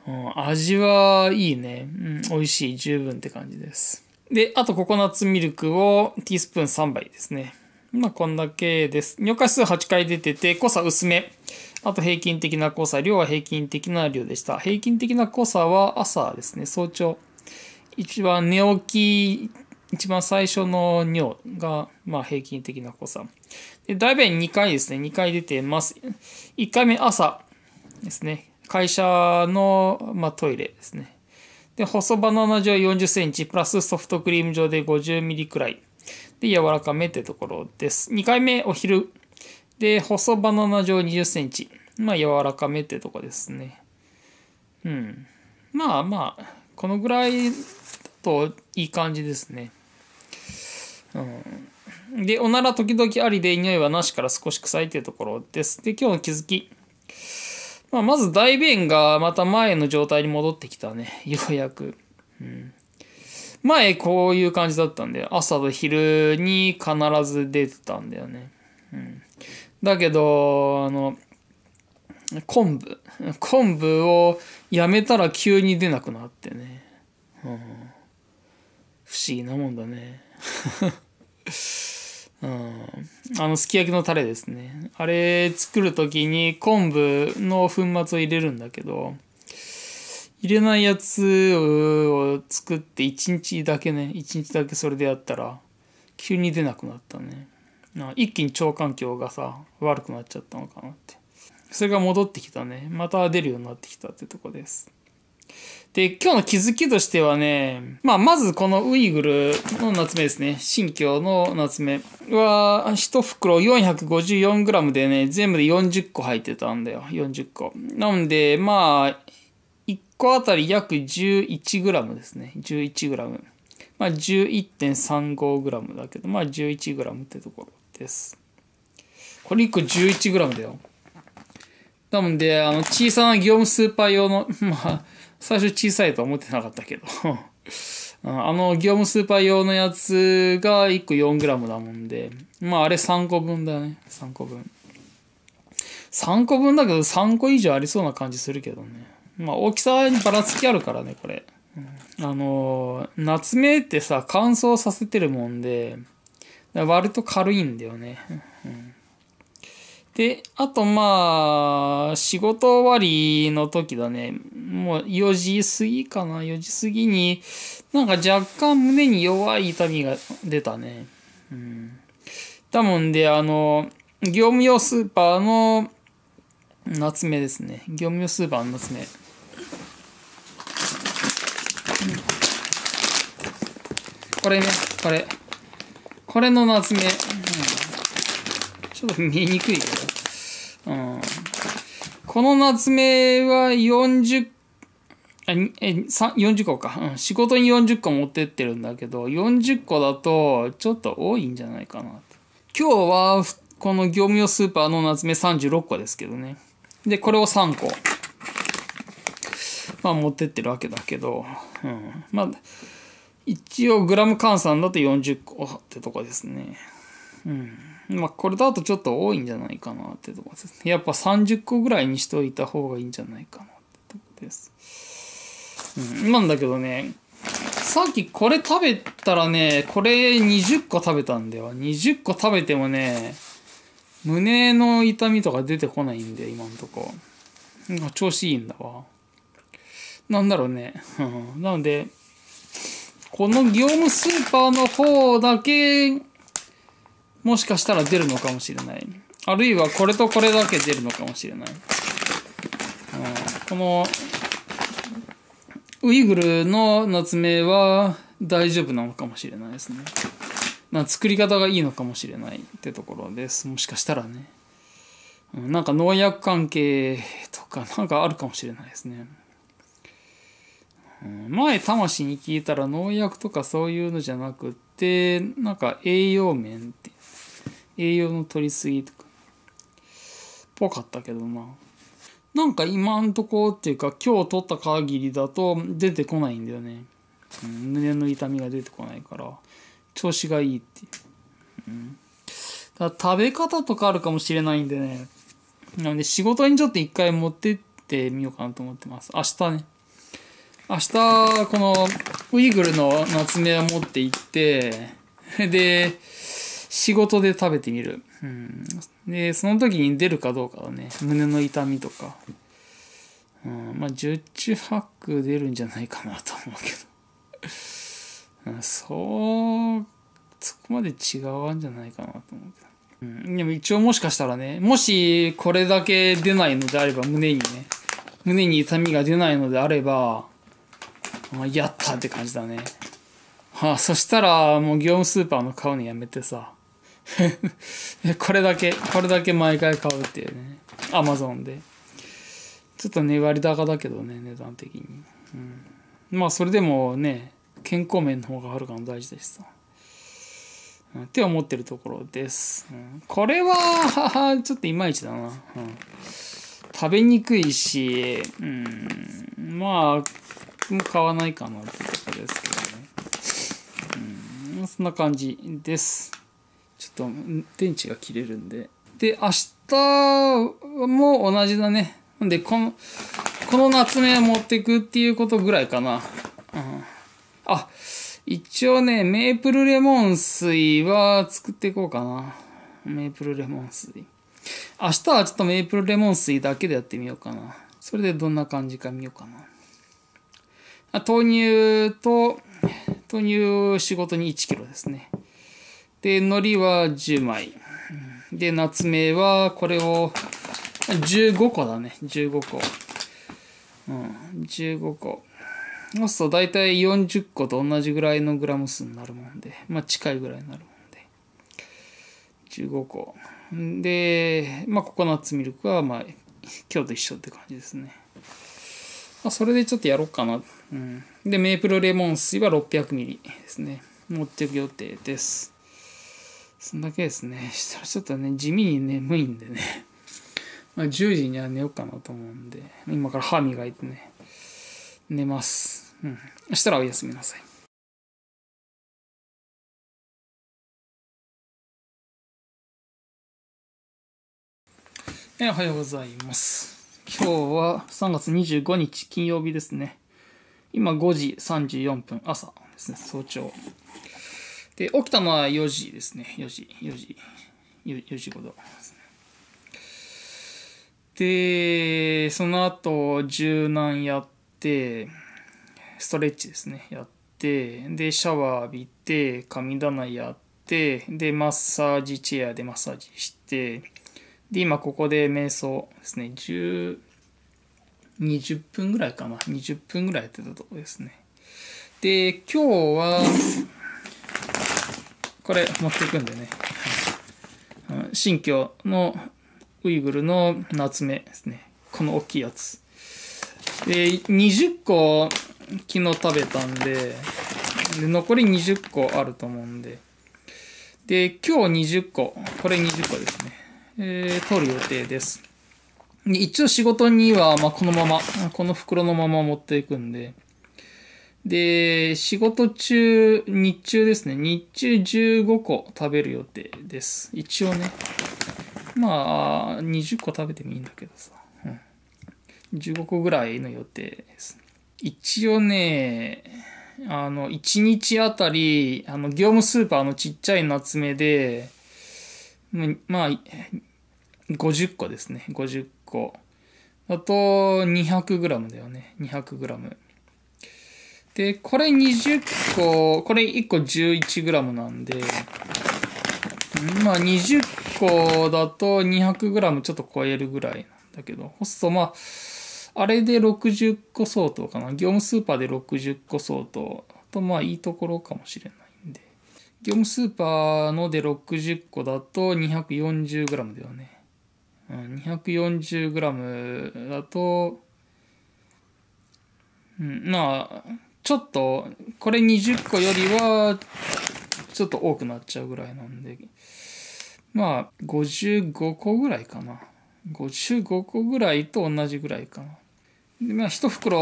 うん、味はいいね、うん。美味しい、十分って感じです。で、あとココナッツミルクをティースプーン3杯ですね。まあ、こんだけです。尿回数8回出てて、濃さ薄め。あと平均的な濃さ、量は平均的な量でした。平均的な濃さは朝ですね、早朝。一番寝起き、一番最初の尿が、まあ、平均的な濃さ。で、大便2回ですね、2回出てます。1回目朝ですね、会社の、まあ、トイレですね。で、細バナナ状40センチ、プラスソフトクリーム状で50ミリくらい。で、柔らかめってところです。2回目、お昼。で、細バナナ状20センチ。まあ、柔らかめってとこですね。うん。まあまあ、このぐらいだといい感じですね。うん。で、おなら時々ありで、匂いはなしから少し臭いっていうところです。で、今日の気づき。まあ、まず大便がまた前の状態に戻ってきたね。ようやく。うん。前こういう感じだったんで、朝と昼に必ず出てたんだよね。うん。だけど、あの、昆布。昆布をやめたら急に出なくなってね。うん、不思議なもんだね。うん、あの、すき焼きのタレですね。あれ作る時に昆布の粉末を入れるんだけど、入れないやつを作って1日だけね1日だけそれでやったら急に出なくなったね一気に腸環境がさ悪くなっちゃったのかなってそれが戻ってきたねまた出るようになってきたってとこですで今日の気づきとしてはね、まあ、まずこのウイグルの夏目ですね新疆の夏目は1袋 454g でね全部で40個入ってたんだよ40個なんでまあ個あたり約 11g ですね。11g。まあ 11.35g だけど、まあ 11g ってところです。これ1個 11g だよ。なので、あの、小さな業務スーパー用の、まあ、最初小さいと思ってなかったけど、あの、業務スーパー用のやつが1個 4g だもんで、まああれ3個分だね。3個分。3個分だけど3個以上ありそうな感じするけどね。まあ、大きさにばらつきあるからね、これ。あの、夏目ってさ、乾燥させてるもんで、割と軽いんだよね。で、あとまあ、仕事終わりの時だね。もう4時過ぎかな、4時過ぎに、なんか若干胸に弱い痛みが出たね。ただもんで、あの、業務用スーパーの夏目ですね。業務用スーパーの夏目。これね、これ。これの夏目。うん、ちょっと見えにくいけど。うん、この夏目は40、あえ40個か、うん。仕事に40個持ってってるんだけど、40個だとちょっと多いんじゃないかな今日は、この業務用スーパーの夏目36個ですけどね。で、これを3個。まあ持ってってるわけだけど、うん。まあ、一応グラム換算だと40個ってとこですね。うん。まあこれだとちょっと多いんじゃないかなってとこですね。やっぱ30個ぐらいにしといた方がいいんじゃないかなってとこです。うん。なんだけどね、さっきこれ食べたらね、これ20個食べたんだよ。20個食べてもね、胸の痛みとか出てこないんで、今んとこ。なんか調子いいんだわ。なんだろうね。なので、この業務スーパーの方だけ、もしかしたら出るのかもしれない。あるいはこれとこれだけ出るのかもしれない。この、ウイグルの夏目は大丈夫なのかもしれないですね。な作り方がいいのかもしれないってところです。もしかしたらね。なんか農薬関係とかなんかあるかもしれないですね。前魂に聞いたら農薬とかそういうのじゃなくってなんか栄養面って栄養の取りすぎとかぽかったけどななんか今んとこっていうか今日取った限りだと出てこないんだよね、うん、胸の痛みが出てこないから調子がいいってう、うん、だ食べ方とかあるかもしれないんでねなので仕事にちょっと一回持ってってみようかなと思ってます明日ね明日、この、ウイグルの夏目を持って行って、で、仕事で食べてみる。うん、で、その時に出るかどうかはね。胸の痛みとか。うん、まあ、十中八九出るんじゃないかなと思うけど。うん、そう、そこまで違うんじゃないかなと思うけど。うん、でも一応もしかしたらね、もしこれだけ出ないのであれば、胸にね、胸に痛みが出ないのであれば、まあ、やったって感じだね。はあ、そしたら、もう業務スーパーの買うのやめてさ。これだけ、これだけ毎回買うっていうね。アマゾンで。ちょっとね、割高だけどね、値段的に。うん、まあ、それでもね、健康面の方がはるかに大事でした。うん、って思ってるところです。うん、これは、ちょっといまいちだな。うん、食べにくいし、うん、まあ、も買わないかなってとこですけどね。うん、そんな感じです。ちょっと電池が切れるんで。で、明日も同じだね。で、この、この夏目を持っていくっていうことぐらいかな。うん、あ、一応ね、メープルレモン水は作っていこうかな。メープルレモン水。明日はちょっとメープルレモン水だけでやってみようかな。それでどんな感じか見ようかな。豆乳と、豆乳仕事に1キロですね。で、海苔は10枚。で、ナツメはこれを15個だね。15個。うん、15個。そうすると大体40個と同じぐらいのグラム数になるもんで、まあ近いぐらいになるもんで。15個。で、まあココナッツミルクはまあ今日と一緒って感じですね。まあ、それでちょっとやろうかな。うん、で、メープルレモン水は 600ml ですね。持っていく予定です。そんだけですね。したらちょっとね、地味に眠いんでね。まあ、10時には寝ようかなと思うんで、今から歯磨いてね、寝ます。うん。そしたらおやすみなさい。えおはようございます。今日は3月25日金曜日ですね。今5時34分、朝ですね、早朝。で、起きたのは4時ですね、4時、4時、4時5度でで、その後、柔軟やって、ストレッチですね、やって、で、シャワー浴びて、神棚やって、で、マッサージチェアでマッサージして、で、今ここで瞑想ですね、10、20分ぐらいかな。20分ぐらいやってたとこですね。で、今日は、これ持っていくんでね。新居のウイグルの夏目ですね。この大きいやつ。で、20個昨日食べたんで、で残り20個あると思うんで。で、今日20個、これ20個ですね。えー、取る予定です。一応仕事には、まあ、このまま、この袋のまま持っていくんで。で、仕事中、日中ですね。日中15個食べる予定です。一応ね。まあ、20個食べてもいいんだけどさ。うん、15個ぐらいの予定です。一応ね、あの、1日あたり、あの、業務スーパーのちっちゃい夏目で、まあ、50個ですね。50個。あと、200g だよね。200g。で、これ20個、これ1個 11g なんで、まあ20個だと 200g ちょっと超えるぐらいなんだけど、ホストまあ、あれで60個相当かな。業務スーパーで60個相当。あとまあいいところかもしれないんで。業務スーパーので60個だと 240g だよね。240g だと、うん、まあ、ちょっと、これ20個よりは、ちょっと多くなっちゃうぐらいなんで、まあ、55個ぐらいかな。55個ぐらいと同じぐらいかな。で、まあ、1袋、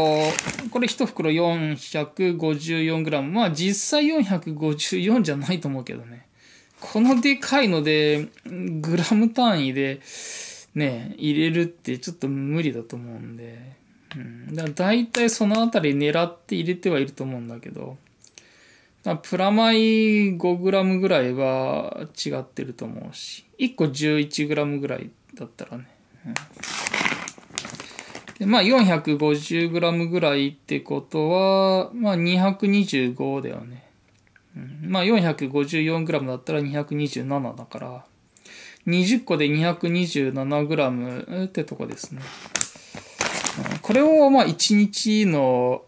これ1袋 454g。まあ、実際454じゃないと思うけどね。このでかいので、グラム単位で、ね、入れるってちょっと無理だと思うんで、うん。だ大体そのあたり狙って入れてはいると思うんだけど、プラマイ 5g ぐらいは違ってると思うし、1個 11g ぐらいだったらね。うん、まあ 450g ぐらいってことは、まあ225だよね。うん、まあ 454g だったら227だから、20個で 227g ってとこですね。これをまあ1日の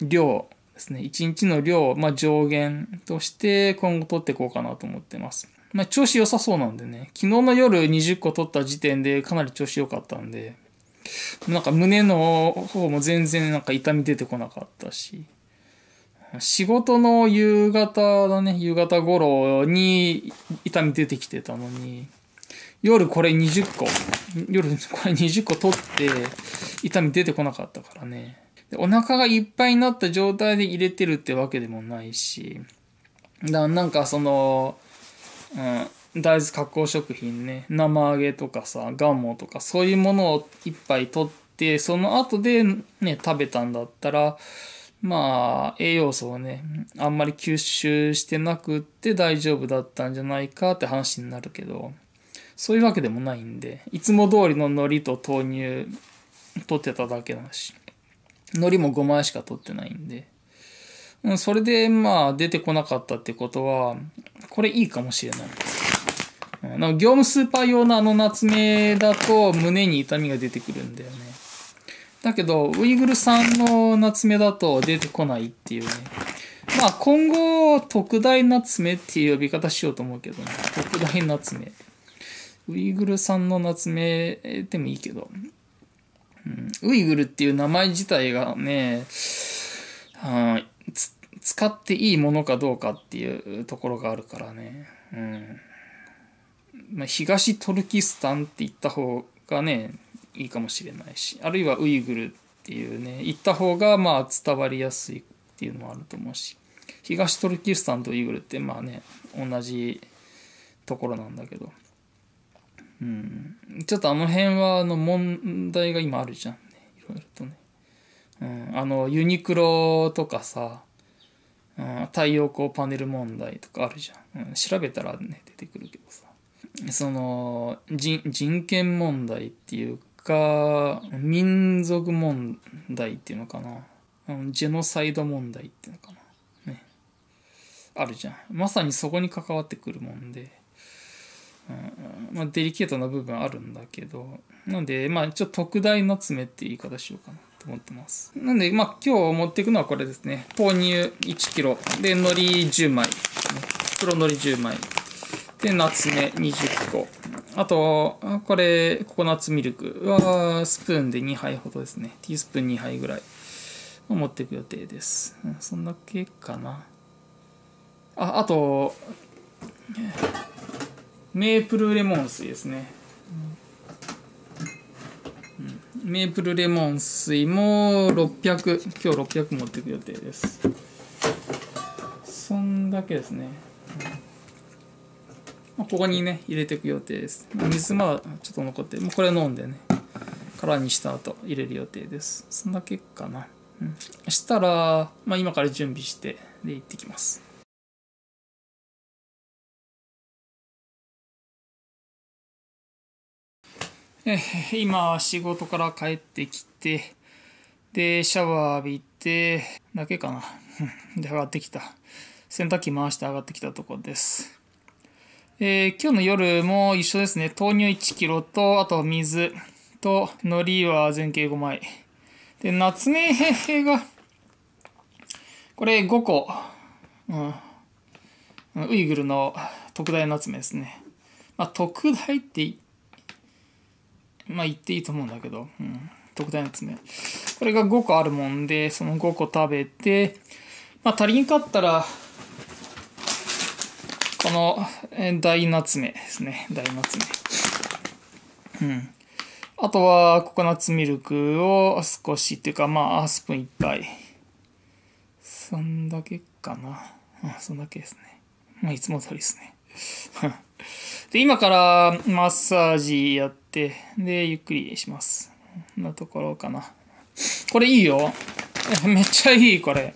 量ですね。1日の量、まあ、上限として今後取っていこうかなと思ってます。まあ、調子良さそうなんでね。昨日の夜20個取った時点でかなり調子良かったんで、なんか胸の方も全然なんか痛み出てこなかったし。仕事の夕方だね、夕方頃に痛み出てきてたのに、夜これ20個、夜これ20個取って、痛み出てこなかったからね。お腹がいっぱいになった状態で入れてるってわけでもないし、だなんかその、うん、大豆加工食品ね、生揚げとかさ、ガンモとかそういうものをいっぱい取って、その後でね、食べたんだったら、まあ、栄養素をね、あんまり吸収してなくって大丈夫だったんじゃないかって話になるけど、そういうわけでもないんで、いつも通りの海苔と豆乳取ってただけだし、海苔も5枚しか取ってないんで、うん、それでまあ出てこなかったってことは、これいいかもしれない。うん、業務スーパー用のあの夏目だと胸に痛みが出てくるんだよね。だけど、ウイグルさんの夏目だと出てこないっていうね。まあ今後、特大夏目っていう呼び方しようと思うけどね。特大夏目。ウイグルさんの夏目でもいいけど。うん、ウイグルっていう名前自体がね、はあ、使っていいものかどうかっていうところがあるからね。うんまあ、東トルキスタンって言った方がね、いいかもしれないしあるいはウイグルっていうね行った方がまあ伝わりやすいっていうのもあると思うし東トルキスタンとウイグルってまあね同じところなんだけど、うん、ちょっとあの辺はあの問題が今あるじゃんねいろいろとね、うん、あのユニクロとかさ、うん、太陽光パネル問題とかあるじゃん、うん、調べたらね出てくるけどさその人人権問題っていう化、民族問題っていうのかな。ジェノサイド問題っていうのかな。ね。あるじゃん。まさにそこに関わってくるもんで。うん、まあ、デリケートな部分あるんだけど。なんで、まあ、ちょっと特大の爪っていう言い方しようかなと思ってます。なんで、まあ、今日持っていくのはこれですね。豆乳 1kg。で、海苔10枚。黒海苔10枚。で、ナツメ20個。あと、これ、ココナッツミルクは、スプーンで2杯ほどですね。ティースプーン2杯ぐらい持っていく予定です。うん、そんだけかな。あ、あと、メープルレモン水ですね。うん、メープルレモン水も600、今日600持っていく予定です。そんだけですね。まあ、ここにね入れていく予定です水まだちょっと残ってもうこれ飲んでね空にした後入れる予定ですそんだけかな、うん、したら、まあ、今から準備してで行ってきますえ今仕事から帰ってきてでシャワー浴びてだけかなで上がってきた洗濯機回して上がってきたとこですえー、今日の夜も一緒ですね。豆乳 1kg と、あと水と、海苔は全形5枚。で、夏目が、これ5個。うん。ウイグルの特大夏目ですね。まあ、特大って、まあ言っていいと思うんだけど、うん。特大夏目。これが5個あるもんで、その5個食べて、まあ足りんかったら、この大ナツメですね。大ナツメ。うん。あとは、ココナッツミルクを少しっていうか、まあ、スプーン1杯。そんだけかな。うん、そんだけですね。まあ、いつも通りですね。で、今からマッサージやって、で、ゆっくりします。なところかな。これいいよ。めっちゃいい、これ。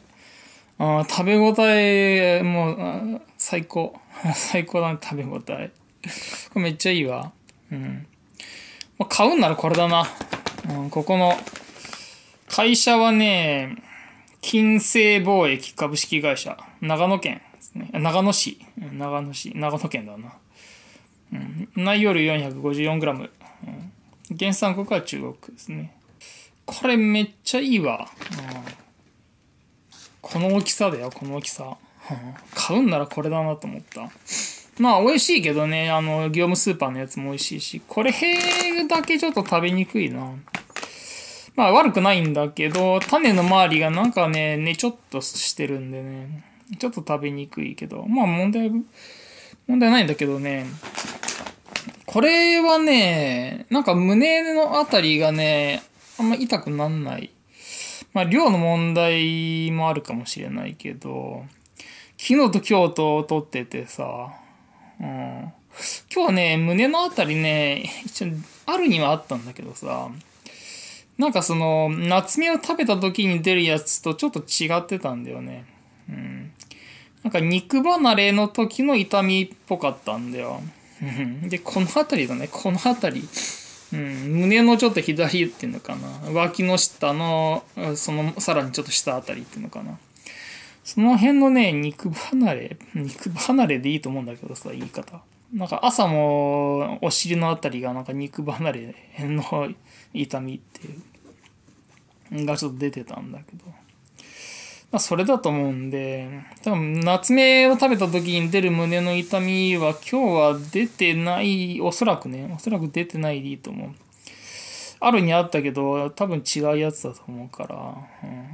あ食べ応え、もう、最高。最高だね、食べ応え。これめっちゃいいわ。うん。まあ、買うんならこれだな。うん、ここの、会社はね、金星貿易株式会社。長野県ですね。長野市。長野市。長野県だな。うん。内容量 454g。うん。原産国は中国ですね。これめっちゃいいわ。うん、この大きさだよ、この大きさ。買うんならこれだなと思った。まあ美味しいけどね、あの、業務スーパーのやつも美味しいし、これだけちょっと食べにくいな。まあ悪くないんだけど、種の周りがなんかね、ねちょっとしてるんでね、ちょっと食べにくいけど、まあ問題、問題ないんだけどね、これはね、なんか胸のあたりがね、あんま痛くなんない。まあ量の問題もあるかもしれないけど、昨日と今日と撮っててさ、うん。今日はね、胸のあたりね、一応、あるにはあったんだけどさ、なんかその、夏目を食べた時に出るやつとちょっと違ってたんだよね。うん。なんか肉離れの時の痛みっぽかったんだよ。で、この辺りだね、この辺り。うん、胸のちょっと左っていうのかな。脇の下の、その、さらにちょっと下あたりっていうのかな。その辺のね、肉離れ、肉離れでいいと思うんだけどさ、言い方。なんか朝もお尻のあたりがなんか肉離れの痛みっていう、がちょっと出てたんだけど。まあそれだと思うんで、多分夏目を食べた時に出る胸の痛みは今日は出てない、おそらくね、おそらく出てないでいいと思う。あるにあったけど、多分違うやつだと思うから、うん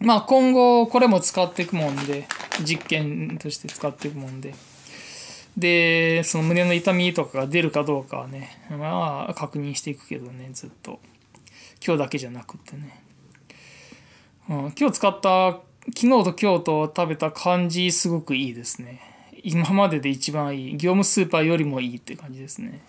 まあ今後これも使っていくもんで、実験として使っていくもんで。で、その胸の痛みとかが出るかどうかはね、まあ確認していくけどね、ずっと。今日だけじゃなくってね。うん、今日使った、昨日と今日と食べた感じすごくいいですね。今までで一番いい。業務スーパーよりもいいって感じですね。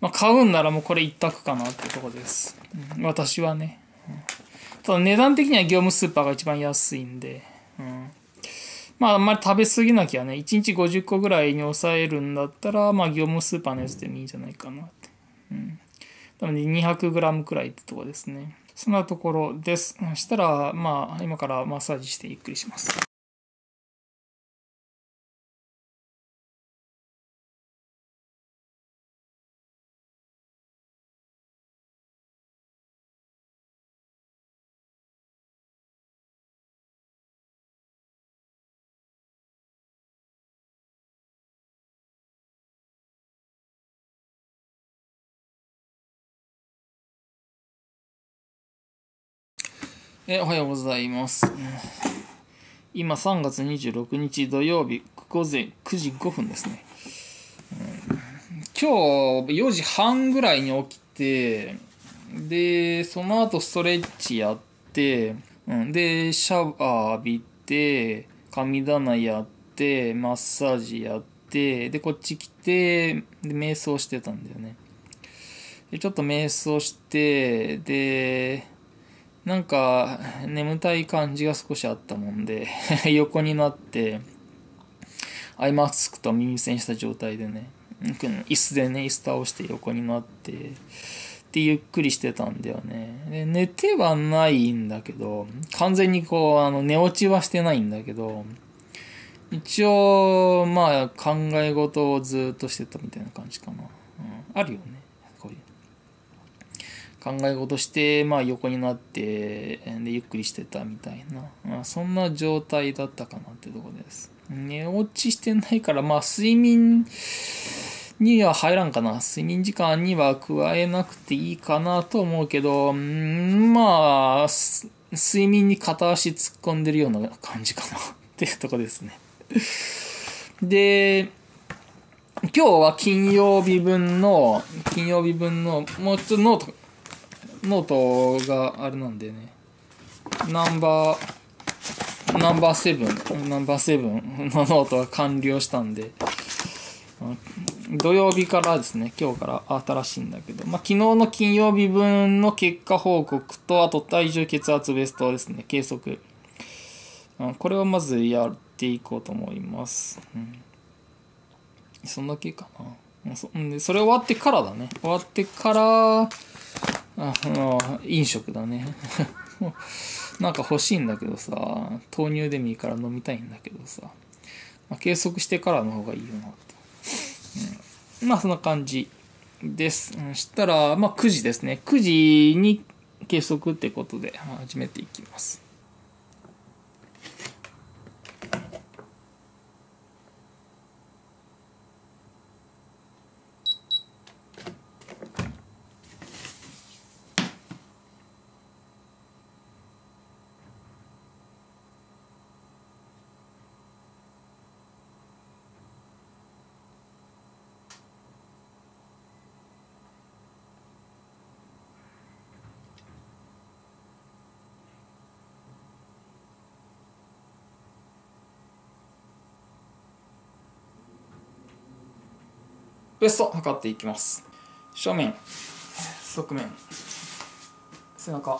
まあ買うんならもうこれ一択かなってとこです。うん、私はね。うんただ値段的には業務スーパーが一番安いんで、うん。まあ、あんまり食べ過ぎなきゃね、1日50個ぐらいに抑えるんだったら、まあ、業務スーパーのやつでもいいんじゃないかなって。うん。なの 200g くらいってとこですね。そんなところです。そしたら、まあ、今からマッサージしてゆっくりします。えおはようございます。今3月26日土曜日午前9時5分ですね。今日4時半ぐらいに起きて、で、その後ストレッチやって、で、シャワー浴びて、神棚やって、マッサージやって、で、こっち来て、で、瞑想してたんだよね。で、ちょっと瞑想して、で、なんか眠たい感じが少しあったもんで 横になってアイマスクと耳栓した状態でね椅子でね椅子倒して横になってでゆっくりしてたんだよねで寝てはないんだけど完全にこうあの寝落ちはしてないんだけど一応まあ考え事をずっとしてたみたいな感じかな、うん、あるよね考え事して、まあ、横になってでゆっくりしてたみたいな、まあ、そんな状態だったかなってとこです。寝落ちしてないから、まあ、睡眠には入らんかな。睡眠時間には加えなくていいかなと思うけど、んまあ、睡眠に片足突っ込んでるような感じかなっていうとこですね。で、今日は金曜日分の、金曜日分の、もうちょっとノートノートがあれなんでねナンバーナンバーセブンナンバーセブンのノートが完了したんで土曜日からですね今日から新しいんだけど、まあ、昨日の金曜日分の結果報告とあと体重血圧ベストですね計測これをまずやっていこうと思います、うん、そんだけかなそそれ終わってからだね終わってからあ飲食だね なんか欲しいんだけどさ豆乳でもいいから飲みたいんだけどさ、まあ、計測してからの方がいいよなと、うん、まあそんな感じです、うん、したらまあ9時ですね9時に計測ってことで始めていきますウエスト測っていきます正面側面背中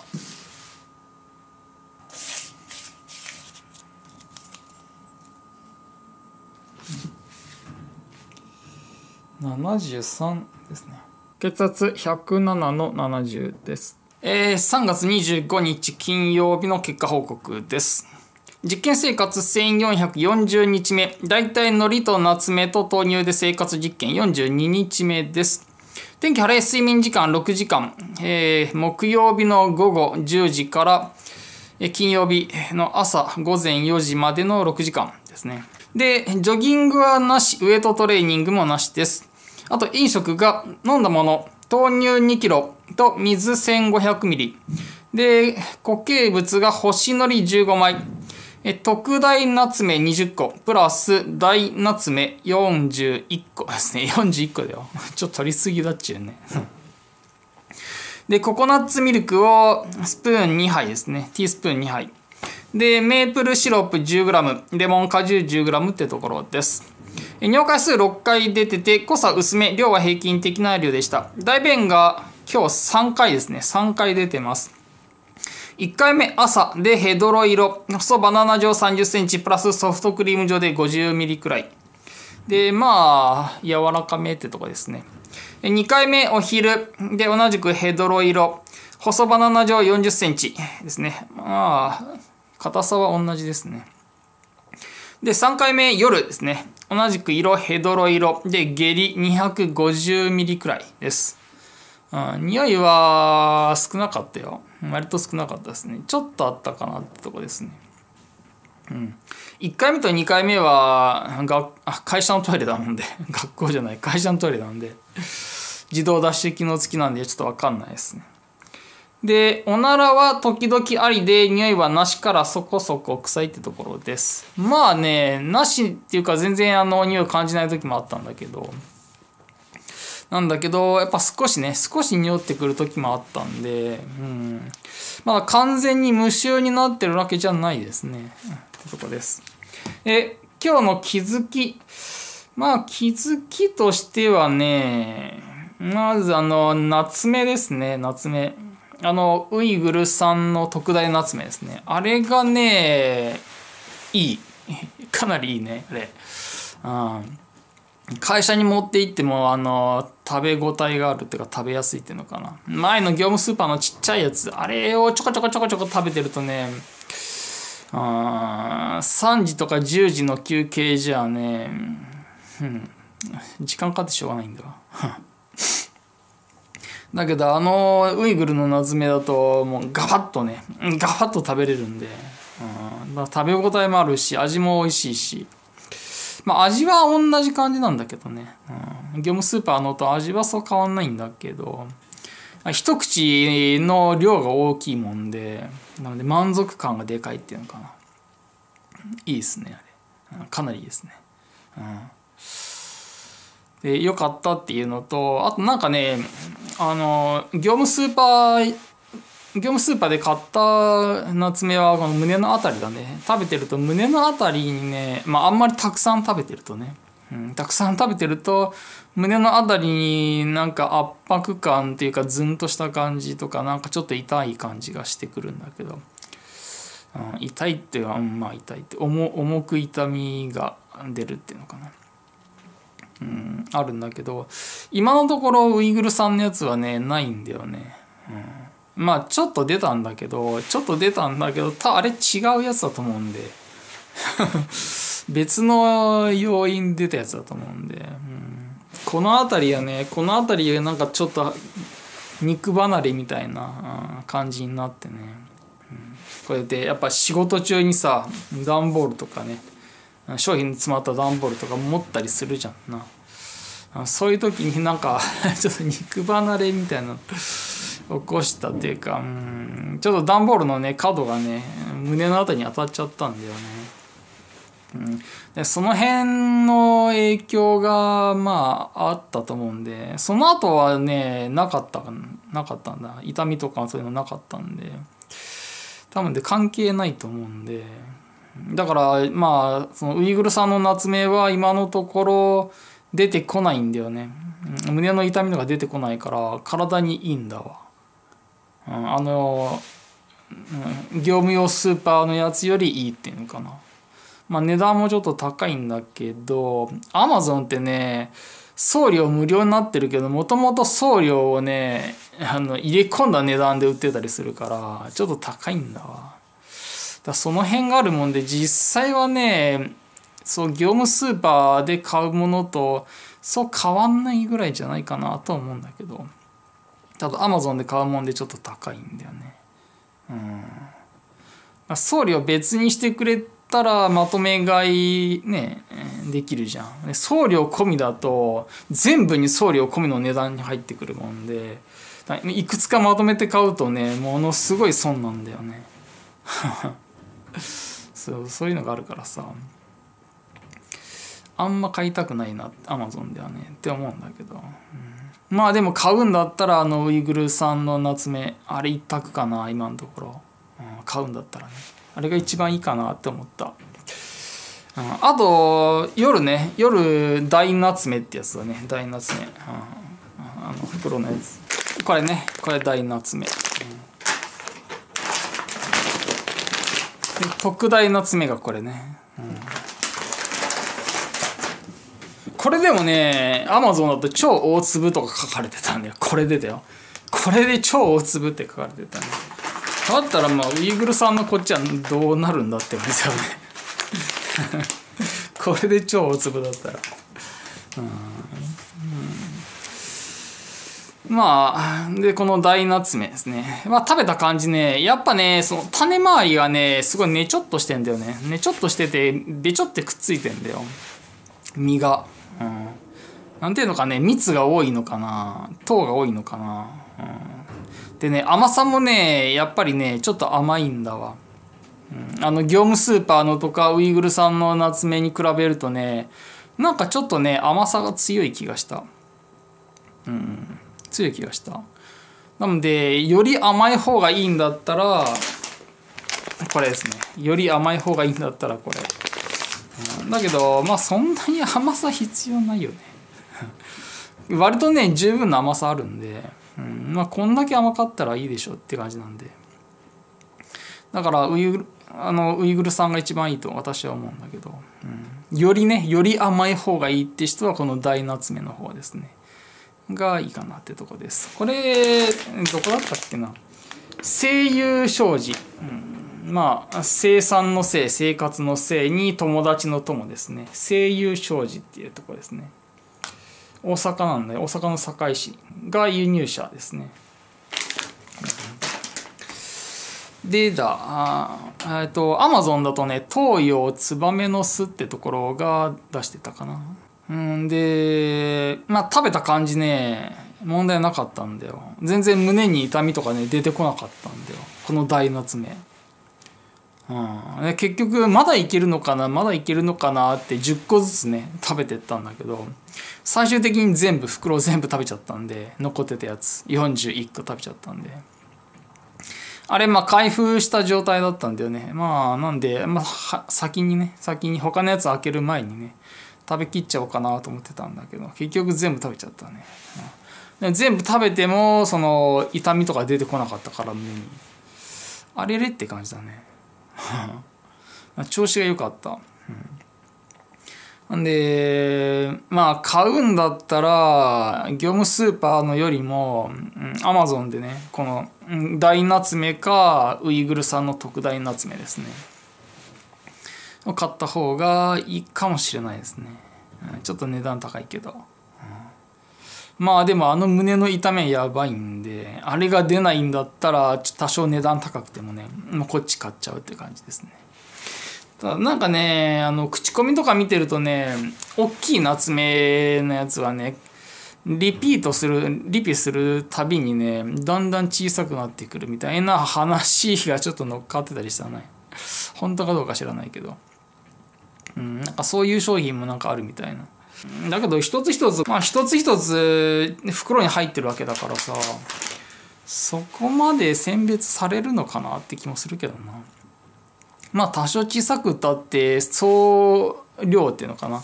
73ですね血圧107の70ですえー、3月25日金曜日の結果報告です実験生活1440日目、大体海苔と夏目と豆乳で生活実験42日目です。天気晴れ、睡眠時間6時間、えー、木曜日の午後10時から、金曜日の朝午前4時までの6時間ですね。で、ジョギングはなし、ウエイトトレーニングもなしです。あと飲食が飲んだもの、豆乳2キロと水1500ミリ。で、固形物が星のり15枚。え特大ナツメ20個、プラス大ナツメ41個ですね。41個だよ。ちょっと取りすぎだっちゅうね。で、ココナッツミルクをスプーン2杯ですね。ティースプーン2杯。で、メープルシロップ 10g、レモン果汁 10g ってところです。尿回数6回出てて、濃さ薄め、量は平均的な量でした。大便が今日3回ですね。3回出てます。1回目朝でヘドロ色。細バナナ状30センチプラスソフトクリーム状で50ミリくらい。で、まあ、柔らかめってとこですね。2回目お昼で同じくヘドロ色。細バナナ状40センチですね。まあ、硬さは同じですね。で、3回目夜ですね。同じく色ヘドロ色で下痢250ミリくらいです。匂いは少なかったよ。割と少なかったですね。ちょっとあったかなってとこですね。うん、1回目と2回目はがあ会社のトイレだもんで 学校じゃない会社のトイレなんで自動脱出機能付きなんでちょっとわかんないですねでおならは時々ありで匂いはなしからそこそこ臭いってところですまあねなしっていうか全然あの匂い感じない時もあったんだけどなんだけど、やっぱ少しね、少し匂ってくる時もあったんで、うん。まだ完全に無臭になってるわけじゃないですね。うん、ってとこです。え、今日の気づき。まあ、気づきとしてはね、まずあの、夏目ですね、夏目。あの、ウイグルさんの特大夏目ですね。あれがね、いい。かなりいいね、あれ。うん。会社に持って行っても、あの、食べ応えがあるっていうか食べやすいっていうのかな前の業務スーパーのちっちゃいやつあれをちょこちょこちょこちょこ食べてるとねあ3時とか10時の休憩じゃね、うん、時間かかってしょうがないんだ だけどあのウイグルのなず。めだともうガバッとねガバッと食べれるんで、うん、食べ応えもあるし味も美味しいしまあ味は同じ感じなんだけどね、うん、業務スーパーのと味はそう変わんないんだけど一口の量が大きいもんでなので満足感がでかいっていうのかないいですねあれかなりいいですねうんで良かったっていうのとあとなんかねあの業務スーパー業務スーパーで買ったナツメはこの胸のあたりだね食べてると胸のあたりにね、まあ、あんまりたくさん食べてるとね、うん、たくさん食べてると胸のあたりになんか圧迫感っていうかズンとした感じとかなんかちょっと痛い感じがしてくるんだけど、うん、痛いっていうのは、ん、まあ痛いって重く痛みが出るっていうのかな。うん、あるんだけど今のところウイグルさんのやつはねないんだよね。うんまあちょっと出たんだけどちょっと出たんだけどたあれ違うやつだと思うんで 別の要因出たやつだと思うんで、うん、この辺りはねこの辺りなんかちょっと肉離れみたいな感じになってね、うん、これでやっぱ仕事中にさ段ボールとかね商品に詰まった段ボールとか持ったりするじゃんなそういう時になんか ちょっと肉離れみたいな起こしたっていうかうんちょっと段ボールのね角がね胸の辺りに当たっちゃったんだよね、うん、でその辺の影響がまああったと思うんでその後はねなかったなかったんだ痛みとかそういうのなかったんで多分で関係ないと思うんでだからまあそのウイグルさんの夏目は今のところ出てこないんだよね胸の痛みとか出てこないから体にいいんだわあの、業務用スーパーのやつよりいいっていうのかな。まあ値段もちょっと高いんだけど、アマゾンってね、送料無料になってるけど、もともと送料をね、あの、入れ込んだ値段で売ってたりするから、ちょっと高いんだわ。だその辺があるもんで、実際はね、そう、業務スーパーで買うものと、そう変わんないぐらいじゃないかなとは思うんだけど。だアマゾンで買うもんでちょっと高いんだよねうん送料別にしてくれたらまとめ買いねできるじゃん送料込みだと全部に送料込みの値段に入ってくるもんでいくつかまとめて買うとねものすごい損なんだよね そうそういうのがあるからさあんま買いたくないなアマゾンではねって思うんだけど、うんまあでも買うんだったらあのウイグル産の夏目あれ一択かな今のところ、うん、買うんだったらねあれが一番いいかなって思った、うん、あと夜ね夜大夏目ってやつだね大夏目、うん、あの袋のやつこれねこれ大夏目、うん、特大夏目がこれね、うんこれでもね、アマゾンだと超大粒とか書かれてたんだよ。これでだよ。これで超大粒って書かれてたんだよ。だったらまあ、ウイグルさんのこっちはどうなるんだって思いですよね。これで超大粒だったら。うんまあ、で、この大ナツメですね。まあ、食べた感じね、やっぱね、その種周りがね、すごいねちょっとしてんだよね。ねちょっとしてて、べちょってくっついてんだよ。身が。うん、なんていうのかね蜜が多いのかな糖が多いのかな、うん、でね甘さもねやっぱりねちょっと甘いんだわ、うん、あの業務スーパーのとかウイグル産の夏目に比べるとねなんかちょっとね甘さが強い気がしたうん強い気がしたなのでより甘い方がいいんだったらこれですねより甘い方がいいんだったらこれだけどまあそんなに甘さ必要ないよね 割とね十分な甘さあるんで、うん、まあこんだけ甘かったらいいでしょって感じなんでだからウイグルあのウイグルさんが一番いいと私は思うんだけど、うん、よりねより甘い方がいいって人はこの大ナツメの方ですねがいいかなってとこですこれどこだったっけな声優障子、うんまあ、生産のせい、生活のせいに友達の友ですね。声優商事っていうとこですね。大阪なんで、大阪の堺市が輸入者ですね。でだ、あえっ、ー、と、アマゾンだとね、東洋ツバメの巣ってところが出してたかな。うんで、まあ食べた感じね、問題なかったんだよ。全然胸に痛みとかね、出てこなかったんだよ。この大夏目。うん、結局まだいけるのかなまだいけるのかなって10個ずつね食べてったんだけど最終的に全部袋全部食べちゃったんで残ってたやつ41個食べちゃったんであれまあ開封した状態だったんだよねまあなんで、まあ、先にね先に他のやつ開ける前にね食べきっちゃおうかなと思ってたんだけど結局全部食べちゃったね、うん、全部食べてもその痛みとか出てこなかったからもにあれれって感じだね 調子が良かった。うん、で、まあ、買うんだったら、業務スーパーのよりも、アマゾンでね、この、大夏目か、ウイグル産の特大夏目ですね。を買った方がいいかもしれないですね。ちょっと値段高いけど。まあでもあの胸の痛みやばいんで、あれが出ないんだったら、多少値段高くてもね、まあ、こっち買っちゃうって感じですね。ただなんかね、あの、口コミとか見てるとね、大きい夏目のやつはね、リピートする、リピするたびにね、だんだん小さくなってくるみたいな話がちょっと乗っかってたりしたね。本当かどうか知らないけど。うん、なんかそういう商品もなんかあるみたいな。だけど一つ一つ、まあ一つ一つ袋に入ってるわけだからさ、そこまで選別されるのかなって気もするけどな。まあ多少小さくたって総量っていうのかな。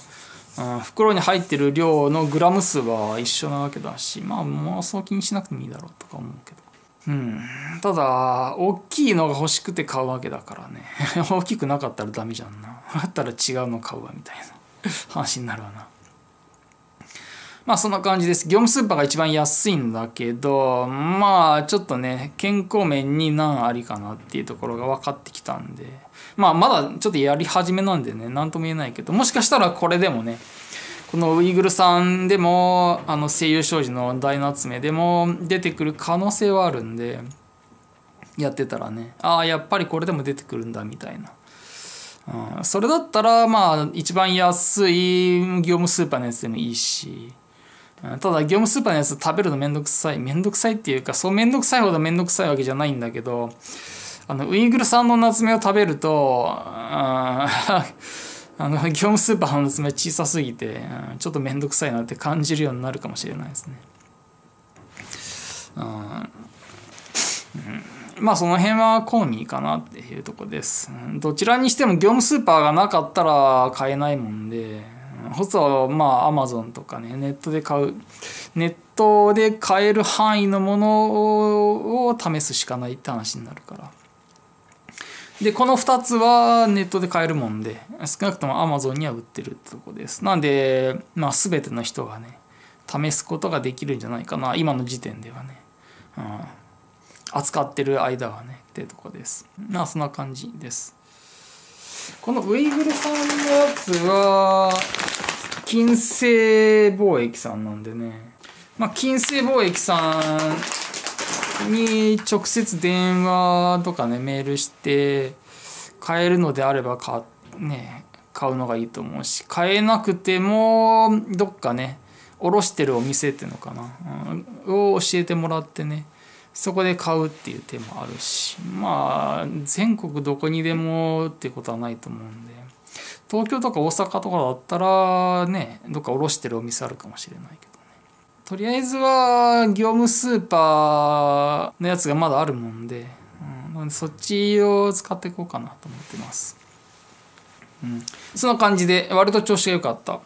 うん、袋に入ってる量のグラム数は一緒なわけだし、まあもうそう気にしなくてもいいだろうとか思うけど。うん、ただ大きいのが欲しくて買うわけだからね 大きくなかったらダメじゃんなあったら違うの買うわみたいな話になるわなまあそんな感じです。業務スーパーが一番安いんだけど、まあちょっとね、健康面に何ありかなっていうところが分かってきたんで、まあまだちょっとやり始めなんでね、何とも言えないけど、もしかしたらこれでもね、このウイグルさんでも、あの声優商事の大の集めでも出てくる可能性はあるんで、やってたらね、ああ、やっぱりこれでも出てくるんだみたいな。うん、それだったらまあ一番安い業務スーパーのやつでもいいしただ業務スーパーのやつ食べるのめんどくさいめんどくさいっていうかそうめんどくさいほどめんどくさいわけじゃないんだけどあのウイグル産の夏目を食べるとあ あの業務スーパーの夏目小さすぎてちょっとめんどくさいなって感じるようになるかもしれないですね。うん、まあその辺は好みかなっていうとこです。どちらにしても業務スーパーがなかったら買えないもんで。細まあアマゾンとかねネットで買うネットで買える範囲のものを試すしかないって話になるからでこの2つはネットで買えるもんで少なくともアマゾンには売ってるってとこですなんで、まあ、全ての人がね試すことができるんじゃないかな今の時点ではね、うん、扱ってる間はねってとこですまあそんな感じですこのウイグルさんのやつは、金星貿易さんなんでね。まあ、金星貿易さんに直接電話とかね、メールして、買えるのであれば買、ね、買うのがいいと思うし、買えなくても、どっかね、おろしてるお店っていうのかな、うん、を教えてもらってね、そこで買うっていう手もあるしまあ全国どこにでもってことはないと思うんで東京とか大阪とかだったらねどっか卸してるお店あるかもしれないけどねとりあえずは業務スーパーのやつがまだあるもんで、うん、そっちを使っていこうかなと思ってます。うん、そんな感じで割と調子が良かったこ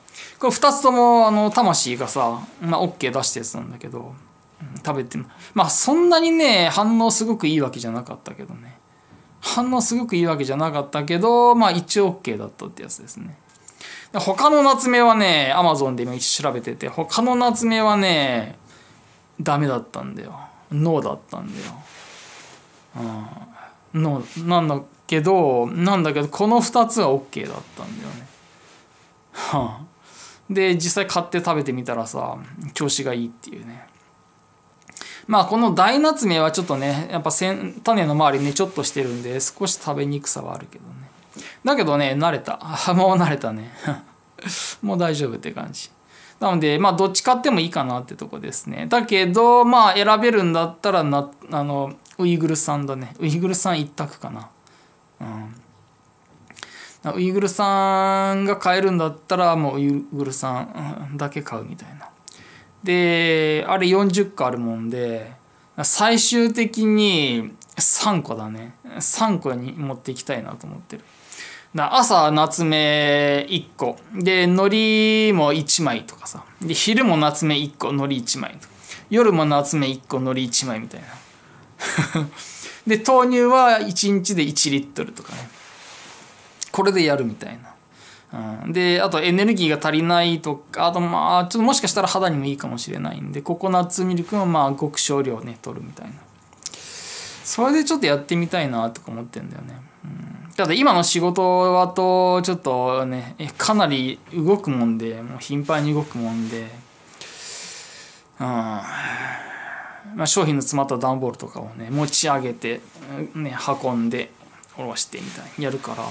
れ2つともあの魂がさ、まあ、OK 出したやつなんだけど食べてまあそんなにね反応すごくいいわけじゃなかったけどね反応すごくいいわけじゃなかったけどまあ一応 OK だったってやつですね他の夏目はねアマゾンで今調べてて他の夏目はねダメだったんだよノーだったんだようんノーなんだけどなんだけどこの2つは OK だったんだよねはあで実際買って食べてみたらさ調子がいいっていうねまあこの大夏目はちょっとねやっぱ種の周りねちょっとしてるんで少し食べにくさはあるけどねだけどね慣れた もう慣れたね もう大丈夫って感じなので、まあ、どっち買ってもいいかなってとこですね。だけど、まあ、選べるんだったらな、あの、ウイグルさんだね。ウイグルさん一択かな。うん。ウイグルさんが買えるんだったら、もうウイグルさんだけ買うみたいな。であれ40個あるもんで最終的に3個だね3個に持っていきたいなと思ってる朝夏目1個で海苔も1枚とかさで昼も夏目1個海苔1枚と夜も夏目1個海苔1枚みたいな で豆乳は1日で1リットルとかねこれでやるみたいなうん、であとエネルギーが足りないとかあとまあちょっともしかしたら肌にもいいかもしれないんでココナッツミルクはまあ極少量ね取るみたいなそれでちょっとやってみたいなとか思ってんだよね、うん、ただ今の仕事はとちょっとねかなり動くもんでもう頻繁に動くもんでうんまあ、商品の詰まった段ボールとかをね持ち上げて、ね、運んで下ろしてみたいにやるから。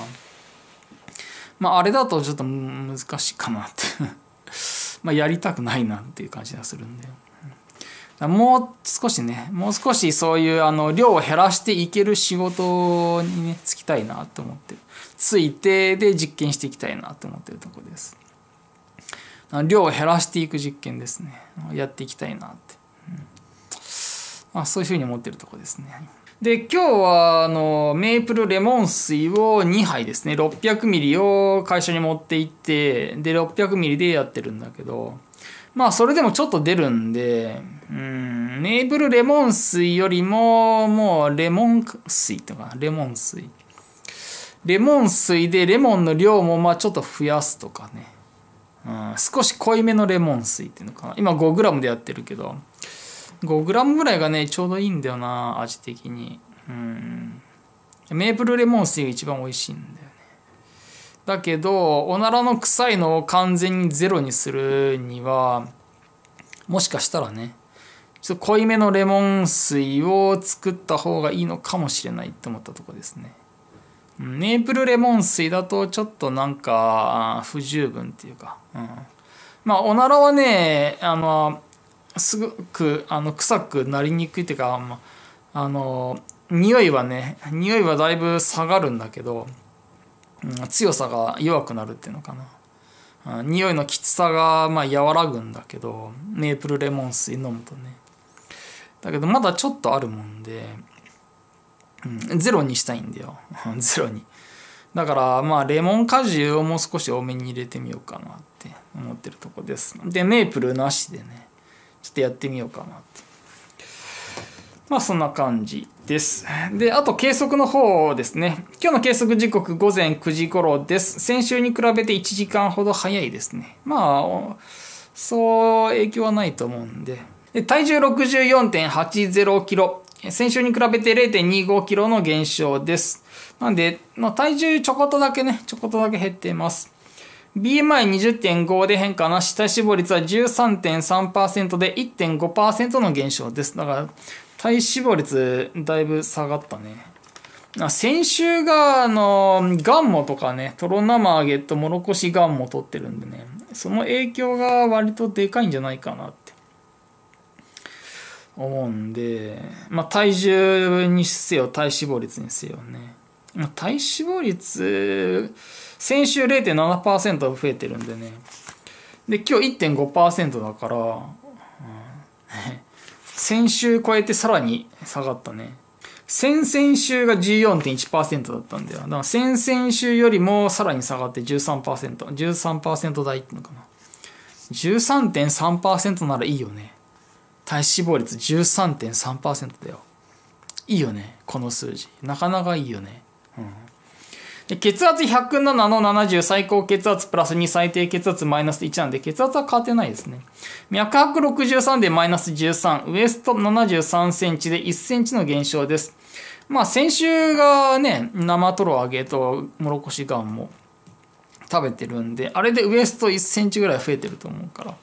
まあ、あれだとちょっと難しいかなって まあやりたくないなっていう感じがするんで。もう少しね、もう少しそういうあの量を減らしていける仕事にね、つきたいなと思ってる。ついてで実験していきたいなと思ってるとこです。量を減らしていく実験ですね。やっていきたいなって。うん、まあ、そういうふうに思ってるとこですね。で、今日は、あの、メープルレモン水を2杯ですね。600ミリを会社に持って行って、で、600ミリでやってるんだけど、まあ、それでもちょっと出るんで、うん、メープルレモン水よりも、もう、レモン水とか、レモン水。レモン水でレモンの量も、まあ、ちょっと増やすとかね。うん、少し濃いめのレモン水っていうのかな。今 5g でやってるけど、5g ぐらいがねちょうどいいんだよな味的にうんメープルレモン水が一番美味しいんだよねだけどおならの臭いのを完全にゼロにするにはもしかしたらねちょっと濃いめのレモン水を作った方がいいのかもしれないって思ったとこですねメープルレモン水だとちょっとなんか不十分っていうか、うん、まあおならはねあのすごくあの臭くなりにくいっていうかあの匂いはね匂いはだいぶ下がるんだけど、うん、強さが弱くなるっていうのかな、うん、匂いのきつさがまあ和らぐんだけどメープルレモン水飲むとねだけどまだちょっとあるもんで、うん、ゼロにしたいんだよ ゼロにだからまあレモン果汁をもう少し多めに入れてみようかなって思ってるとこですでメープルなしでねちょっとやってみようかなってまあそんな感じです。で、あと計測の方ですね。今日の計測時刻午前9時頃です。先週に比べて1時間ほど早いですね。まあ、そう影響はないと思うんで。で体重64.80キロ。先週に比べて0.25キロの減少です。なんで、まあ、体重ちょこっとだけね、ちょこっとだけ減ってます。BMI20.5 で変化なし、体脂肪率は13.3%で1.5%の減少です。だから、体脂肪率、だいぶ下がったね。先週が、あの、ガンモとかね、トロ生揚げともろこしガンモ取ってるんでね、その影響が割とでかいんじゃないかなって。思うんで、まあ、体重にせよ、体脂肪率にせよね。体脂肪率、先週0.7%増えてるんでね。で、今日1.5%だから、うん、先週超えてさらに下がったね。先々週が14.1%だったんだよ。だから先々週よりもさらに下がって13%。13%台ってのかな。13.3%ならいいよね。体脂肪率13.3%だよ。いいよね、この数字。なかなかいいよね。血圧107の70最高血圧プラス2最低血圧マイナス1なんで血圧は変わってないですね。脈拍63でマイナス13、ウエスト73センチで1センチの減少です。まあ先週がね、生トロ揚げともろこしガンも食べてるんで、あれでウエスト1センチぐらい増えてると思うから。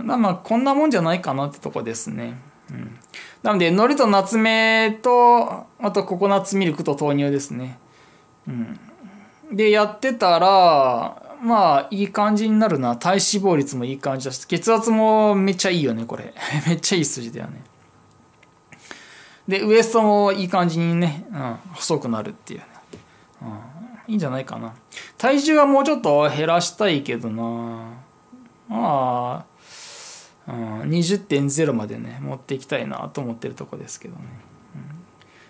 うん、まあこんなもんじゃないかなってとこですね。うん、なので、海苔とナツメと、あとココナッツミルクと豆乳ですね。でやってたらまあいい感じになるな体脂肪率もいい感じだし血圧もめっちゃいいよねこれ めっちゃいい数字だよねでウエストもいい感じにね、うん、細くなるっていう、ね、うん、いいんじゃないかな体重はもうちょっと減らしたいけどなまあ、うん、20.0までね持っていきたいなと思ってるとこですけどね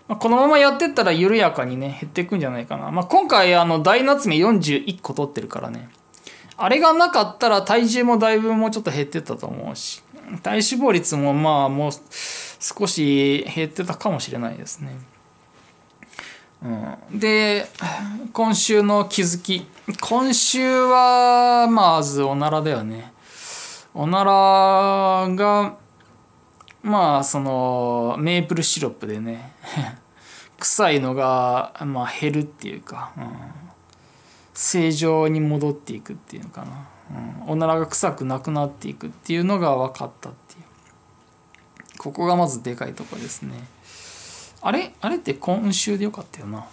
まあ、このままやってったら緩やかにね、減っていくんじゃないかな。まあ、今回、あの、大夏目41個取ってるからね。あれがなかったら体重もだいぶもうちょっと減ってたと思うし、体脂肪率もまあもう少し減ってたかもしれないですね。うん、で、今週の気づき。今週は、まずおならだよね。おならが、まあそのメープルシロップでね 臭いのが、まあ、減るっていうか、うん、正常に戻っていくっていうのかな、うん、おならが臭くなくなっていくっていうのが分かったっていうここがまずでかいとこですねあれあれって今週でよかったよな、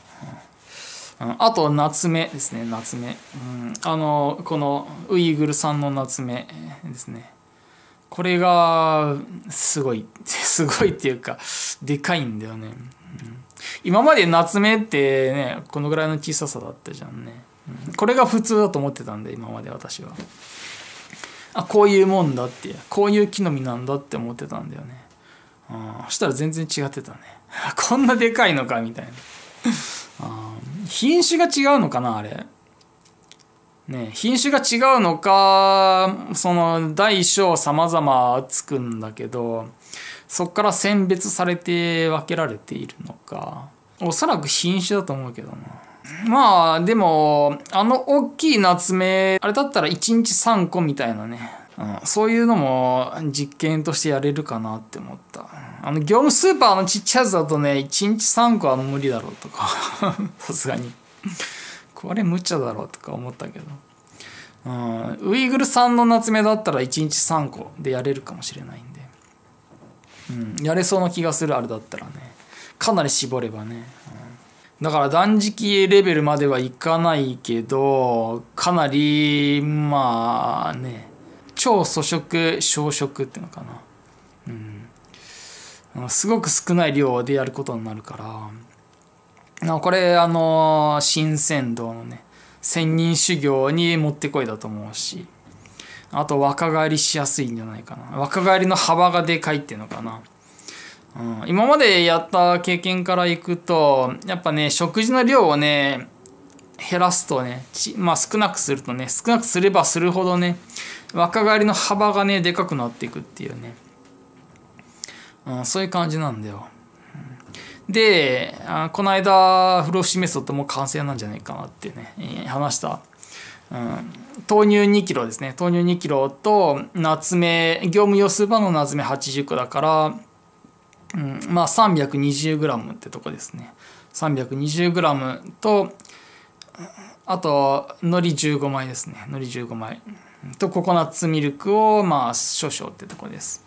うん、あと夏目ですね夏目、うん、あのこのウイグルさんの夏目ですねこれがすごい すごいっていうかでかいんだよね、うん、今まで夏目ってねこのぐらいの小ささだったじゃんね、うん、これが普通だと思ってたんで今まで私はあこういうもんだってこういう木の実なんだって思ってたんだよね、うん、そしたら全然違ってたね こんなでかいのかみたいな品種が違うのかなあれね、品種が違うのか、その大小様々つくんだけど、そこから選別されて分けられているのか、おそらく品種だと思うけどな。まあ、でも、あの大きい夏目、あれだったら1日3個みたいなね、うん、そういうのも実験としてやれるかなって思った。あの、業務スーパーのちっちゃいやつだとね、1日3個は無理だろうとか、さすがに。これ無茶だろうとか思ったけど、うん、ウイグルさんの夏目だったら1日3個でやれるかもしれないんで、うん、やれそうな気がするあれだったらねかなり絞ればね、うん、だから断食レベルまではいかないけどかなりまあね超粗食小食ってのかなうんすごく少ない量でやることになるからこれあの新鮮道のね仙人修行にもってこいだと思うしあと若返りしやすいんじゃないかな若返りの幅がでかいっていうのかな、うん、今までやった経験からいくとやっぱね食事の量をね減らすとねまあ少なくするとね少なくすればするほどね若返りの幅がねでかくなっていくっていうね、うん、そういう感じなんだよでこの間風呂敷メソッドも完成なんじゃないかなってね話した、うん、豆乳2キロですね豆乳2キロとナツメ業務用スーパーのナツメ80個だから、うん、まあ 320g ってとこですね 320g とあと海苔15枚ですね海苔15枚とココナッツミルクをまあ少々ってとこです、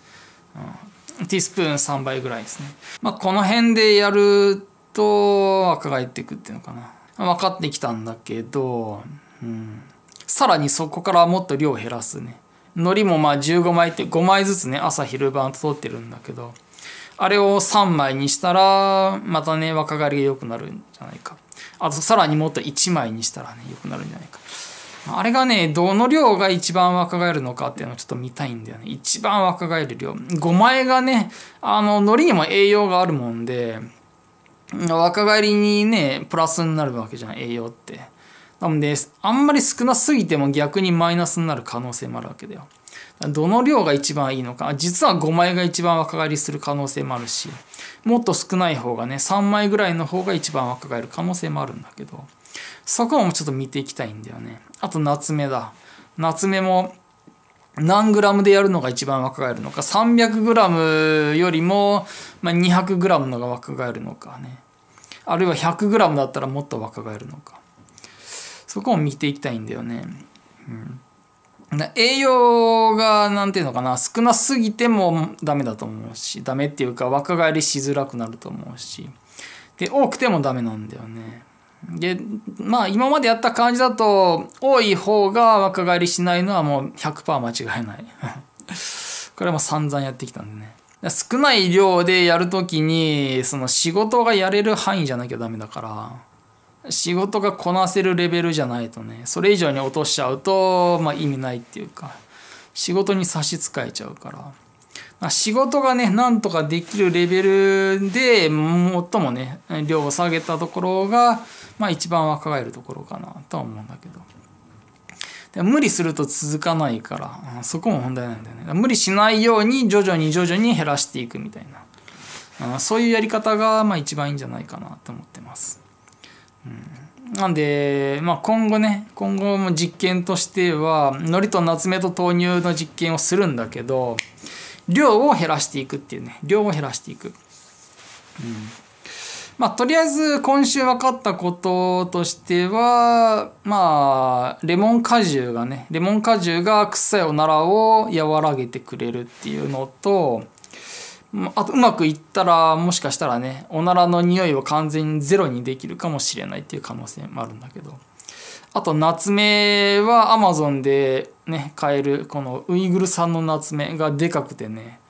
うんティースプーン3倍ぐらいですね。まあ、この辺でやると、若返っていくっていうのかな。分かってきたんだけど、うん。さらにそこからもっと量を減らすね。海苔もまあ15枚って5枚ずつね、朝昼晩と取ってるんだけど、あれを3枚にしたら、またね、若返りが良くなるんじゃないか。あと、さらにもっと1枚にしたらね、良くなるんじゃないか。あれがね、どの量が一番若返るのかっていうのをちょっと見たいんだよね。一番若返る量。5枚がね、あの、海苔にも栄養があるもんで、若返りにね、プラスになるわけじゃん、栄養って。なので、あんまり少なすぎても逆にマイナスになる可能性もあるわけだよ。どの量が一番いいのか。実は5枚が一番若返りする可能性もあるし、もっと少ない方がね、3枚ぐらいの方が一番若返る可能性もあるんだけど。そこもちょっと見ていきたいんだよね。あと、夏目だ。夏目も、何グラムでやるのが一番若返るのか、300グラムよりも、まあ、200グラムのが若返るのかね。あるいは100グラムだったらもっと若返るのか。そこも見ていきたいんだよね。うん栄養が、なんていうのかな、少なすぎてもダメだと思うし、ダメっていうか若返りしづらくなると思うし、で、多くてもダメなんだよね。で、まあ今までやった感じだと、多い方が若返りしないのはもう100%間違いない これはもう散々やってきたんでね。少ない量でやるときに、その仕事がやれる範囲じゃなきゃダメだから、仕事がこなせるレベルじゃないとね、それ以上に落としちゃうと、まあ意味ないっていうか、仕事に差し支えちゃうから。仕事がね、なんとかできるレベルで、最もね、量を下げたところが、まあ一番若返るところかなとは思うんだけど。で無理すると続かないから、そこも問題なんだよね。無理しないように徐々に徐々に減らしていくみたいな。そういうやり方が、まあ一番いいんじゃないかなと思ってます。うん、なんで、まあ今後ね、今後も実験としては、海苔と夏目と豆乳の実験をするんだけど、量を減らしていくっていうね量を減らしていく、うん、まあとりあえず今週分かったこととしてはまあレモン果汁がねレモン果汁が臭いおならを和らげてくれるっていうのとあとうまくいったらもしかしたらねおならの匂いを完全にゼロにできるかもしれないっていう可能性もあるんだけど。あと夏目はアマゾンでね買えるこのウイグル産の夏目がでかくてね、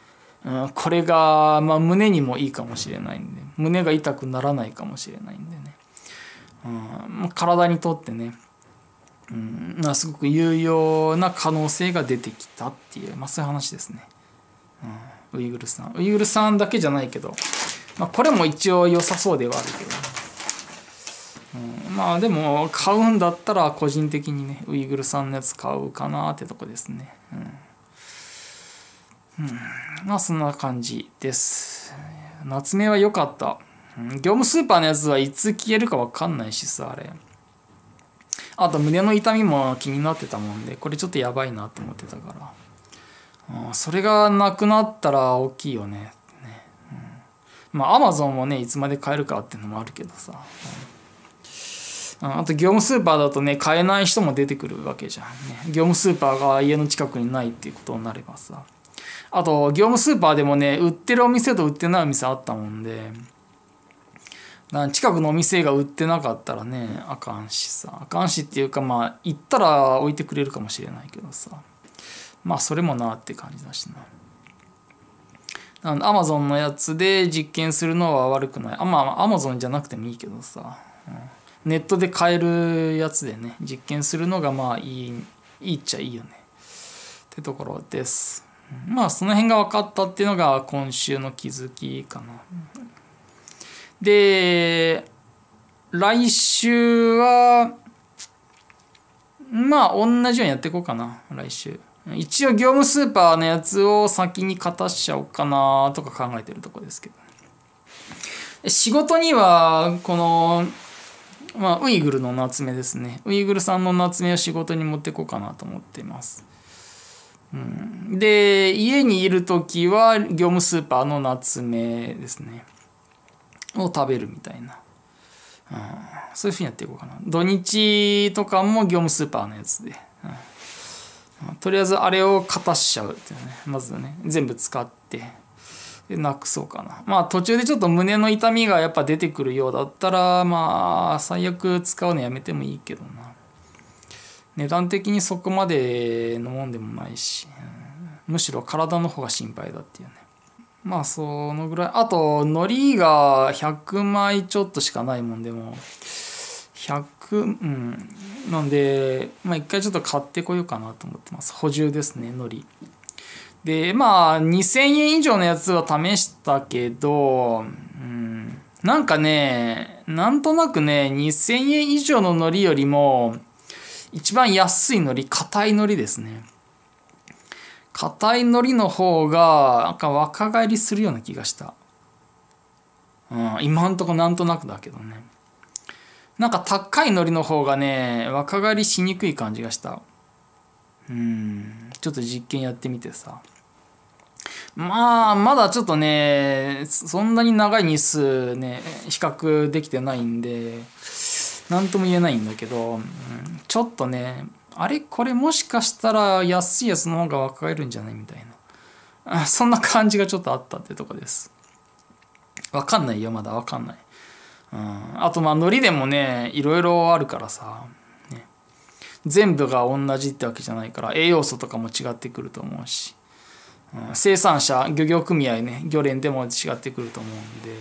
うん、これが、まあ、胸にもいいかもしれないんで胸が痛くならないかもしれないんでね、うん、体にとってね、うん、すごく有用な可能性が出てきたっていう、まあ、そういう話ですね、うん、ウイグル産ウイグル産だけじゃないけど、まあ、これも一応良さそうではあるけど、ねうん、まあでも買うんだったら個人的にねウイグルさんのやつ買うかなってとこですねうん、うん、まあそんな感じです夏目は良かった、うん、業務スーパーのやつはいつ消えるか分かんないしさあれあと胸の痛みも気になってたもんでこれちょっとやばいなと思ってたから、うん、それがなくなったら大きいよねね、うん、まあアマゾンもねいつまで買えるかっていうのもあるけどさ、うんあと業務スーパーだとね買えない人も出てくるわけじゃん、ね、業務スーパーが家の近くにないっていうことになればさあと業務スーパーでもね売ってるお店と売ってないお店あったもんで近くのお店が売ってなかったらねあかんしさあかんしっていうかまあ行ったら置いてくれるかもしれないけどさまあそれもなって感じだしなアマゾンのやつで実験するのは悪くないあまあアマゾンじゃなくてもいいけどさ、うんネットで買えるやつでね実験するのがまあいいいいっちゃいいよねってところですまあその辺が分かったっていうのが今週の気づきかなで来週はまあ同じようにやっていこうかな来週一応業務スーパーのやつを先に勝たしちゃおうかなとか考えてるとこですけど仕事にはこのまあ、ウイグルの夏目ですね。ウイグルさんの夏目を仕事に持ってこうかなと思っています。うん、で、家にいる時は業務スーパーの夏目ですね。を食べるみたいな。うん、そういうふうにやっていこうかな。土日とかも業務スーパーのやつで。うん、とりあえずあれを片しちゃうっていうね。まずね、全部使って。なくそうかなまあ途中でちょっと胸の痛みがやっぱ出てくるようだったらまあ最悪使うのやめてもいいけどな値段的にそこまでのもんでもないし、むしろ体の方が心配だっていうねまあそのぐらいあとのりが100枚ちょっとしかないもんでも100うんなんでまあ一回ちょっと買ってこようかなと思ってます補充ですねのり。海苔で、まあ、2000円以上のやつは試したけど、うん、なんかね、なんとなくね、2000円以上の海苔よりも、一番安い海苔、硬い海苔ですね。硬い海苔の方が、なんか若返りするような気がした。うん、今んとこなんとなくだけどね。なんか高い海苔の方がね、若返りしにくい感じがした。うん、ちょっと実験やってみてさ。まあ、まだちょっとね、そんなに長い日数ね、比較できてないんで、なんとも言えないんだけど、うん、ちょっとね、あれこれもしかしたら安いやつの方が分かるんじゃないみたいな。そんな感じがちょっとあったってとこです。わかんないよ、まだわかんない。うん。あと、まあ、海苔でもね、いろいろあるからさ、全部が同じってわけじゃないから、栄養素とかも違ってくると思うし。生産者漁業組合ね漁連でも違ってくると思うんで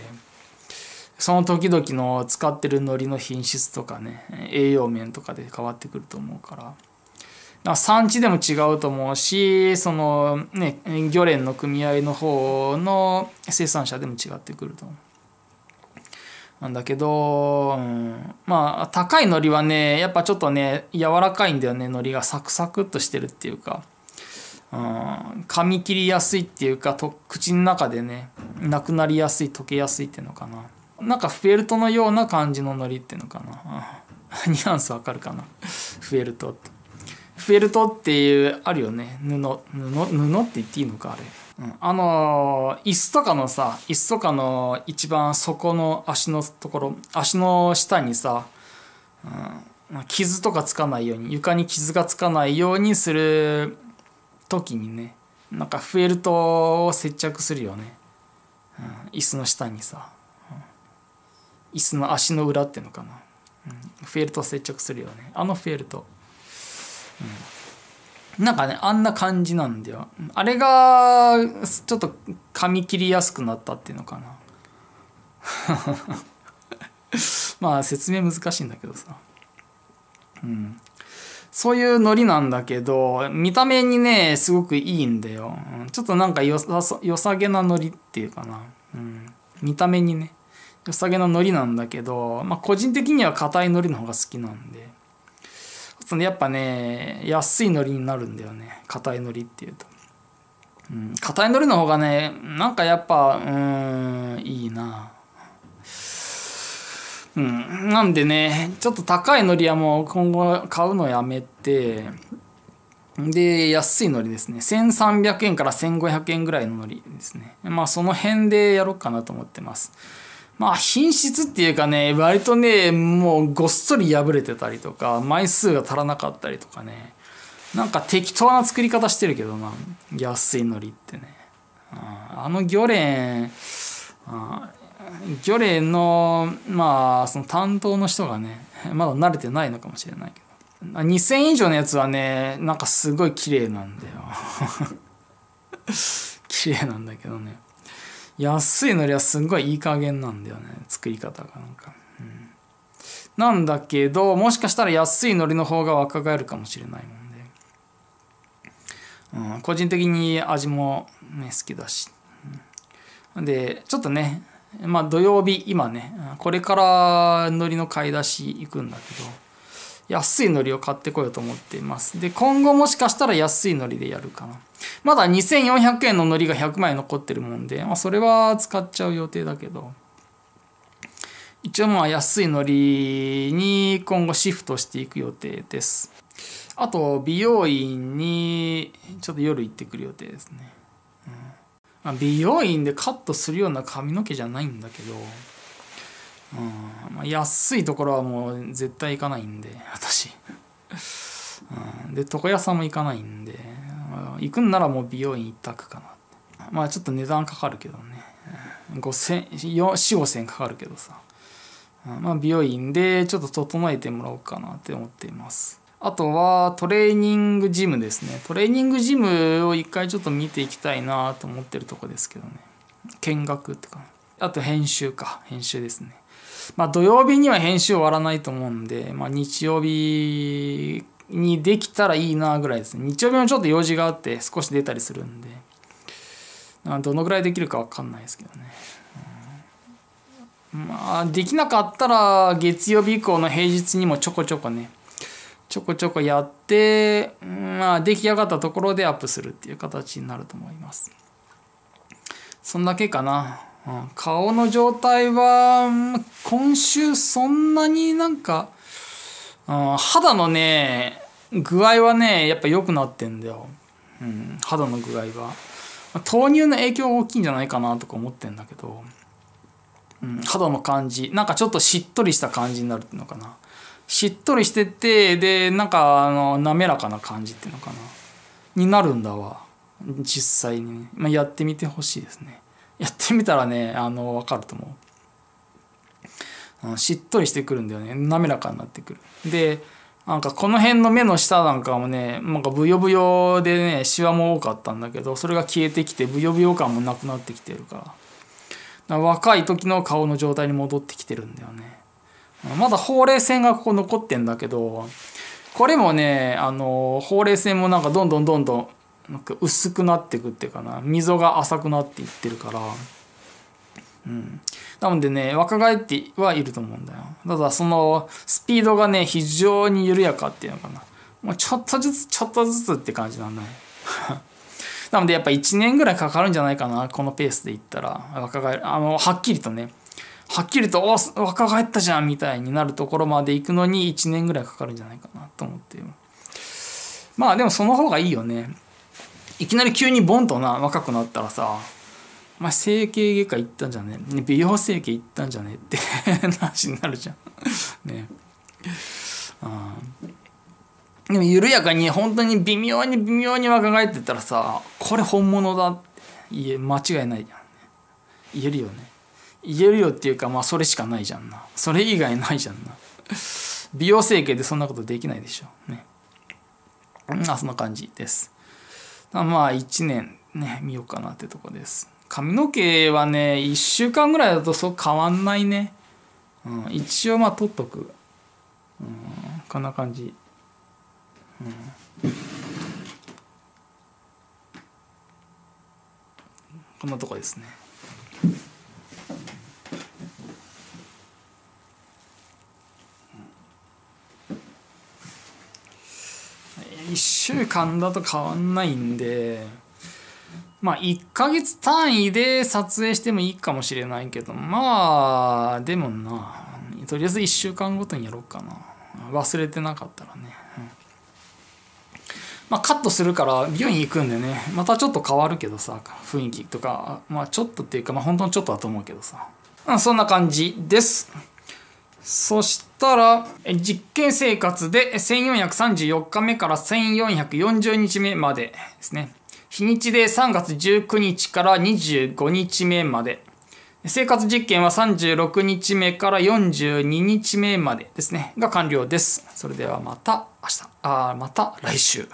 その時々の使ってる海苔の品質とかね栄養面とかで変わってくると思うからから産地でも違うと思うしそのね漁連の組合の方の生産者でも違ってくると思う。なんだけど、うん、まあ高い海苔はねやっぱちょっとね柔らかいんだよね海苔がサクサクっとしてるっていうか。うん、噛み切りやすいっていうかと口の中でねなくなりやすい溶けやすいっていうのかななんかフェルトのような感じののりっていうのかな ニュアンスわかるかなフェルトっフェルトっていうあるよね布布布って言っていいのかあれうん、あの椅子とかのさ椅子とかの一番底の足のところ足の下にさ、うん、傷とかつかないように床に傷がつかないようにする時にねなんかフェルトを接着するよね、うん、椅子の下にさ、うん、椅子の足の裏ってのかな、うん、フェルト接着するよねあのフェルト、うん、なんかねあんな感じなんだよあれがちょっと噛み切りやすくなったっていうのかな まあ説明難しいんだけどさうんそういうノリなんだけど、見た目にね、すごくいいんだよ。うん、ちょっとなんか良さ、さげなノリっていうかな。うん、見た目にね、良さげなノリなんだけど、まあ個人的には硬いノリの方が好きなんで。そのやっぱね、安いノリになるんだよね。硬いノリっていうと。うん、硬いノリの方がね、なんかやっぱ、うん、いいな。うん、なんでねちょっと高いのりはもう今後買うのやめてで安いのりですね1300円から1500円ぐらいののりですねまあその辺でやろうかなと思ってますまあ品質っていうかね割とねもうごっそり破れてたりとか枚数が足らなかったりとかねなんか適当な作り方してるけどな安いのりってねあの魚連。魚類の,、まあその担当の人がねまだ慣れてないのかもしれないけど2,000以上のやつはねなんかすごい綺麗なんだよ 綺麗なんだけどね安いのりはすごいいい加減なんだよね作り方がなんか、うん、なんだけどもしかしたら安いのりの方が若返るかもしれないもんで、うん、個人的に味も、ね、好きだし、うん、でちょっとねまあ土曜日今ねこれから海苔の買い出し行くんだけど安い海苔を買ってこようと思っていますで今後もしかしたら安い海苔でやるかなまだ2400円の海苔が100枚残ってるもんで、まあ、それは使っちゃう予定だけど一応まあ安い海苔に今後シフトしていく予定ですあと美容院にちょっと夜行ってくる予定ですねまあ、美容院でカットするような髪の毛じゃないんだけど、うんまあ、安いところはもう絶対行かないんで私、うん、で床屋さんも行かないんで、まあ、行くんならもう美容院一択かなまあちょっと値段かかるけどね45000かかるけどさ、うん、まあ美容院でちょっと整えてもらおうかなって思っていますあとはトレーニングジムですねトレーニングジムを一回ちょっと見ていきたいなと思ってるとこですけどね見学とかあと編集か編集ですねまあ土曜日には編集終わらないと思うんで、まあ、日曜日にできたらいいなぐらいですね日曜日もちょっと用事があって少し出たりするんでどのぐらいできるか分かんないですけどね、まあできなかったら月曜日以降の平日にもちょこちょこねちょこちょこやって、まあ、出来上がったところでアップするっていう形になると思います。そんだけかな。うん、顔の状態は、今週そんなになんか、うん、肌のね、具合はね、やっぱ良くなってんだよ。うん、肌の具合は。豆乳の影響が大きいんじゃないかなとか思ってんだけど、うん、肌の感じ、なんかちょっとしっとりした感じになるっていうのかな。しっとりしててでなんかあの滑らかな感じっていうのかなになるんだわ実際に、ね、まあ、やってみてほしいですねやってみたらねあの分かると思う、うん、しっとりしてくるんだよね滑らかになってくるでなんかこの辺の目の下なんかもねなんかブヨブヨでねシワも多かったんだけどそれが消えてきてブヨブヨ感もなくなってきてるからから若い時の顔の状態に戻ってきてるんだよねまだほうれい線がここ残ってんだけどこれもねあのほうれい線もなんかどんどんどんどんなんか薄くなってくっていうかな溝が浅くなっていってるからうんなのでね若返ってはいると思うんだよただそのスピードがね非常に緩やかっていうのかなもうちょっとずつちょっとずつって感じなんだね なのでやっぱ1年ぐらいかかるんじゃないかなこのペースでいったら若返るあのはっきりとねはっきりと「お若返ったじゃん」みたいになるところまで行くのに1年ぐらいかかるんじゃないかなと思ってまあでもその方がいいよねいきなり急にボンとな若くなったらさ「まあ、整形外科行ったんじゃね美容整形行ったんじゃね」って 話になるじゃんねあでも緩やかに本当に微妙に微妙に若返ってたらさこれ本物だって言え間違いないじゃん、ね、言えるよね言えるよっていうかまあそれしかないじゃんなそれ以外ないじゃんな美容整形でそんなことできないでしょねあそんな感じですまあ1年ね見ようかなってとこです髪の毛はね1週間ぐらいだとそう変わんないね、うん、一応まあ取っとく、うん、こんな感じ、うん、こんなとこですね1週間だと変わんないんでまあ1ヶ月単位で撮影してもいいかもしれないけどまあでもなとりあえず1週間ごとにやろうかな忘れてなかったらね、うん、まあカットするから美容院行くんでねまたちょっと変わるけどさ雰囲気とかまあちょっとっていうかまあ本当にちょっとだと思うけどさ、うん、そんな感じですそしたら、実験生活で1434日目から1440日目までですね。日にちで3月19日から25日目まで。生活実験は36日目から42日目までですね。が完了です。それではまた明日、あまた来週。